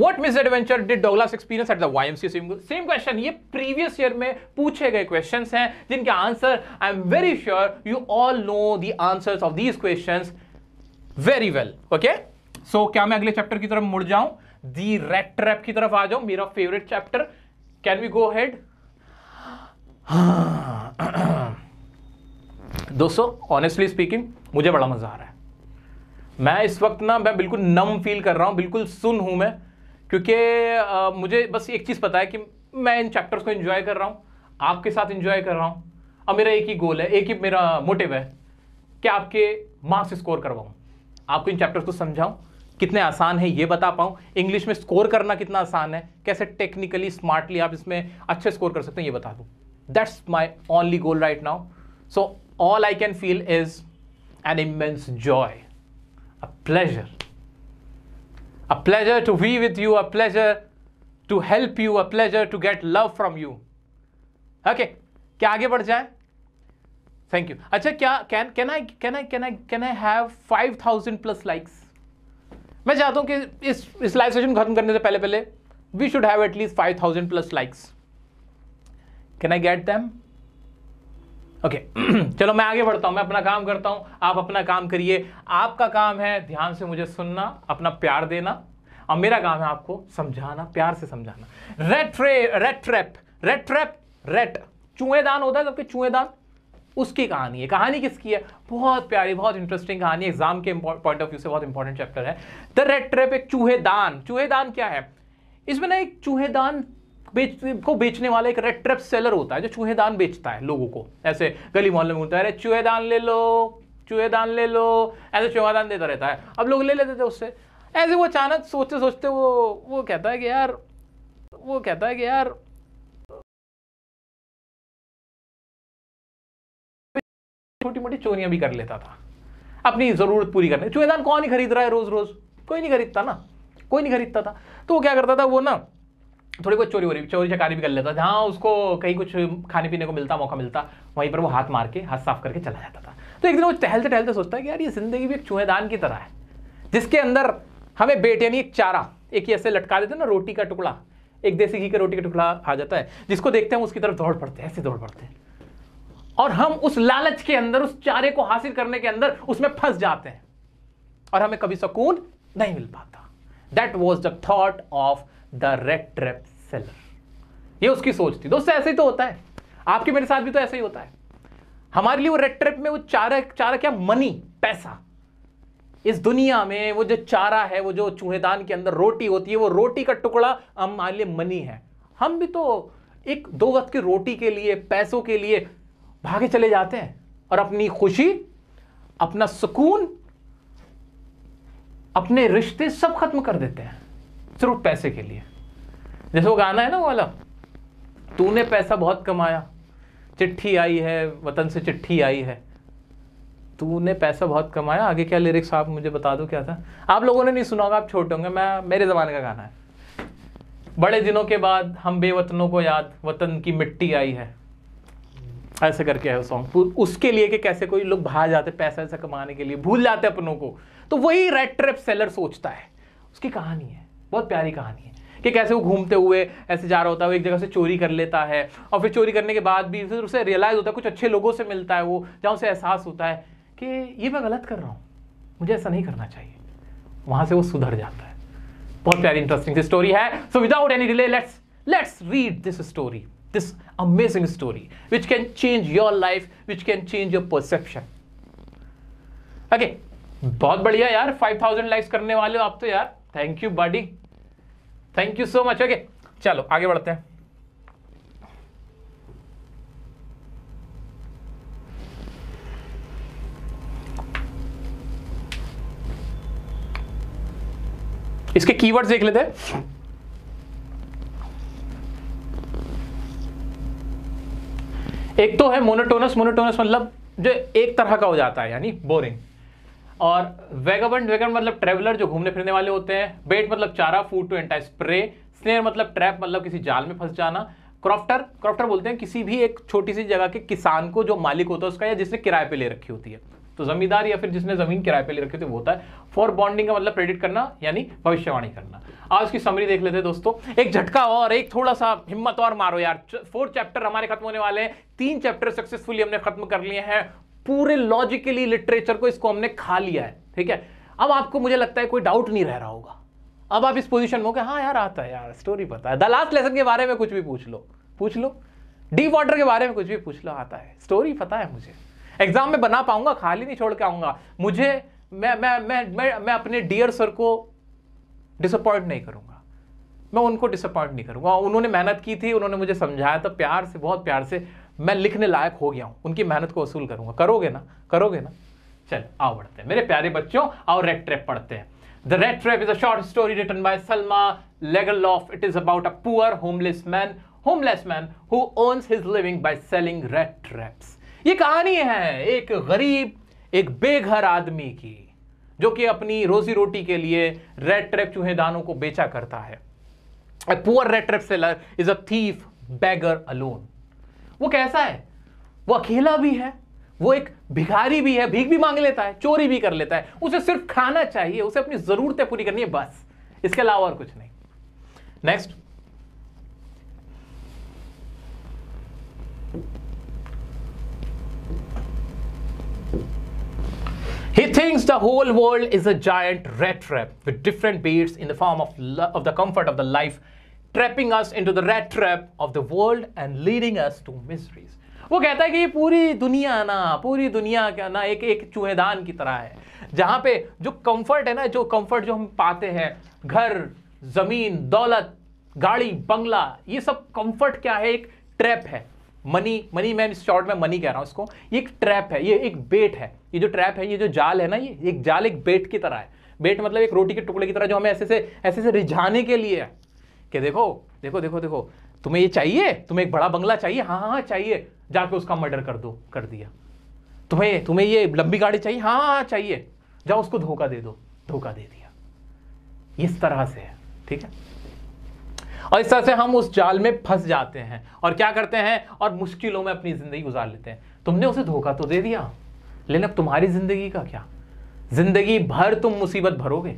What misadventure did Douglas experience at the YMCA swimming pool? Same question. ये previous year में पूछे गए questions हैं जिनके answer I am very sure you all know the answers of these questions. Very well okay so क्या मैं अगले chapter की तरफ मुड़ जाऊं दी रेट ट्रैप की तरफ आ जाऊं मेरा favourite chapter can we go ahead दोस्तों ऑनेस्टली स्पीकिंग मुझे बड़ा मजा आ रहा है मैं इस वक्त ना मैं बिल्कुल नम फील कर रहा हूं बिल्कुल सुन हूं मैं क्योंकि मुझे बस एक चीज़ पता है कि मैं इन चैप्टर्स को एंजॉय कर रहा हूं आपके साथ एंजॉय कर रहा हूं अब मेरा एक ही गोल है एक ही मेरा मोटिव है कि आपके मार्क्स स्कोर करवाऊं आपको इन चैप्टर्स को समझाऊं कितने आसान है ये बता पाऊं इंग्लिश में स्कोर करना कितना आसान है कैसे टेक्निकली स्मार्टली आप इसमें अच्छे स्कोर कर सकते हैं ये बता दूं that's my only goal right now so all I can feel is an immense joy a pleasure a pleasure to be with you a pleasure to help you a pleasure to get love from you okay क्या आगे बढ़ जाए thank you अच्छा क्या can can I can I can I can I have five thousand plus likes मैं चाहता हूँ कि इस इस लाइव सेशन खत्म करने से पहले पहले we should have at least five thousand plus likes can I get them okay चलो मैं आगे बढ़ता हूँ मैं अपना काम करता हूँ आप अपना काम करिए आपका काम है ध्यान से मुझे सुनना अपना प्यार देना और मेरा काम है आपको समझाना प्यार से समझाना rat tray rat trap rat trap rat चूहेदान होता है जबकि चूहेदान उसकी कहानी है कहानी किसकी है बहुत प्यारी बहुत इंटरेस्टिंग कहानी एग्जाम के पॉइंट ऑफ व्यू से बहुत इंपॉर्टेंट चैप्टर है द रेड ट्रेप एक चूहेदान चूहेदान क्या है इसमें ना एक चूहेदान बेच को बेचने वाला एक रेड ट्रेप सेलर होता है जो चूहेदान बेचता है लोगों को ऐसे गली मोहल्ले में होता है अरे चूहेदान ले लो चूहेदान ले लो ऐसे चूहेदान देता रहता है अब लोग ले लेते थे उससे ऐसे वो अचानक सोचते सोचते वो वो कहता है कि यार वो कहता है कि यार छोटी मोटी चोरियां भी कर लेता था अपनी ज़रूरत पूरी करने चूहेदान कौन ही खरीद रहा है रोज़ रोज़ कोई नहीं खरीदता ना कोई नहीं खरीदता था तो वो क्या करता था वो ना थोड़ी बहुत चोरी वोरी चोरी चकारी भी कर लेता था जहाँ उसको कहीं कुछ खाने पीने को मिलता मौका मिलता वहीं पर वो हाथ मार के हाथ साफ करके चला जाता था तो एक दिन वो टहलते टहलते सोचता है कि यार ये ज़िंदगी भी एक चूहेदान की तरह है जिसके अंदर हमें बेट यानी एक चारा एक ही ऐसे लटका देते ना रोटी का टुकड़ा एक देसी घी का रोटी का टुकड़ा आ जाता है जिसको देखते हैं उसकी तरफ दौड़ पड़ते हैं ऐसे दौड़ पड़ते हैं और हम उस लालच के अंदर उस चारे को हासिल करने के अंदर उसमें फंस जाते हैं और हमें कभी सुकून नहीं मिल पाता that was the thought of the rat trap seller ये उसकी सोच थी दोस्तों ऐसे ही तो होता है आपके मेरे साथ भी तो ऐसे ही होता है हमारे लिए वो रेड ट्रिप में वो चारा चारा क्या मनी पैसा इस दुनिया में वो जो चारा है वो जो चूहेदान के अंदर रोटी होती है वो रोटी का टुकड़ा हमारे लिए मनी है हम भी तो एक दो वक्त की रोटी के लिए पैसों के लिए भागे चले जाते हैं और अपनी खुशी अपना सुकून अपने रिश्ते सब खत्म कर देते हैं सिर्फ पैसे के लिए जैसे वो गाना है ना वो वाला तूने पैसा बहुत कमाया चिट्ठी आई है वतन से चिट्ठी आई है तूने पैसा बहुत कमाया आगे क्या लिरिक्स आप मुझे बता दो क्या था आप लोगों ने नहीं सुना होगा आप छोटे होंगे मैं मेरे ज़माने का गाना है बड़े दिनों के बाद हम बेवतनों को याद वतन की मिट्टी आई है ऐसे करके है सॉन्ग उसके लिए कि कैसे कोई लोग बाहर जाते पैसे ऐसा कमाने के लिए भूल जाते अपनों को तो वही रेड ट्रिप सेलर सोचता है उसकी कहानी है बहुत प्यारी कहानी है कि कैसे वो घूमते हुए ऐसे जा रहा होता है वो एक जगह से चोरी कर लेता है और फिर चोरी करने के बाद भी फिर उसे रियलाइज़ होता है कुछ अच्छे लोगों से मिलता है वो जहाँ उसे एहसास होता है कि ये मैं गलत कर रहा हूँ मुझे ऐसा नहीं करना चाहिए वहाँ से वो सुधर जाता है बहुत प्यारी इंटरेस्टिंग स्टोरी है so without any delay let's let's read this story this amazing story which can change your life, which can change your perception. Okay, बहुत बढ़िया यार 5000 लाइक्स करने वाले हो आप तो यार thank you buddy thank you so much okay चलो आगे बढ़ते हैं इसके कीवर्ड्स देख लेते हैं एक तो है मोनोटोनस मोनोटोनस मतलब जो एक तरह का हो जाता है यानी बोरिंग और वेगाबंड वेगन मतलब ट्रेवलर जो घूमने फिरने वाले होते हैं बेट मतलब चारा food to entice prey snare मतलब ट्रैप मतलब किसी जाल में फंस जाना क्रॉफ्टर क्रॉफ्टर बोलते हैं किसी भी एक छोटी सी जगह के किसान को जो मालिक होता है उसका या जिसने किराए पे ले रखी होती है तो जमींदार या फिर जिसने जमीन किराए पे ले रखी थी वो होता है फॉर बॉन्डिंग का मतलब प्रेडिक्ट करना यानी भविष्यवाणी करना आज की समरी देख लेते हैं दोस्तों एक झटका और एक थोड़ा सा हिम्मत और मारो यार फोर चैप्टर हमारे खत्म होने वाले हैं तीन चैप्टर सक्सेसफुली हमने खत्म कर लिए हैं पूरे लॉजिकली लिटरेचर को इसको हमने खा लिया है ठीक है अब आपको मुझे लगता है कोई डाउट नहीं रह रहा होगा अब आप इस पोजिशन में हो हाँ यार आता है यार स्टोरी पता है द लास्ट लेसन के बारे में कुछ भी पूछ लो पूछ लो डीप वाटर के बारे में कुछ भी पूछ लो आता है स्टोरी पता है मुझे एग्जाम में बना पाऊंगा खाली नहीं छोड़ के आऊंगा मुझे मैं मैं मैं मैं, मैं अपने डियर सर को डिसअपॉइंट नहीं करूंगा मैं उनको डिसअपॉइंट नहीं करूंगा उन्होंने मेहनत की थी उन्होंने मुझे समझाया था प्यार से बहुत प्यार से मैं लिखने लायक हो गया हूँ उनकी मेहनत को वसूल करूंगा करोगे ना करोगे ना चल आओ बढ़ते हैं मेरे प्यारे बच्चों आओ रेड ट्रैप पढ़ते हैं rat trap is a short story written by Selma Lagerlof it is about a poor homeless man homeless man who earns his living by selling rat traps ये कहानी है एक गरीब एक बेघर आदमी की जो कि अपनी रोजी रोटी के लिए रेड ट्रैप दानों को बेचा करता है A poor red trap seller is a thief beggar वो कैसा है वो अकेला भी है वो एक भिखारी भी है भीख भी मांग लेता है चोरी भी कर लेता है उसे सिर्फ खाना चाहिए उसे अपनी जरूरतें पूरी करनी है बस इसके अलावा और कुछ नहीं next He thinks the whole world is a giant rat trap with different beads in the form of, of the comfort of the life, trapping us into the rat trap of the world and leading us to miseries. वो कहता है कि ये पूरी दुनिया ना पूरी दुनिया क्या ना एक एक चूहेदान की तरह है जहाँ पे जो कंफर्ट है ना जो कंफर्ट जो हम पाते हैं घर ज़मीन दौलत गाड़ी बंगला ये सब कंफर्ट क्या है एक ट्रैप है मनी मनी मैं शॉर्ट में मनी कह रहा हूँ इसको ये एक ट्रैप है ये एक बेट है ये जो ट्रैप है ये जो जाल है ना ये एक जाल एक बेट की तरह है बेट मतलब एक रोटी के टुकड़े की तरह जो हमें ऐसे से ऐसे से रिझाने के लिए है कि देखो देखो देखो देखो तुम्हें ये चाहिए तुम्हें एक बड़ा बंगला चाहिए हाँ हाँ हाँ चाहिए जाके उसका मर्डर कर दो कर दिया तुम्हें तुम्हें ये लंबी गाड़ी चाहिए हाँ, हाँ हाँ चाहिए जाओ उसको धोखा दे दो धोखा दे दिया इस तरह से है ठीक है और इस तरह से हम उस जाल में फंस जाते हैं और क्या करते हैं और मुश्किलों में अपनी ज़िंदगी गुजार लेते हैं तुमने उसे धोखा तो दे दिया लेकिन अब तुम्हारी ज़िंदगी का क्या ज़िंदगी भर तुम मुसीबत भरोगे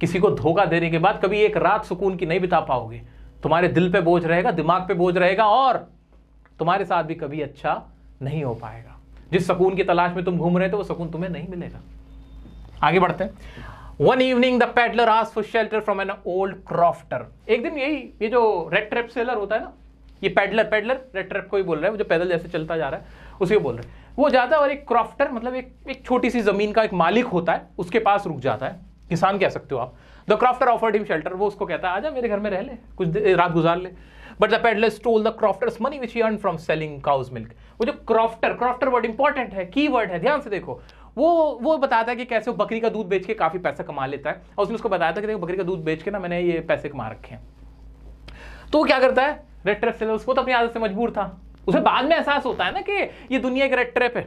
किसी को धोखा देने के बाद कभी एक रात सुकून की नहीं बिता पाओगे तुम्हारे दिल पे बोझ रहेगा दिमाग पे बोझ रहेगा और तुम्हारे साथ भी कभी अच्छा नहीं हो पाएगा जिस सुकून की तलाश में तुम घूम रहे थे वो सुकून तुम्हें नहीं मिलेगा आगे बढ़ते हैं वन इवनिंग द पेडलर आस for shelter from an old crofter एक दिन यही ये जो रेड ट्रेप सेलर होता है ना ये पेडलर पेडलर रेड ट्रेप को ही बोल रहे हैं जो पैदल जैसे चलता जा रहा है उसी को बोल रहे हैं वो जाता है और एक क्रॉफ्टर मतलब एक एक छोटी सी जमीन का एक मालिक होता है उसके पास रुक जाता है किसान कह सकते हो आप the crofter offered him shelter वो उसको कहता है आ मेरे घर में रह ले कुछ रात गुजार ले but the peddler stole the crofter's money which earn from selling cow's milk वो जो क्रॉफ्टर क्रॉफ्टर वर्ड इंपॉर्टेंट है की वर्ड है ध्यान से देखो वो वो बताता है कि कैसे वो बकरी का दूध बेच के काफ़ी पैसा कमा लेता है और उसने उसको बताया था कि देखो बकरी का दूध बेच के ना मैंने ये पैसे कमा रखे हैं तो वो क्या करता है रेड ट्रैप सेलर उसको तो अपनी आदत से मजबूर था उसे बाद में एहसास होता है ना कि ये दुनिया एक रेड ट्रैप है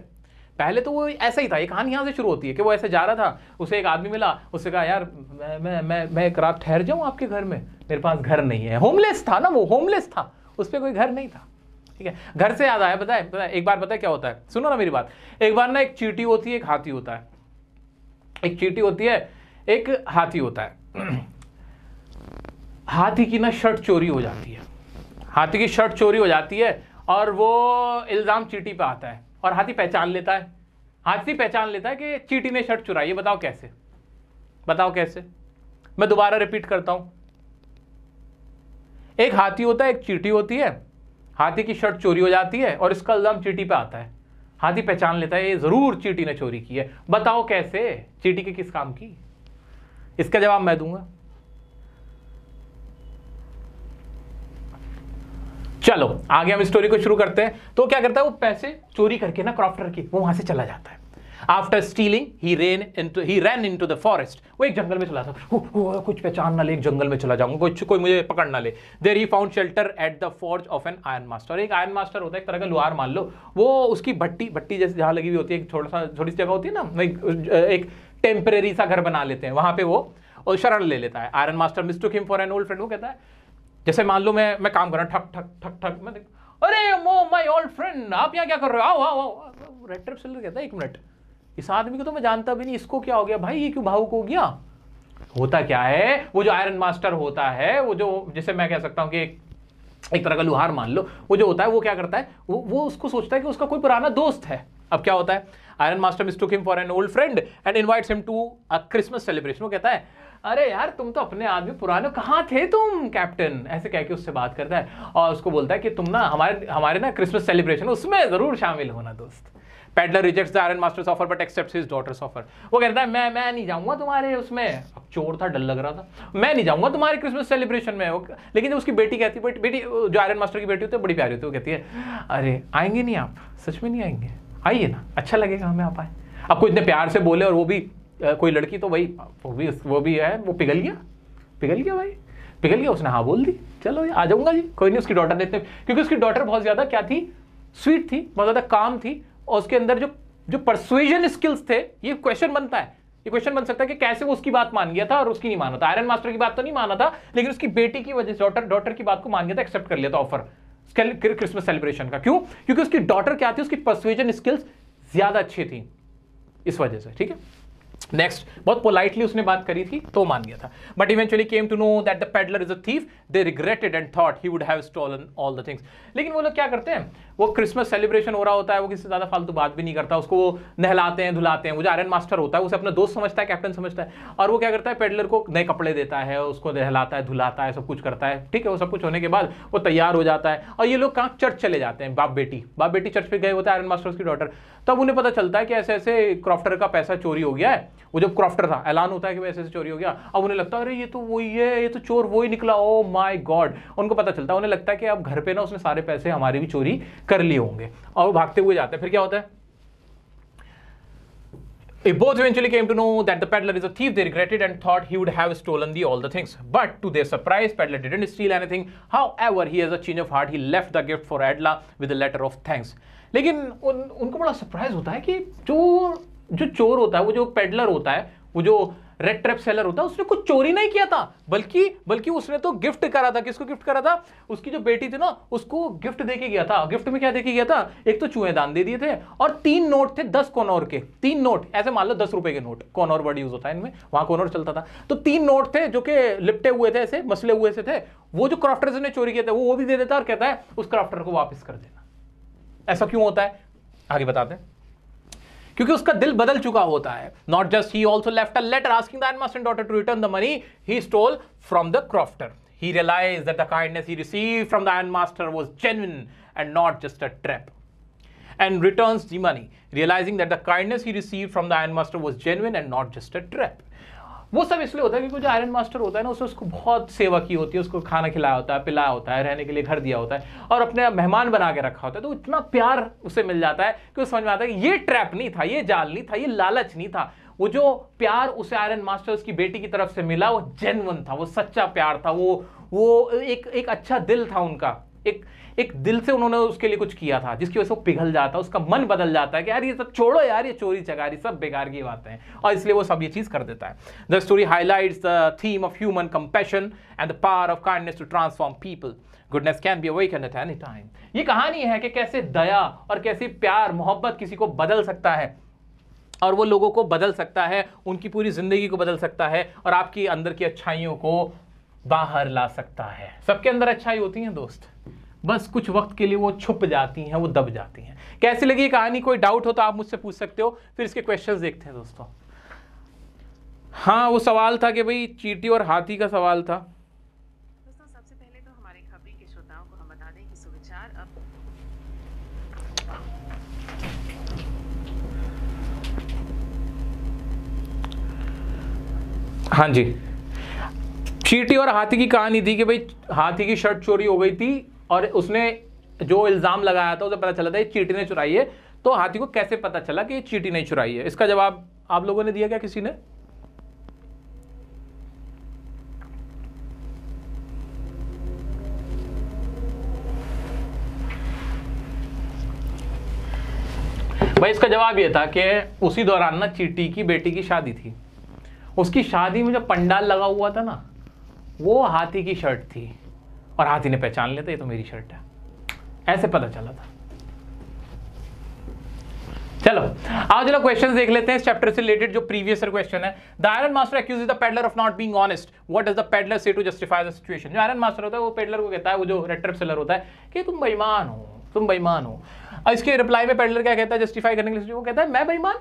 पहले तो वो ऐसा ही था ये कहानी यहाँ से शुरू होती है कि वो ऐसे जा रहा था उसे एक आदमी मिला उससे कहा यार मैं मैं मैं मैं एक रात ठहर जाऊँ आपके घर में मेरे पास घर नहीं है होमलेस था ना वो होमलेस था उस पर कोई घर नहीं था ठीक है घर से याद आया बताए बताए एक बार बताए क्या होता है सुनो ना मेरी बात एक बार ना एक चीटी होती है एक हाथी होता है एक चीटी होती है एक हाथी होता है *clears throat* हाथी की ना शर्ट चोरी हो जाती है हाथी की शर्ट चोरी हो जाती है और वो इल्ज़ाम चीटी पे आता है और हाथी पहचान लेता है हाथी पहचान लेता है कि चीटी ने शर्ट चुराई है बताओ कैसे बताओ कैसे मैं दोबारा रिपीट करता हूं एक हाथी होता है एक चीटी होती है हाथी की शर्ट चोरी हो जाती है और इसका इल्ज़ाम चीटी पे आता है हाथी पहचान लेता है ये ज़रूर चीटी ने चोरी की है बताओ कैसे चीटी के किस काम की इसका जवाब मैं दूंगा चलो आगे हम स्टोरी को शुरू करते हैं तो क्या करता है वो पैसे चोरी करके ना क्रॉफ्टर की वो वहां से चला जाता है after stealing he ran into he ran into the forest वो एक जंगल में चला था हु, हु, कुछ पहचान ना ले एक जंगल में चला जाऊंगा कुछ कोई मुझे पकड़ ना ले there he found shelter at the forge of an iron master एक आयरन मास्टर होता है एक तरह का लुहार मान लो वो उसकी भट्टी भट्टी जैसे जहाँ लगी हुई होती है थोड़ा सा थोड़ी सी जगह होती है ना एक, एक टेम्परेरी सा घर बना लेते हैं वहाँ पे वो और शरण ले लेता है iron master mistook him for an old friend वो कहता है जैसे मान लो मैं मैं काम कर रहा हूँ ठक ठक ठक ठक मैं अरे मो माई ओल्ड फ्रेंड आप यहाँ क्या कर रहे हो आओ आओ आओ रेड ट्रिप सिल्वर कहता है एक मिनट इस आदमी को तो मैं जानता भी नहीं इसको क्या हो गया भाई ये क्यों भावुक हो गया होता क्या है वो जो आयरन मास्टर होता है वो जो जैसे मैं कह सकता हूं कि एक तरह का लुहार मान लो वो जो होता है वो क्या करता है वो वो उसको सोचता है कि उसका कोई पुराना दोस्त है अब क्या होता है iron master mistook him for an old friend and invites him to a Christmas celebration वो कहता है अरे यार तुम तो अपने आदमी पुराने कहाँ थे तुम कैप्टन ऐसे कह के उससे बात करता है और उसको बोलता है कि तुम ना हमारे हमारे ना क्रिसमस सेलिब्रेशन उसमें ज़रूर शामिल होना दोस्त peddler rejects the iron master's offer but accept his daughter's offer वो कहता है मैं मैं नहीं जाऊंगा तुम्हारे उसमें अब चोर था डर लग रहा था मैं नहीं जाऊंगा तुम्हारे क्रिसमस सेलिब्रेशन में लेकिन जब उसकी बेटी कहती है बेटी जो आयरन मास्टर की बेटी होती है बड़ी प्यारी होती है वो कहती है अरे आएंगे नहीं आप सच में नहीं आएंगे आइए ना अच्छा लगेगा हमें आप आए आपको इतने प्यार से बोले और वो भी कोई लड़की तो भाई वो भी वो भी है वो पिघल गया पिघल गया भाई पिघल गया उसने हाँ बोल दी चलो आ जाऊंगा जी कोई नहीं उसकी डॉटर देते क्योंकि उसकी डॉटर बहुत ज़्यादा क्या थी स्वीट थी बहुत ज़्यादा काम थी और उसके अंदर जो जो परसुएजन स्किल्स थे ये क्वेश्चन बनता है ये क्वेश्चन बन सकता है कि कैसे वो उसकी बात मान गया था और उसकी नहीं माना था आयरन मास्टर की बात तो नहीं माना था लेकिन उसकी बेटी की वजह से डॉटर डॉटर की बात को मान गया था एक्सेप्ट कर लिया था ऑफर क्रिसमस सेलिब्रेशन का क्यों क्योंकि उसकी डॉटर क्या थी उसकी परसुएजन स्किल्स ज्यादा अच्छी थी इस वजह से ठीक है नेक्स्ट बहुत पोलाइटली उसने बात करी थी तो मान गया था but eventually came to know that the peddler is a thief they regretted and thought he would have stolen all the things लेकिन वो लोग क्या करते हैं वो क्रिसमस सेलिब्रेशन हो रहा होता है वो किसी से ज़्यादा फालतू बात भी नहीं करता उसको वो नहलाते हैं धुलाते हैं वो जो आयरन मास्टर होता है उसे अपना दोस्त समझता है कैप्टन समझता है और वो क्या करता है पेडलर को नए कपड़े देता है उसको नहलाता है धुलाता है सब कुछ करता है ठीक है वो सब कुछ होने के बाद वो तैयार हो जाता है और ये लोग कहाँ चर्च चले जाते हैं बाप बेटी बाप बेटी चर्च पर गए होते हैं आयरन मास्टर्स की डॉटर तब उन्हें पता चलता है कि ऐसे ऐसे क्रॉफ्टर का पैसा चोरी हो गया है वो जब क्रॉफ्टर था ऐलान होता है कि ऐसे ऐसे चोरी हो गया अब उन्हें लगता है अरे ये तो वही है ये तो चोर वही निकला ओ माय गॉड उनको पता चलता है उन्हें लगता है कि अब घर पे ना उसने सारे पैसे हमारे भी चोरी कर लिए होंगे और वो भागते हुए जाते हैं फिर क्या होता है If both eventually came to know that the peddler is a thief, they regretted and thought he would have stolen the all the things. But to their surprise, peddler didn't steal anything. However, he has a change of heart. He left the gift for Adla with a letter of thanks. लेकिन उन, उनको बड़ा surprise होता है कि जो जो चोर होता है वो जो पेडलर होता है वो जो रेड ट्रैप सेलर होता है उसने कुछ चोरी नहीं किया था बल्कि बल्कि उसने तो गिफ्ट करा था किसको गिफ्ट करा था उसकी जो बेटी थी ना उसको गिफ्ट देके गया था गिफ्ट में क्या देके गया था एक तो दान दे दिए थे और तीन नोट थे दस कॉनोर के तीन नोट ऐसे मान लो दस रुपए के नोट कॉनोर वर्ड यूज होता है इनमें वहां कॉनोर चलता था तो तीन नोट थे जो कि लिपटे हुए थे ऐसे मसले हुए से थे वो जो क्राफ्टर ने चोरी किया था वो वो भी दे देता और कहता है उस क्राफ्टर को वापस कर देना ऐसा क्यों होता है आगे बताते हैं क्योंकि उसका दिल बदल चुका होता है not just he also left a letter asking daughter to return the money he stole from the crofter he realize that the kindness he receive from the iron master was genuine and not just a trap and return the money realizing that the kindness he receive from the iron master was genuine and not just a trap वो सब इसलिए होता है क्योंकि जो iron master होता है ना उसने उसको बहुत सेवा की होती है उसको खाना खिलाया होता है पिलाया होता है रहने के लिए घर दिया होता है और अपने मेहमान बना के रखा होता है तो इतना प्यार उसे मिल जाता है कि समझ में आता है कि ये ट्रैप नहीं था ये जाल नहीं था ये लालच नहीं था वो जो प्यार उसे आयरन मास्टर उसकी बेटी की तरफ से मिला वो जेनवन था वो सच्चा प्यार था वो वो एक एक अच्छा दिल था उनका एक एक दिल से उन्होंने उसके लिए कुछ किया था जिसकी वजह से वो पिघल जाता है उसका मन बदल जाता है कि यार ये सब छोड़ो यार ये चोरी चकारी सब बेकार की बातें हैं और इसलिए वो सब ये चीज़ कर देता है the story highlight the theme of human compassion and the power of kindness to transform people goodness can be awaken at any time ये कहानी है कि कैसे दया और कैसे प्यार मोहब्बत किसी को बदल सकता है और वो लोगों को बदल सकता है उनकी पूरी ज़िंदगी को बदल सकता है और आपकी अंदर की अच्छाइयों को बाहर ला सकता है सबके अंदर अच्छाई होती है दोस्त बस कुछ वक्त के लिए वो छुप जाती हैं वो दब जाती हैं कैसी लगी कहानी कोई डाउट हो तो आप मुझसे पूछ सकते हो फिर इसके क्वेश्चन देखते हैं दोस्तों हाँ वो सवाल था कि भाई चीटी और हाथी का सवाल था तो हाँ जी चीटी और हाथी की कहानी थी कि भाई हाथी की शर्ट चोरी हो गई थी और उसने जो इल्ज़ाम लगाया था उसे पता चला था ये चीटी ने चुराई है तो हाथी को कैसे पता चला कि ये चीटी नहीं चुराई है इसका जवाब आप लोगों ने दिया क्या किसी ने भाई इसका जवाब ये था कि उसी दौरान ना चीटी की बेटी की शादी थी उसकी शादी में जो पंडाल लगा हुआ था ना वो हाथी की शर्ट थी और हाथ ही ने पहचान लेते ये तो मेरी शर्ट है ऐसे पता चला था चलो आज जरा क्वेश्चंस देख लेते हैं इस चैप्टर से रिलेटेड जो प्रीवियस क्वेश्चन है the iron master accuse the peddler of not being honest what does the peddler say to justify the situation जो आयरन मास्टर होता है वो पेडलर को कहता है वो जो रेटर सेलर होता है कि तुम बेईमान हो तुम बेईमान हो और इसके रिप्लाई में पेडलर क्या कहता है जस्टिफाई करने के लिए वो कहता है मैं बेईमान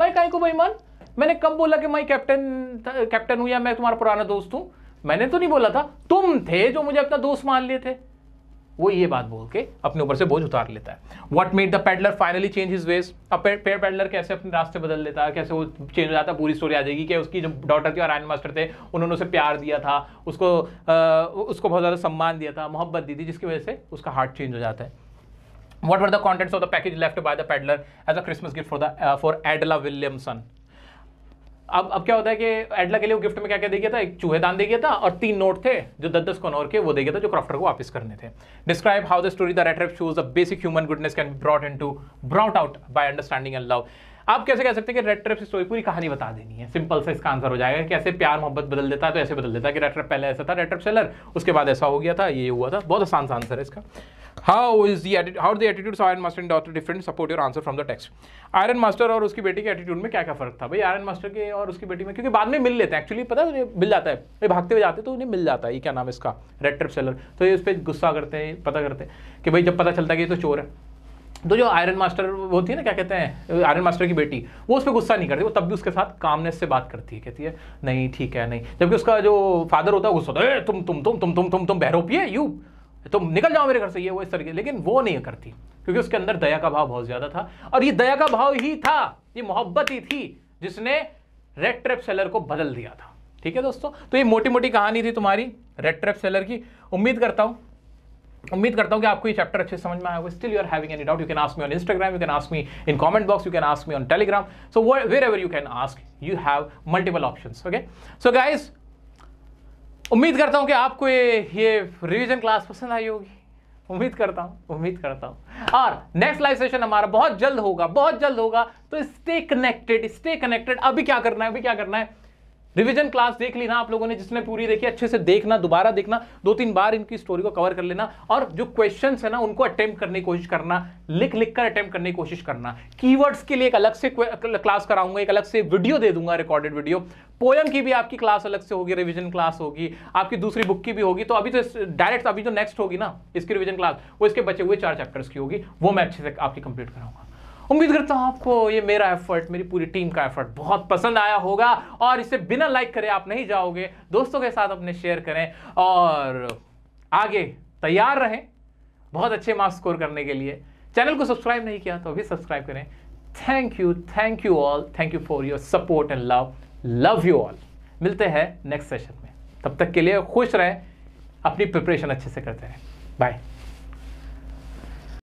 मैं काय को बेईमान मैंने कब बोला कि मैं कैप्टन कैप्टन हूं या मैं तुम्हारा पुराना दोस्त हूं मैंने तो नहीं बोला था तुम थे जो मुझे अपना दोस्त मान लिए थे वो ये बात बोल के अपने ऊपर से बोझ उतार लेता है what made the peddler finally change his ways अब पेड़ पेडलर कैसे अपने रास्ते बदल लेता है कैसे वो चेंज हो जाता है पूरी स्टोरी आ जाएगी कि उसकी जो डॉटर थी और आयन मास्टर थे उन्होंने उसे प्यार दिया था उसको आ, उसको बहुत ज़्यादा सम्मान दिया था मोहब्बत दी थी जिसकी वजह से उसका हार्ट चेंज हो जाता है what were the contents of the package left by the peddler as a Christmas gift for the for Edla Williamson अब अब क्या होता है कि एडला के लिए वो गिफ्ट में क्या क्या दे गया था एक चूहेदान दे गया था और तीन नोट थे जो दस दस कॉनोर के वो दे गया था जो क्रॉफ्टर को वापस करने थे describe how the story the rat shows a basic human goodness can brought in to brought out by understanding and love आप कैसे कह सकते हैं कि रेड ट्रैप से स्टोरी पूरी कहानी बता देनी है सिंपल से इसका आंसर हो जाएगा कैसे प्यार मोहब्बत बदल देता है तो ऐसे बदल देता है कि रेड ट्रैप पहले ऐसा था रेड ट्रैप सेलर उसके बाद ऐसा हो गया था ये हुआ था बहुत आसान सा आंसर है इसका how is the how the attitude iron master and doctor different support your answer from the text iron master और उसकी बेटी के एटीट्यूड में क्या क्या फर्क था भाई आयरन मास्टर के और उसकी बेटी में क्योंकि बाद में मिल लेते हैं एक्चुअली पता है मिल जाता है भाई भागते हुए जाते तो उन्हें मिल जाता है ये क्या नाम है इसका रेड ट्रिप सेलर तो ये उस पर गुस्सा करते हैं पता करते हैं कि भाई जब पता चलता है कि ये तो चोर है तो जो आयरन मास्टर होती है ना क्या कहते हैं आयरन मास्टर की बेटी वो उस पर गुस्सा नहीं करती वो तब भी उसके साथ कामनेस से बात करती है कहती है नहीं ठीक है नहीं जबकि उसका जो फादर होता है गुस्सा होता है तुम तुम तुम तुम तुम तुम तुम बहरोपी यू तुम निकल जाओ मेरे घर से ये वो इस तरीके लेकिन वो नहीं करती क्योंकि उसके अंदर दया का भाव बहुत ज़्यादा था और ये दया का भाव ही था ये मोहब्बत ही थी जिसने रेड ट्रेप सेलर को बदल दिया था ठीक है दोस्तों तो ये मोटी मोटी कहानी थी तुम्हारी रेड ट्रेप सेलर की उम्मीद करता हूँ उम्मीद करता हूँ कि आपको ये चैप्टर अच्छे समझ में आया still you are having any doubt you can ask me on Instagram you can ask me in comment box you can ask me on Telegram so wherever you can ask you have multiple option okay so guys उम्मीद करता हूँ कि आपको ये ये revision class पसंद आई होगी उम्मीद करता हूँ उम्मीद करता हूँ और नेक्स्ट लाइव सेशन हमारा बहुत जल्द होगा बहुत जल्द होगा तो स्टे कनेक्टेड स्टे कनेक्टेड अभी क्या करना है अभी क्या करना है रिविजन क्लास देख ली ना आप लोगों ने जिसमें पूरी देखी अच्छे से देखना दोबारा देखना दो तीन बार इनकी स्टोरी को कवर कर लेना और जो क्वेश्चन है ना उनको अटेम्प्ट करने की कोशिश करना लिख लिख कर अटेम्प्ट करने की कोशिश करना कीवर्ड्स के लिए एक अलग से क्लास कराऊंगा एक अलग से वीडियो दे दूंगा रिकॉर्डेड वीडियो पोयम की भी आपकी क्लास अलग से होगी रिविजन क्लास होगी आपकी दूसरी बुक की भी होगी तो अभी तो डायरेक्ट अभी जो नेक्स्ट होगी ना इसकी रिविजन क्लास वो इसके बचे हुए चार चैप्टर्स की होगी वो मैं अच्छे से आपकी कंप्लीट कराऊंगा उम्मीद करता हूँ आपको ये मेरा एफर्ट मेरी पूरी टीम का एफर्ट बहुत पसंद आया होगा और इसे बिना लाइक करे आप नहीं जाओगे दोस्तों के साथ अपने शेयर करें और आगे तैयार रहें बहुत अच्छे मार्क्स स्कोर करने के लिए चैनल को सब्सक्राइब नहीं किया तो अभी सब्सक्राइब करें thank you thank you all thank you for your support and love love you all मिलते हैं नेक्स्ट सेशन में तब तक के लिए खुश रहें अपनी प्रिपरेशन अच्छे से करते रहें बाय